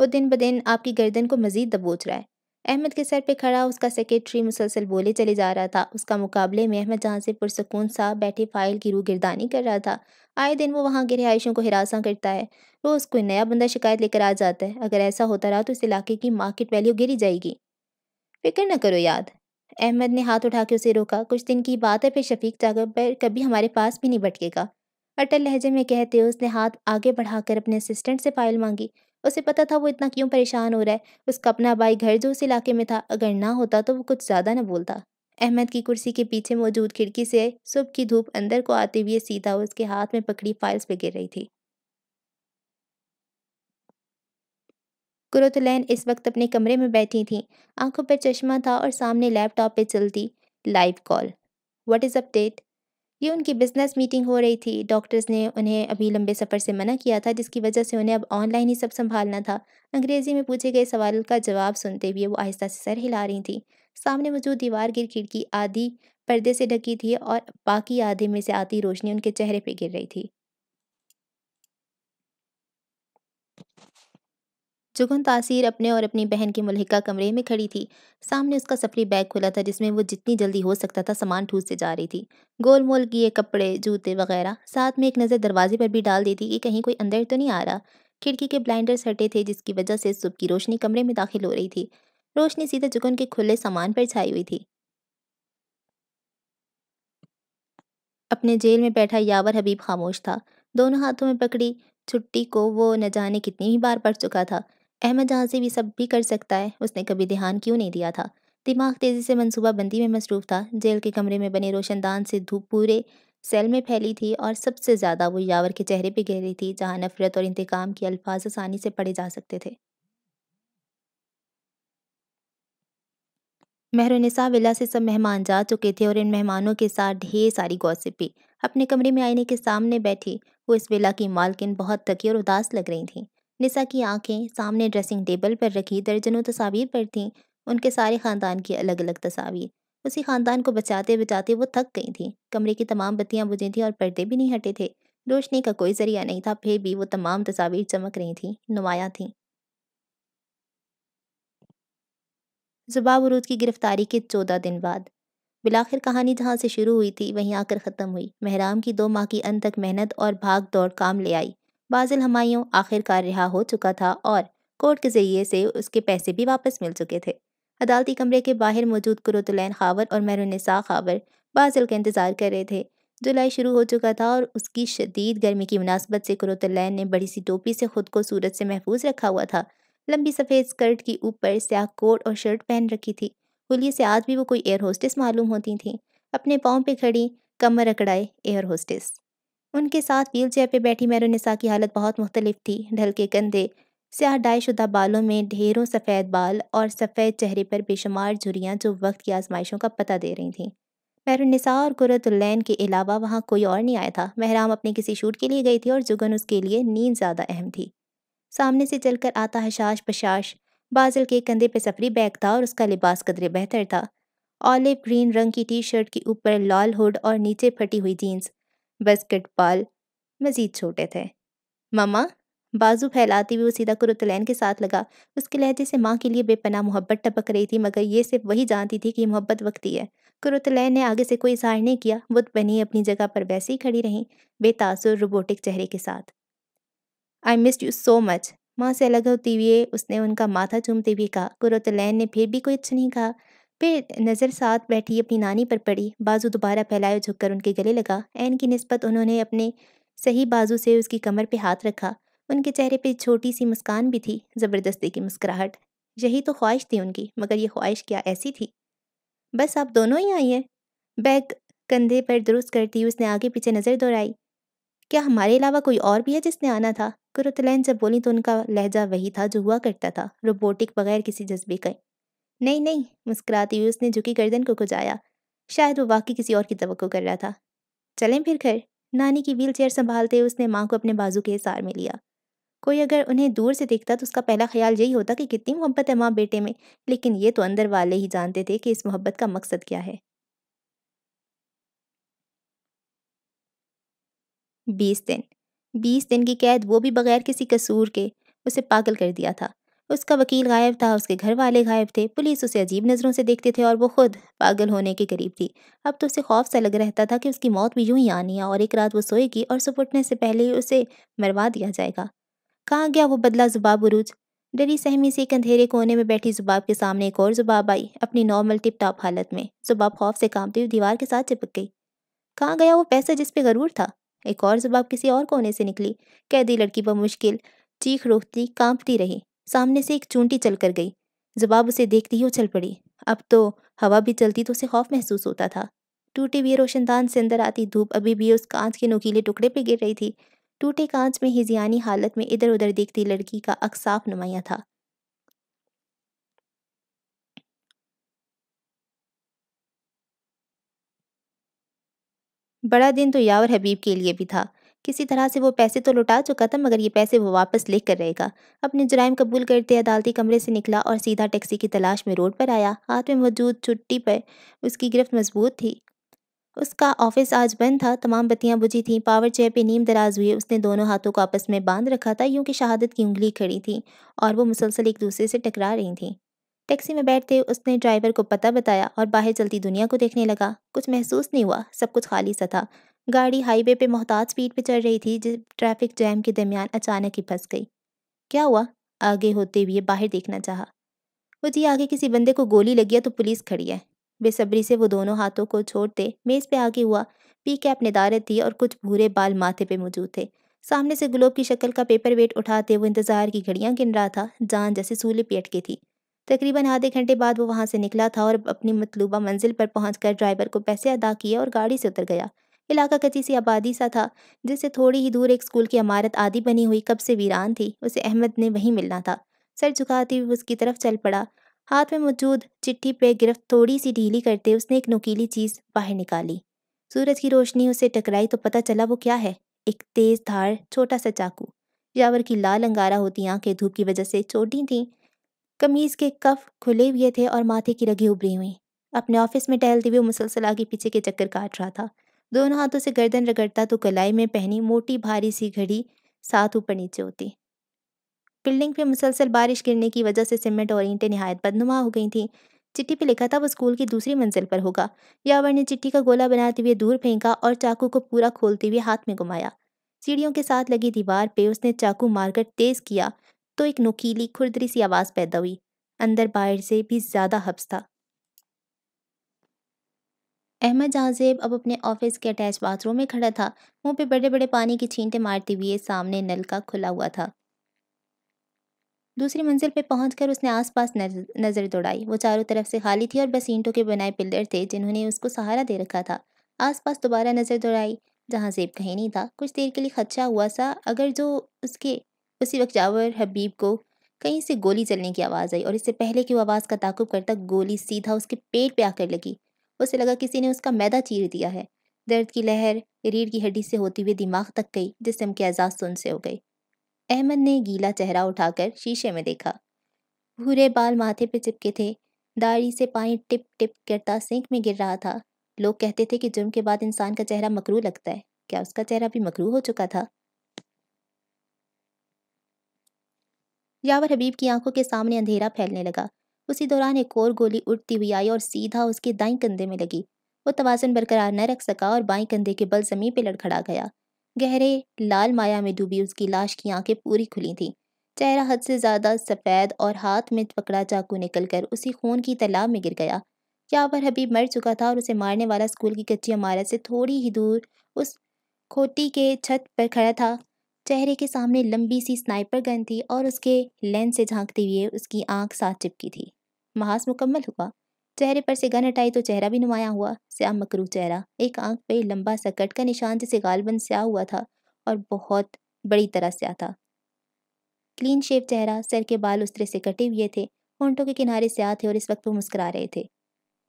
वो दिन ब दिन आपकी गर्दन को मज़ीद दबोच रहा है अहमद के सर पे खड़ा उसका सेक्रेटरी मुसलसल बोले चले जा रहा था उसका मुकाबले में अहमद जहाँ से पुरसकून साहब बैठे फाइल की रू गिरदानी कर रहा था आए दिन वो वहाँ के रिहायशों को हिरासा करता है रोज़ कोई नया बंदा शिकायत लेकर आ जाता है अगर ऐसा होता रहा तो इस इलाके की मार्केट वैल्यू गिरी जाएगी फिक्र न करो याद अहमद ने हाथ उठा के उसे रोका कुछ दिन की बात है फिर शफीक जागर कभी हमारे पास भी नहीं भटकेगा अटल लहजे में कहते उसने हाथ आगे बढ़ाकर अपने असिस्टेंट से फाइल मांगी उसे पता था वो इतना क्यों परेशान हो रहा है उसका अपना भाई घर जो उस इलाके में था अगर ना होता तो वो कुछ ज़्यादा ना बोलता अहमद की कुर्सी के पीछे मौजूद खिड़की से सुबह की धूप अंदर को आते हुए सीधा उसके हाथ में पकड़ी फाइल्स पे गिर रही थी कुरतलैन इस वक्त अपने कमरे में बैठी थी आंखों पर चश्मा था और सामने लैपटॉप पे चलती live call what is update ये उनकी बिजनेस मीटिंग हो रही थी डॉक्टर्स ने उन्हें अभी लंबे सफ़र से मना किया था जिसकी वजह से उन्हें अब ऑनलाइन ही सब संभालना था अंग्रेज़ी में पूछे गए सवाल का जवाब सुनते हुए वो आहिस्ता से सर हिला रही थी सामने मौजूद दीवार गिर खिड़की आधी पर्दे से ढकी थी और बाकी आधे में से आती रोशनी उनके चेहरे पर गिर रही थी जुगन तासीर अपने और अपनी बहन की मुलहिका कमरे में खड़ी थी सामने उसका सफरी बैग खुला था जिसमें वो जितनी जल्दी हो सकता था सामान ठूसते जा रही थी गोल मोल किए कपड़े जूते वगैरह साथ में एक नज़र दरवाजे पर भी डाल दी थी कि कहीं कोई अंदर तो नहीं आ रहा खिड़की के ब्लाइंडर्स हटे थे जिसकी वजह से सुबह की रोशनी कमरे में दाखिल हो रही थी रोशनी सीधे जुगन के खुले सामान पर छाई हुई थी अपने जेल में बैठा यावर हबीब खामोश था दोनों हाथों में पकड़ी छुट्टी को वो न जाने कितनी ही बार पढ़ चुका था अहमद जहाँ से भी सब भी कर सकता है उसने कभी ध्यान क्यों नहीं दिया था दिमाग तेज़ी से मनसूबा बंदी में मसरूफ़ था जेल के कमरे में बने रोशनदान से धूप पूरे सेल में फैली थी और सबसे ज़्यादा वो यावर के चेहरे पर गहरी थी जहाँ नफ़रत और इंतकाम के अल्फाज आसानी से पढ़े जा सकते थे महरुनिसा विला से सब मेहमान जा चुके थे और इन मेहमानों के साथ ढेर सारी गौसिपें अपने कमरे में आईने के सामने बैठी वो इस विला की मालकिन बहुत थकी और उदास लग रही थी निसा की आंखें सामने ड्रेसिंग टेबल पर रखी दर्जनों तस्वीर पर थीं उनके सारे ख़ानदान की अलग अलग तस्वीर उसी ख़ानदान को बचाते बचाते वो थक गई थी कमरे की तमाम बत्तियाँ बुझी थीं और पर्दे भी नहीं हटे थे रोशनी का कोई जरिया नहीं था फिर भी वो तमाम तस्वीर चमक रही थी नुमाया थी जुबाब की गिरफ्तारी के चौदह दिन बाद बिलाखिर कहानी जहाँ से शुरू हुई थी वहीं आकर ख़त्म हुई महराम की दो माह की अंत तक मेहनत और भाग दौड़ काम ले आई बाजिल हमायों आखिरकार रिहा हो चुका था और कोर्ट के जरिए से उसके पैसे भी वापस मिल चुके थे अदालती कमरे के बाहर मौजूद कुरतुलैन खावर और सा खावर बाजिल का इंतज़ार कर रहे थे जुलाई शुरू हो चुका था और उसकी शदीद गर्मी की मुनासबत से कुरतुलैन ने बड़ी सी टोपी से खुद को सूरज से महफूज रखा हुआ था लंबी सफ़ेद स्कर्ट के ऊपर स्याह कोट और शर्ट पहन रखी थी हुलिये से आज भी वो कोई एयर होस्टेस मालूम होती थी अपने पाँव पर खड़ी कमर अकड़ाए एयर होस्टेस उनके साथ व्हील चेयर पर बैठी मेरोनिसा की हालत बहुत मुख्तलिफ थी ढलके कंधे स्याह डायशुदा बालों में ढेरों सफ़ेद बाल और सफ़ेद चेहरे पर बेशुमार झुरियाँ जो वक्त की आजमाइशों का पता दे रही थीं मेहरुनिसा और कुरतुल्लैन के अलावा वहाँ कोई और नहीं आया था महराम अपने किसी शूट के लिए गई थी और जुगन उसके लिए नींद ज़्यादा अहम थी सामने से चलकर आता हशाश पशाश बाजल के कंधे पर सफरी बैग था और उसका लिबास कदरे बेहतर था ऑलिव ग्रीन रंग की टी शर्ट के ऊपर लाल हुड और नीचे फटी हुई जीन्स बास्केटबॉल मज़ीद छोटे थे मामा बाजू फैलाती हुई वो सीधा कुरतलैन के साथ लगा उसके लहजे से माँ के लिए बेपना मोहब्बत टपक रही थी मगर ये सिर्फ वही जानती थी कि मोहब्बत वक्ती है कुरतलैन ने आगे से कोई इजहार नहीं किया बुत बनी अपनी जगह पर वैसे ही खड़ी रहीं बेतासुर रोबोटिक चेहरे के साथ I miss you so much माँ से अलग होती हुई उसने उनका माथा चूमते हुए कहा कुरतलैन ने फिर भी कोई अच्छा नहीं कहा फिर नज़र साथ बैठी अपनी नानी पर पड़ी बाजू दोबारा फैलाए झुककर उनके गले लगा एन की नस्बत उन्होंने अपने सही बाजू से उसकी कमर पर हाथ रखा उनके चेहरे पर छोटी सी मुस्कान भी थी ज़बरदस्ती की मुस्कुराहट यही तो ख्वाहिश थी उनकी मगर ये ख्वाहिश क्या ऐसी थी बस आप दोनों ही आई हैं बैग कंधे पर दुरुस्त करती उसने आगे पीछे नज़र दोहराई क्या हमारे अलावा कोई और भी है जिसने आना था कुरतलैन जब बोली तो उनका लहजा वही था जो हुआ करता था रोबोटिक बगैर किसी जज्बे का नहीं नहीं मुस्कुराती हुई उसने झुकी गर्दन को खुजाया शायद वो वाकई किसी और की तो कर रहा था चलें फिर घर नानी की व्हील चेयर संभालते हुए उसने माँ को अपने बाजू के सार में लिया कोई अगर उन्हें दूर से देखता तो उसका पहला ख्याल यही होता कि कितनी मोहब्बत है माँ बेटे में लेकिन ये तो अंदर वाले ही जानते थे कि इस मोहब्बत का मकसद क्या है बीस दिन बीस दिन की कैद वो भी बगैर किसी कसूर के उसे पागल कर दिया था उसका वकील गायब था उसके घर वाले गायब थे पुलिस उसे अजीब नज़रों से देखते थे और वो खुद पागल होने के करीब थी अब तो उसे खौफ सा लग रहता था कि उसकी मौत भी यूं ही आनी है और एक रात वो सोएगी और सुबह उठने से पहले ही उसे मरवा दिया जाएगा कहाँ गया वो बदला जुबाब उरूज डरी सहमी से एक अंधेरे कोने में बैठी जुबाब के सामने एक और जुबाब आई अपनी नॉर्मल टिप टॉप हालत में जुबाब खौफ से कांपती हुई दीवार के साथ चिपक गई कहाँ गया वो पैसा जिसपे गरूर था एक और जुबाब किसी और कोने से निकली कैदी लड़की पर मुश्किल चीख रोकती कांपती रही सामने से एक चूंटी चल कर गई जबाब उसे देखती ही उछल पड़ी अब तो हवा भी चलती तो उसे खौफ महसूस होता था टूटे हुए रोशनदान से अंदर आती धूप अभी भी उस कांच के नुकीले टुकड़े पर गिर रही थी टूटे कांच में हिजियानी हालत में इधर उधर देखती लड़की का अक्स साफ नुमाया था बड़ा दिन तो यावर हबीब के लिए भी था किसी तरह से वो पैसे तो लुटा चुका तो था मगर ये पैसे वो वापस ले कर रहेगा अपने जुराइम कबूल करते अदालती कमरे से निकला और सीधा टैक्सी की तलाश में रोड पर आया हाथ में मौजूद छुट्टी पर उसकी गिरफ्त मजबूत थी उसका ऑफिस आज बंद था तमाम बत्तियां बुझी थीं पावर चेयर पे नीम दराज हुए उसने दोनों हाथों को आपस में बांध रखा था यूं कि शहादत की उंगली खड़ी थी और वो मुसलसल एक दूसरे से टकरा रही थीं टैक्सी में बैठते उसने ड्राइवर को पता बताया और बाहर चलती दुनिया को देखने लगा कुछ महसूस नहीं हुआ सब कुछ खाली सा था गाड़ी हाईवे पे मोहताज स्पीड पे चल रही थी जिस ट्रैफिक जैम के दरमियान अचानक ही फंस गई क्या हुआ आगे होते हुए बाहर देखना चाहा वो जी आगे किसी बंदे को गोली लगी है तो पुलिस खड़ी है बेसब्री से वो दोनों हाथों को छोड़ते मेज़ पे आगे हुआ पी कैप दारे थी और कुछ भूरे बाल माथे पे मौजूद थे सामने से ग्लोब की शक्ल का पेपर वेट उठाते वो इंतज़ार की घड़ियाँ गिन रहा था जान जैसे सूली पेट की थी तकरीबन आधे घंटे बाद वो वहाँ से निकला था और अपनी मतलूबा मंजिल पर पहुँच ड्राइवर को पैसे अदा किए और गाड़ी से उतर गया इलाका कच्ची सी आबादी सा था जिससे थोड़ी ही दूर एक स्कूल की इमारत आदि बनी हुई कब से वीरान थी उसे अहमद ने वहीं मिलना था सर झुकाते हुए उसकी तरफ चल पड़ा हाथ में मौजूद चिट्ठी पे गिरफ्त थोड़ी सी ढीली करते उसने एक नुकीली चीज़ बाहर निकाली सूरज की रोशनी उसे टकराई तो पता चला वो क्या है एक तेज़ धार छोटा सा चाकू यावर की लाल अंगारा होती आंखें धूप की वजह से छोटी थीं कमीज़ के कफ खुले हुए थे और माथे की रगी उभरी हुई अपने ऑफिस में टहलते हुए मुसलसल आगे पीछे के चक्कर काट रहा था दोनों हाथों से गर्दन रगड़ता तो गलाई में पहनी मोटी भारी सी घड़ी साथ ऊपर नीचे होती बिल्डिंग पे मुसलसल बारिश गिरने की वजह से सीमेंट और ईंटें नहायत बदनुमा हो गई थी चिट्ठी पे लिखा था वो स्कूल की दूसरी मंजिल पर होगा यावर ने चिट्ठी का गोला बनाते हुए दूर फेंका और चाकू को पूरा खोलते हुए हाथ में घुमाया सीढ़ियों के साथ लगी दीवार पे उसने चाकू मारकर तेज किया तो एक नुकीली खुरदरी सी आवाज़ पैदा हुई अंदर बाहर से भी ज़्यादा हब्स था अहमद जहाँजेब अब अपने ऑफिस के अटैच बाथरूम में खड़ा था मुंह पे बड़े बड़े पानी की छींटे मारते हुए सामने नल का खुला हुआ था दूसरी मंजिल पे पहुंचकर उसने आसपास नज़र दौड़ाई वो चारों तरफ से खाली थी और बस ईंटों के बनाए पिल्लर थे जिन्होंने उसको सहारा दे रखा था आसपास दोबारा नज़र दौड़ाई जहाँ जेब कहीं नहीं था कुछ देर के लिए खदशा हुआ सा अगर जो उसके उसी वक्त जावर हबीब को कहीं से गोली चलने की आवाज़ आई और इससे पहले कि वो आवाज़ का ताकुब करता गोली सीधा उसके पेट पे आकर लगी उसे लगा किसी ने उसका मैदा चीर दिया है दर्द की लहर रीढ़ की हड्डी से होती हुई दिमाग तक गई जिसम के एजाज सुन से हो गए अहमद ने गीला चेहरा उठाकर शीशे में देखा भूरे बाल माथे पर चिपके थे दाढ़ी से पानी टिप टिप गिरता सिंक में गिर रहा था लोग कहते थे कि जुर्म के बाद इंसान का चेहरा मकरू लगता है क्या उसका चेहरा भी मकरू हो चुका था यावर हबीब की आंखों के सामने अंधेरा फैलने लगा उसी दौरान एक और गोली उठती हुई आई और सीधा उसके दाई कंधे में लगी वो तवाजन बरकरार न रख सका और बाई कंधे के बल जमीन पर लड़खड़ा गया गहरे लाल माया में डूबी उसकी लाश की आंखें पूरी खुली थीं चेहरा हद से ज़्यादा सफ़ेद और हाथ में पकड़ा चाकू निकलकर उसी खून की तालाब में गिर गया यावर हबीब मर चुका था और उसे मारने वाला स्कूल की कच्ची इमारत से थोड़ी ही दूर उस खोटी के छत पर खड़ा था चेहरे के सामने लंबी सी स्नाइपर गन थी और उसके लेंस से झांकते हुए उसकी आंख साथ चिपकी थी महाज मुकम्मल हुआ चेहरे पर से गन हटाई तो चेहरा भी नुमाया हुआ स्याह मकरू चेहरा एक आंख पे लंबा सा कट का निशान जिसे गालबन स्याह हुआ था और बहुत बड़ी तरह स्याह था क्लीन शेप चेहरा सर के बाल उस तरह से कटे हुए थे ओंटों के किनारे स्याह थे और इस वक्त वो मुस्करा रहे थे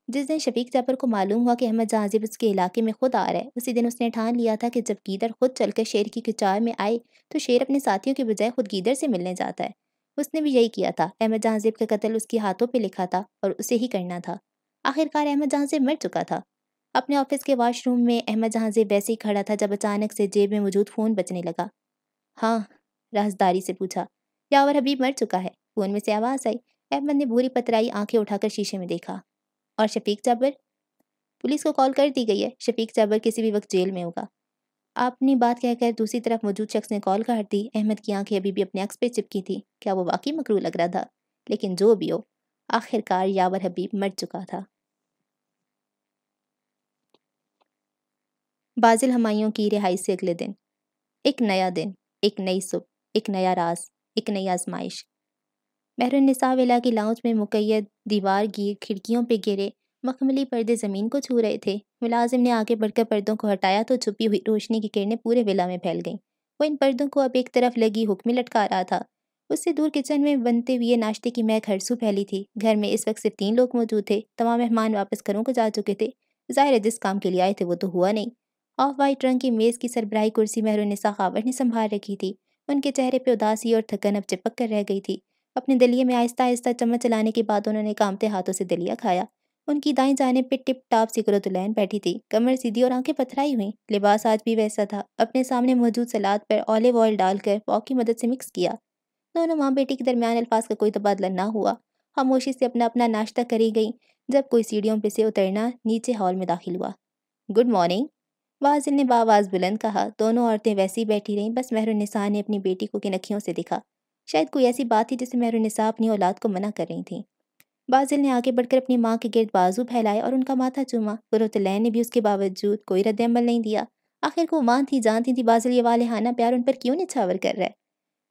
जिस दिन शफीक जाफर को मालूम हुआ कि अहमद जहाजिब उसके इलाके में खुद आ रहा है उसी दिन उसने ठान लिया था कि जब गीदर खुद चलकर शेर की खिंचाव में आए तो शेर अपने साथियों के बजाय खुद गीदर से मिलने जाता है उसने भी यही किया था अहमद जहाँजेब का कत्ल उसके हाथों पर लिखा था और उसे ही करना था आखिरकार अहमद जहाँजेब मर चुका था अपने ऑफिस के वॉशरूम में अहमद जहाँजेब वैसे ही खड़ा था जब अचानक से जेब में मौजूद फ़ोन बचने लगा हाँ राजदारी से पूछा यावर हबीब मर चुका है फ़ोन में से आवाज़ आई अहमद ने भूरी पतराई आंखें उठाकर शीशे में देखा और शफीक जाबर पुलिस को कॉल कर दी गई है शफीक जाबर किसी भी वक्त जेल में होगा अपनी बात कहकर दूसरी तरफ मौजूद शख्स ने कॉल काट दी अहमद की आंखें अभी भी अपने अक्स पे चिपकी थी क्या वो वाकई मकरू लग रहा था लेकिन जो भी हो आखिरकार यावर हबीब मर चुका था बाजिल हमायों की रिहाई से अगले दिन एक नया दिन एक नई सुबह एक नया राज एक नई आजमाइश महरुनिसा वेला की लाउच में मुकैद दीवार गिर खिड़कियों पर गिरे मखमली पर्दे ज़मीन को छू रहे थे मुलाजिम ने आगे बढ़कर पर्दों को हटाया तो छुपी हुई रोशनी की किरणें पूरे विला में फैल गईं वो इन पर्दों को अब एक तरफ लगी हुक में लटका रहा था उससे दूर किचन में बनते हुए नाश्ते की महक हरसू फैली थी घर में इस वक्त सिर्फ तीन लोग मौजूद थे तमाम मेहमान वापस घरों को जा चुके थे जाहिर जिस काम के लिए आए थे वो तो हुआ नहीं ऑफ वाइट रंग की मेज़ की सरबराही कुर्सी ने कावड़ ने संभाल रखी थी उनके चेहरे पर उदासी और थकन अब चिपक कर रह गई थी अपने दलिये में आहिस्ता आहिस्ता चम्मच चलाने के बाद उन्होंने कामते हाथों से दलिया खाया उनकी दाई जाने पे टिप टाप सिकरतुलैन बैठी थी कमर सीधी और आंखें पथराई हुई लिबास आज भी वैसा था अपने सामने मौजूद सलाद पर ऑलिव ऑयल डालकर पॉक की मदद से मिक्स किया दोनों माँ बेटी के दरमियान अल्फाज का कोई तबादला ना हुआ खामोशी से अपना अपना नाश्ता करी गई जब कोई सीढ़ियों पर से उतरना नीचे हॉल में दाखिल हुआ गुड मॉर्निंग वाजिल ने बावाज बुलंद कहा दोनों औरतें वैसी बैठी रहीं बस मेहरुनिसा ने अपनी बेटी को नखियों से दिखा शायद कोई ऐसी बात थी जिसे मेहरुनिसा अपनी औलाद को मना कर रही थी बाजिल ने आगे बढ़कर अपनी माँ के गिरद बाजू फैलाए और उनका माथा चूमा गुरुतलैन ने भी उसके बावजूद कोई रद्दमल नहीं दिया आखिर को माँ थी जानती थी बाजिल ये वाले हाना प्यार उन पर क्यों निछावर कर रहा है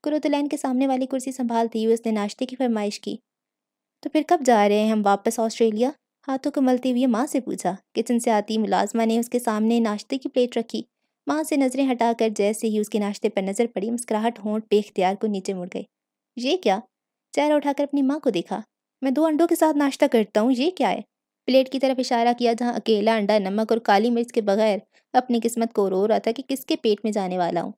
गुरुतलैन के सामने वाली कुर्सी संभालती हुई उसने नाश्ते की फरमाइश की तो फिर कब जा रहे हैं हम वापस ऑस्ट्रेलिया हाथों को मलते हुए माँ से पूछा किचन से आती मुलाजमा ने उसके सामने नाश्ते की प्लेट रखी माँ से नज़रें हटाकर जैसे ही उसके नाश्ते पर नज़र पड़ी मुस्कुराहट होंठ बेख्तियार को नीचे मुड़ गए ये क्या चेहरा उठाकर अपनी माँ को देखा मैं दो अंडों के साथ नाश्ता करता हूँ ये क्या है प्लेट की तरफ इशारा किया जहाँ अकेला अंडा नमक और काली मिर्च के बगैर अपनी किस्मत को रो रहा था कि किसके पेट में जाने वाला हूँ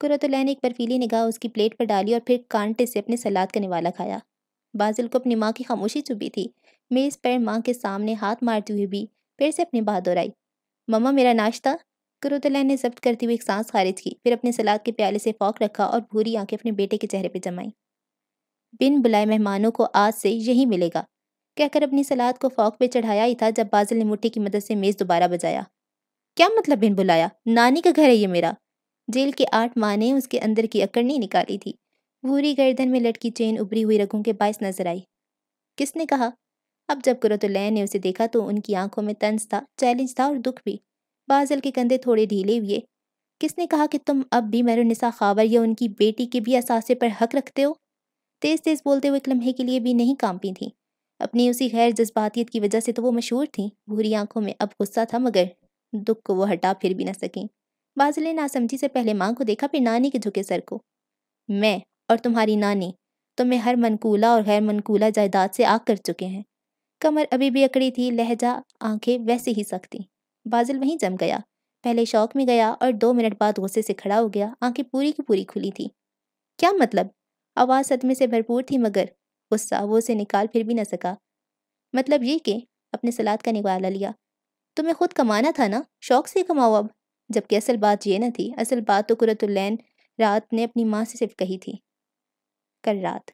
कुरतुलैन ने एक बर्फीली निगाह उसकी प्लेट पर डाली और फिर कांटे से अपने सलाद का निवाला खाया बाजिल को अपनी माँ की खामोशी चुभी थी मेज़ पर माँ के सामने हाथ मारती हुई भी फिर से अपनी बात दोहराई मम्मा मेरा नाश्ता कुरुतुलैन ने जब्त करती हुई एक सांस खारिज की फिर अपने सलाद के प्याले से फौक रखा और भूरी आंखें अपने बेटे के चेहरे पर जमाई बिन बुलाए मेहमानों को आज से यही मिलेगा कहकर अपनी सलाद को फोक पे चढ़ाया ही था जब बाजिल ने मुठ्ठी की मदद से मेज़ दोबारा बजाया क्या मतलब बिन बुलाया नानी का घर है ये मेरा जेल के आठ माँ ने उसके अंदर की अकड़नी निकाली थी भूरी गर्दन में लटकी चेन उभरी हुई रगों के बायस नजर आई किसने कहा अब जब लैन ने उसे देखा तो उनकी आंखों में तंज था चैलेंज था और दुख भी बाजल के कंधे थोड़े ढीले हुए किसने कहा कि तुम अब भी निसा खावर या उनकी बेटी के भी असासे पर हक रखते हो तेज तेज बोलते हुए एक लम्हे के लिए भी नहीं कांपी थी अपनी उसी गैर जज्बातीत की वजह से तो वो मशहूर थी भूरी आंखों में अब गुस्सा था मगर दुख को वो हटा फिर भी न सकें ने नासमझी से पहले माँ को देखा फिर नानी के झुके सर को मैं और तुम्हारी नानी तुम्हें तो हर मनकूला और गैर मनकूला जायदाद से आग कर चुके हैं कमर अभी भी अकड़ी थी लहजा आंखें वैसे ही सख्त बाजिल वहीं जम गया पहले शौक में गया और दो मिनट बाद गुस्से से खड़ा हो गया आंखें पूरी की पूरी खुली थी क्या मतलब आवाज़ सदमे से भरपूर थी मगर गुस्सा वो उसे निकाल फिर भी न सका मतलब ये कि अपने सलाद का निवाला लिया तुम्हें खुद कमाना था ना शौक से कमाओ अब जबकि असल बात ये ना थी असल बात तो कुरतुल्लैन रात ने अपनी माँ से सिर्फ कही थी कल रात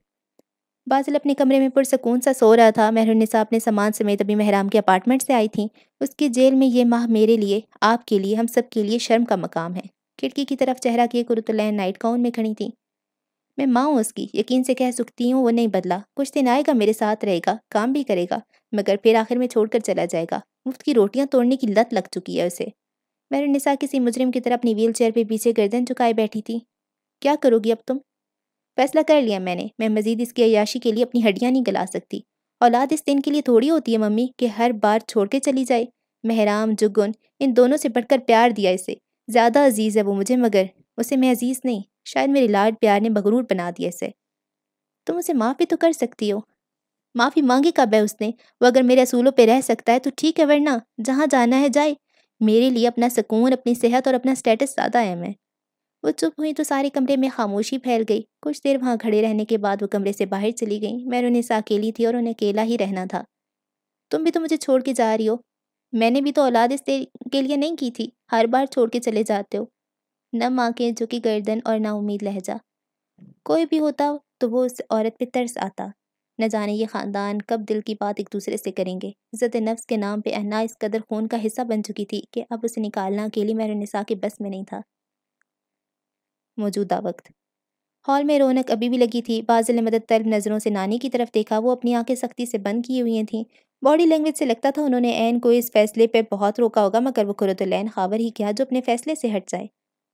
बाजिल अपने कमरे में पुरसकून सा सो रहा था निसा अपने सामान समेत अभी महराम के अपार्टमेंट से आई थी उसकी जेल में ये माह मेरे लिए आपके लिए हम सब के लिए शर्म का मकाम है खिड़की की तरफ चेहरा किए कुरतुल्लैन नाइट काउन में खड़ी थी मैं माँ हूँ उसकी यकीन से कह सकती हूँ वो नहीं बदला कुछ दिन आएगा मेरे साथ रहेगा काम भी करेगा मगर फिर आखिर में छोड़कर चला जाएगा मुफ्त की रोटियाँ तोड़ने की लत लग चुकी है उसे मेरे निसा किसी मुजरिम की तरह अपनी व्हील चेयर पर पीछे गर्दन चुकाए बैठी थी क्या करोगी अब तुम फैसला कर लिया मैंने मैं मजीद इसकी अयाशी के लिए अपनी हड्डियाँ नहीं गला सकती औलाद इस दिन के लिए थोड़ी होती है मम्मी कि हर बार छोड़ के चली जाए महराम जुगुन इन दोनों से बढ़कर प्यार दिया इसे ज़्यादा अजीज़ है वो मुझे मगर उसे मैं अजीज़ नहीं शायद मेरे लाड प्यार ने मगरूर बना दिया इसे तुम उसे माफ़ भी तो कर सकती हो माफ़ी मांगी कब है उसने वो अगर मेरे असूलों पे रह सकता है तो ठीक है वरना जहाँ जाना है जाए मेरे लिए अपना सुकून अपनी सेहत और अपना स्टेटस ज़्यादा अहम है वो चुप हुई तो सारे कमरे में खामोशी फैल गई कुछ देर वहाँ खड़े रहने के बाद वो कमरे से बाहर चली गई मैं उन्हें से अकेली थी और उन्हें अकेला ही रहना था तुम भी तो मुझे छोड़ के जा रही हो मैंने भी तो औलाद इस के लिए नहीं की थी हर बार छोड़ के चले जाते हो न माँ के झुकी गर्दन और ना उम्मीद लहजा कोई भी होता तो वो उस औरत पे तरस आता न जाने ये ख़ानदान कब दिल की बात एक दूसरे से करेंगे इज़्ज़त नफ्स के नाम पे अहना इस कदर खून का हिस्सा बन चुकी थी कि अब उसे निकालना अकेली निसा के बस में नहीं था मौजूदा वक्त हॉल में रौनक अभी भी लगी थी बाजिल ने मदद तलब नज़रों से नानी की तरफ देखा वो अपनी आंखें सख्ती से बंद किए हुई थीं बॉडी लैंग्वेज से लगता था उन्होंने एन को इस फैसले पर बहुत रोका होगा मगर वो खुरतुलैन खबर ही किया जो अपने फैसले से हट जाए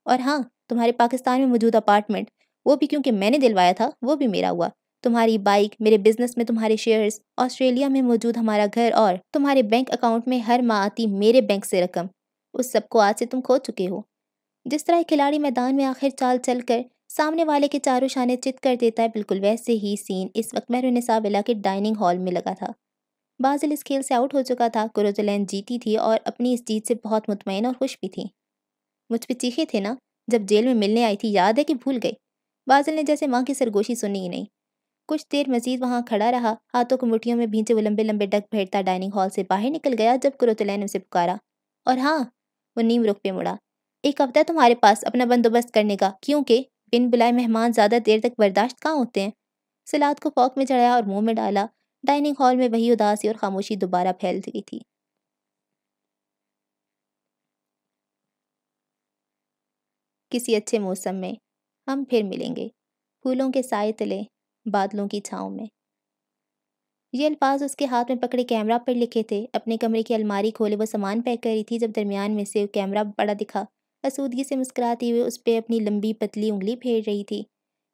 और हाँ तुम्हारे पाकिस्तान में मौजूद अपार्टमेंट वो भी क्योंकि मैंने दिलवाया था वो भी मेरा हुआ तुम्हारी बाइक मेरे बिजनेस में तुम्हारे शेयर्स ऑस्ट्रेलिया में मौजूद हमारा घर और तुम्हारे बैंक अकाउंट में हर माह आती मेरे बैंक से रकम उस सबको आज से तुम खो चुके हो जिस तरह खिलाड़ी मैदान में आखिर चाल चल कर सामने वाले के चारों शाने चित कर देता है बिल्कुल वैसे ही सीन इस वक्त मेहरुनिसाब इला के डाइनिंग हॉल में लगा था बाजिल इस खेल से आउट हो चुका था कुरोजलैन जीती थी और अपनी इस जीत से बहुत मुतमिन और खुश भी थी मुझ पर चीखे थे ना जब जेल में मिलने आई थी याद है कि भूल गए बादल ने जैसे माँ की सरगोशी सुनी ही नहीं कुछ देर मजीद वहाँ खड़ा रहा हाथों को मुठियों में भींचे वो लंबे लंबे डक भेड़ता डाइनिंग हॉल से बाहर निकल गया जब कुरतुलैन उसे पुकारा और हाँ वो नीम रुख पे मुड़ा एक हफ्ता तुम्हारे पास अपना बंदोबस्त करने का क्योंकि बिन बुलाए मेहमान ज़्यादा देर तक बर्दाश्त कहाँ होते हैं सलाद को फौक में चढ़ाया और मुंह में डाला डाइनिंग हॉल में वही उदासी और खामोशी दोबारा फैल गई थी किसी अच्छे मौसम में हम फिर मिलेंगे फूलों के साय तले बादलों की छाँव में ये अल्फाज उसके हाथ में पकड़े कैमरा पर लिखे थे अपने कमरे की अलमारी खोले वो सामान पैक कर रही थी जब दरमियान में से कैमरा बड़ा दिखा आसूदगी से मुस्कुराती हुए उस पर अपनी लंबी पतली उंगली फेर रही थी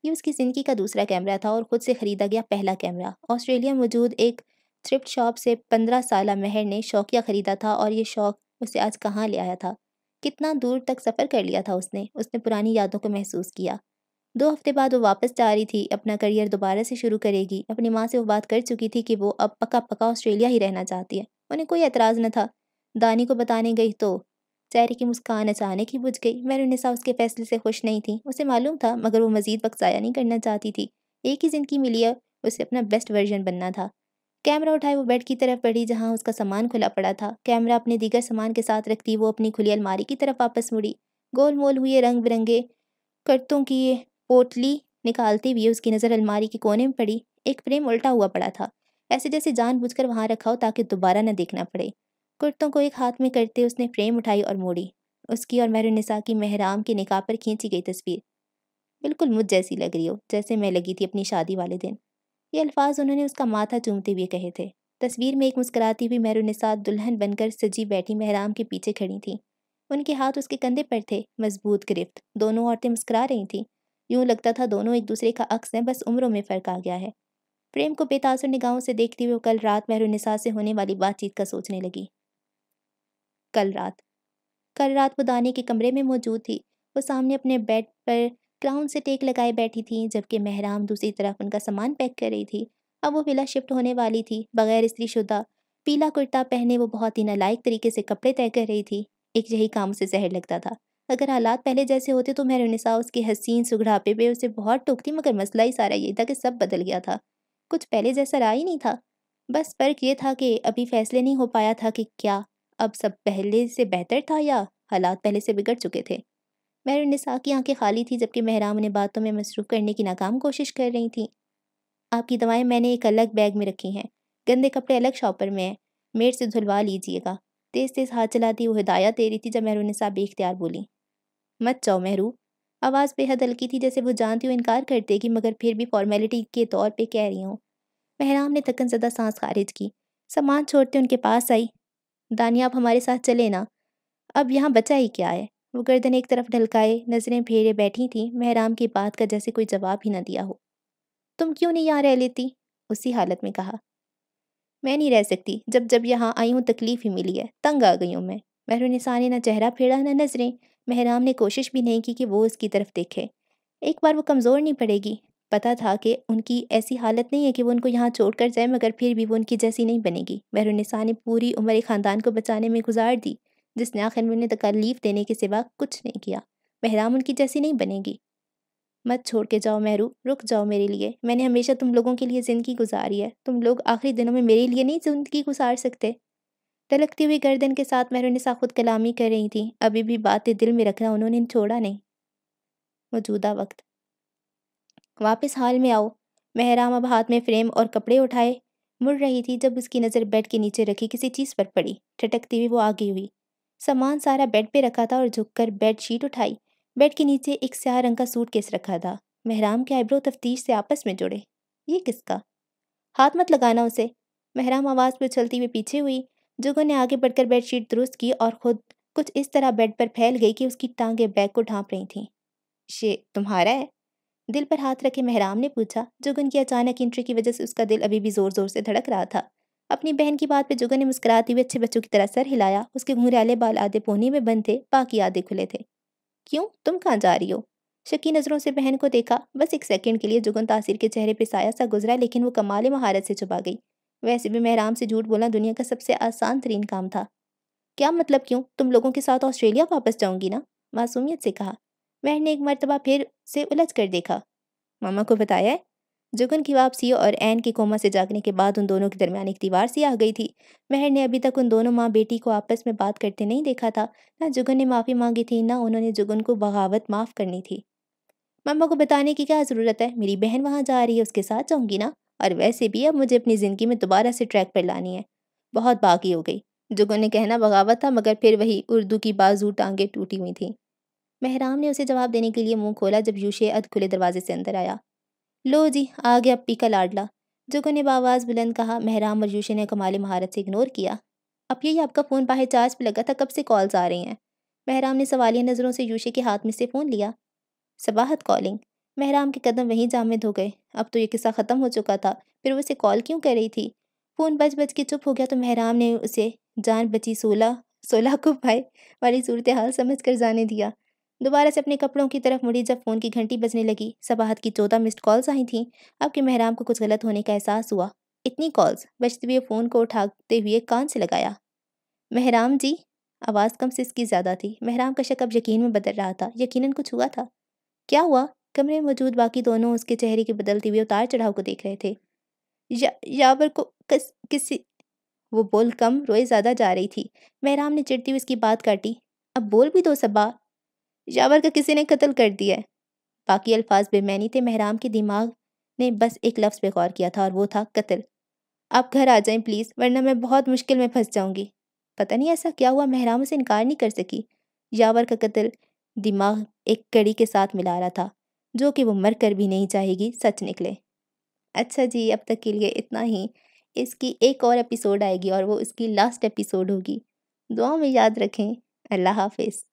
ये उसकी ज़िंदगी का दूसरा कैमरा था और ख़ुद से ख़रीदा गया पहला कैमरा ऑस्ट्रेलिया मौजूद एक थ्रिफ्ट शॉप से पंद्रह साल महर ने शौकिया ख़रीदा था और ये शौक़ उसे आज कहाँ ले आया था कितना दूर तक सफ़र कर लिया था उसने उसने पुरानी यादों को महसूस किया दो हफ्ते बाद वो वापस जा रही थी अपना करियर दोबारा से शुरू करेगी अपनी माँ से वो बात कर चुकी थी कि वो अब पक्का पक्का ऑस्ट्रेलिया ही रहना चाहती है उन्हें कोई एतराज़ न था दानी को बताने गई तो चेहरे की मुस्कान अचानक ही बुझ गई मैं उन्हें उसके फैसले से खुश नहीं थी उसे मालूम था मगर वो मज़ीद वक्त ज़ाया नहीं करना चाहती थी एक ही ज़िंदगी मिली है उसे अपना बेस्ट वर्जन बनना था कैमरा उठाए वो बेड की तरफ बढ़ी जहाँ उसका सामान खुला पड़ा था कैमरा अपने दीगर सामान के साथ रखती वो अपनी खुली अलमारी की तरफ वापस मुड़ी गोल मोल हुए रंग बिरंगे करतों की ये पोटली निकालते हुए उसकी नज़र अलमारी के कोने में पड़ी एक फ्रेम उल्टा हुआ पड़ा था ऐसे जैसे जानबूझकर वहाँ रखा हो ताकि दोबारा न देखना पड़े कुर्तों को एक हाथ में करते उसने फ्रेम उठाई और मोड़ी उसकी और मेहरुनिसा की महराम के निकाह पर खींची गई तस्वीर बिल्कुल मुझ जैसी लग रही हो जैसे मैं लगी थी अपनी शादी वाले दिन ये अल्फाज उन्होंने उसका माथा चूमते हुए कहे थे तस्वीर में एक मुस्कुराती हुई मेहरुनिसाद दुल्हन बनकर सजी बैठी महराम के पीछे खड़ी थी उनके हाथ उसके कंधे पर थे मजबूत गिरफ्त दोनों औरतें मुस्करा रही थीं यूं लगता था दोनों एक दूसरे का अक्स हैं बस उम्रों में फ़र्क आ गया है प्रेम को बेतासुर निगाहों से देखते हुए कल रात मेहरुनिसाद से होने वाली बातचीत का सोचने लगी कल रात कल रात वो दाने के कमरे में मौजूद थी वो सामने अपने बेड पर क्राउन से टेक लगाए बैठी थी जबकि महराम दूसरी तरफ उनका सामान पैक कर रही थी अब वो विला शिफ्ट होने वाली थी बगैर स्त्री शुदा पीला कुर्ता पहने वो बहुत ही नलायक तरीके से कपड़े तय कर रही थी एक यही काम उसे जहर लगता था अगर हालात पहले जैसे होते तो महरुनिसा उसके हसीन सुघड़ापे पे उसे बहुत टोकती मगर मसला ही सारा ये था कि सब बदल गया था कुछ पहले जैसा रहा ही नहीं था बस फर्क ये था कि अभी फैसले नहीं हो पाया था कि क्या अब सब पहले से बेहतर था या हालात पहले से बिगड़ चुके थे महरून निसा की आंखें खाली थी जबकि महराम उन्हें बातों में मसरूफ़ करने की नाकाम कोशिश कर रही थी आपकी दवाएं मैंने एक अलग बैग में रखी हैं गंदे कपड़े अलग शॉपर में हैं मेड से धुलवा लीजिएगा तेज़ तेज़ हाथ चलाती वो हिदायत दे रही थी जब महरून साहब बेख्तियार बोली मत जाओ महरू आवाज़ बेहद हल्की थी जैसे वो जानती हो इनकार कर देगी मगर फिर भी फॉर्मेलिटी के तौर पर कह रही हूँ महराम ने थकन ज़दा सांस खारिज की सामान छोड़ते उनके पास आई दानिया आप हमारे साथ चले ना अब यहाँ बचा ही क्या है वो गर्दन एक तरफ ढलकाए नज़रें फेरे बैठी थी महराम की बात का जैसे कोई जवाब ही ना दिया हो तुम क्यों नहीं यहाँ रह लेती उसी हालत में कहा मैं नहीं रह सकती जब जब यहाँ आई हूँ तकलीफ़ ही मिली है तंग आ गई हूँ मैं महरुनिसा ने ना चेहरा फेरा ना नज़रें महराम ने कोशिश भी नहीं की कि वो उसकी तरफ देखे एक बार वो कमज़ोर नहीं पड़ेगी पता था कि उनकी ऐसी हालत नहीं है कि वो उनको यहाँ छोड़ कर जाए मगर फिर भी वो उनकी जैसी नहीं बनेगी महरुनिसा ने पूरी उम्र ख़ानदान को बचाने में गुजार दी जिसने आखिर में उन्हें तकलीफ देने के सिवा कुछ नहीं किया महराम उनकी जैसी नहीं बनेगी मत छोड़ के जाओ महरू रुक जाओ मेरे लिए मैंने हमेशा तुम लोगों के लिए ज़िंदगी गुजारी है तुम लोग आखिरी दिनों में मेरे लिए नहीं ज़िंदगी गुजार सकते टलकती हुई गर्दन के साथ महरू ने साखुद कलामी कर रही थी अभी भी बातें दिल में रखना उन्होंने छोड़ा नहीं मौजूदा वक्त वापस हाल में आओ महराम अब हाथ में फ्रेम और कपड़े उठाए मुड़ रही थी जब उसकी नज़र बेड के नीचे रखी किसी चीज़ पर पड़ी ठटकती हुई वो आगे हुई सामान सारा बेड पे रखा था और झुककर बेड शीट उठाई बेड के नीचे एक स्याह रंग का सूट केस रखा था महराम के आईब्रो तफ्तीश से आपस में जुड़े ये किसका हाथ मत लगाना उसे महराम आवाज़ पर चलती हुई पीछे हुई जुगो ने आगे बढ़कर बेडशीट दुरुस्त की और खुद कुछ इस तरह बेड पर फैल गई कि उसकी टांगे बैग को ढांप रही थीं शे तुम्हारा है दिल पर हाथ रखे महराम ने पूछा जुगन की अचानक एंट्री की वजह से उसका दिल अभी भी ज़ोर ज़ोर से धड़क रहा था अपनी बहन की बात पे जुगन ने मुस्कुराते हुए अच्छे बच्चों की तरह सर हिलाया उसके घुंघराले बाल आधे पोनी में बंद थे बाकी आधे खुले थे क्यों तुम कहाँ जा रही हो शकी नज़रों से बहन को देखा बस एक सेकंड के लिए जुगन तासीर के चेहरे पर साया सा गुजरा लेकिन वो कमाल महारत से छुपा गई वैसे भी मैं आराम से झूठ बोलना दुनिया का सबसे आसान तरीन काम था क्या मतलब क्यों तुम लोगों के साथ ऑस्ट्रेलिया वापस जाऊंगी ना मासूमियत से कहा बहन ने एक मरतबा फिर से उलझ कर देखा मामा को बताया है जुगन की वापसी और एन के कोमा से जागने के बाद उन दोनों के दरमियान एक दीवार सी आ गई थी महर ने अभी तक उन दोनों माँ बेटी को आपस में बात करते नहीं देखा था ना जुगन ने माफ़ी मांगी थी ना उन्होंने जुगन को बगावत माफ़ करनी थी मम्मा को बताने की क्या ज़रूरत है मेरी बहन वहाँ जा रही है उसके साथ जाऊँगी ना और वैसे भी अब मुझे अपनी ज़िंदगी में दोबारा से ट्रैक पर लानी है बहुत बाकी हो गई जुगन ने कहना बगावत था मगर फिर वही उर्दू की बाजू टांगे टूटी हुई थी महराम ने उसे जवाब देने के लिए मुंह खोला जब यूशे अध खुले दरवाजे से अंदर आया लो जी आ गया पीका लाडला जुगो ने बावाज बुलंद कहा महराम और मयूशी ने कमाल महारत से इग्नोर किया अब यही आपका फ़ोन बाहर चार्ज पर लगा था कब से कॉल्स आ रही हैं महराम ने सवालिया नज़रों से यूशी के हाथ में से फ़ोन लिया सबाहत कॉलिंग महराम के कदम वहीं जामद हो गए अब तो ये किस्सा ख़त्म हो चुका था फिर वो उसे कॉल क्यों कर रही थी फ़ोन बज बज के चुप हो गया तो महराम ने उसे जान बची सोलह सोलह को भाई वाली सूरत हाल समझ कर जाने दिया दोबारा से अपने कपड़ों की तरफ मुड़ी जब फ़ोन की घंटी बजने लगी सबाहत की चौदह मिस्ड कॉल्स आई थीं अब कि महराम को कुछ गलत होने का एहसास हुआ इतनी कॉल्स बचते हुए फ़ोन को उठाते हुए कान से लगाया महराम जी आवाज़ कम से इसकी ज़्यादा थी महराम का शक अब यकीन में बदल रहा था यकीनन कुछ हुआ था क्या हुआ कमरे में मौजूद बाकी दोनों उसके चेहरे के बदलते हुए उतार चढ़ाव को देख रहे थे या यावर को कस, किसी वो बोल कम रोए ज़्यादा जा रही थी महराम ने चिड़ती हुई इसकी बात काटी अब बोल भी दो सबा जावर का किसी ने कत्ल कर दिया है बाकी अल्फाज बेमैनी थे महराम के दिमाग ने बस एक लफ्ज़ पे गौर किया था और वो था कत्ल आप घर आ जाएं प्लीज़ वरना मैं बहुत मुश्किल में फंस जाऊंगी पता नहीं ऐसा क्या हुआ महराम उसे इनकार नहीं कर सकी यावर का कत्ल दिमाग एक कड़ी के साथ मिला रहा था जो कि वो मर कर भी नहीं चाहेगी सच निकले अच्छा जी अब तक के लिए इतना ही इसकी एक और एपिसोड आएगी और वो इसकी लास्ट एपिसोड होगी दुआ में याद रखें अल्लाह हाफिज़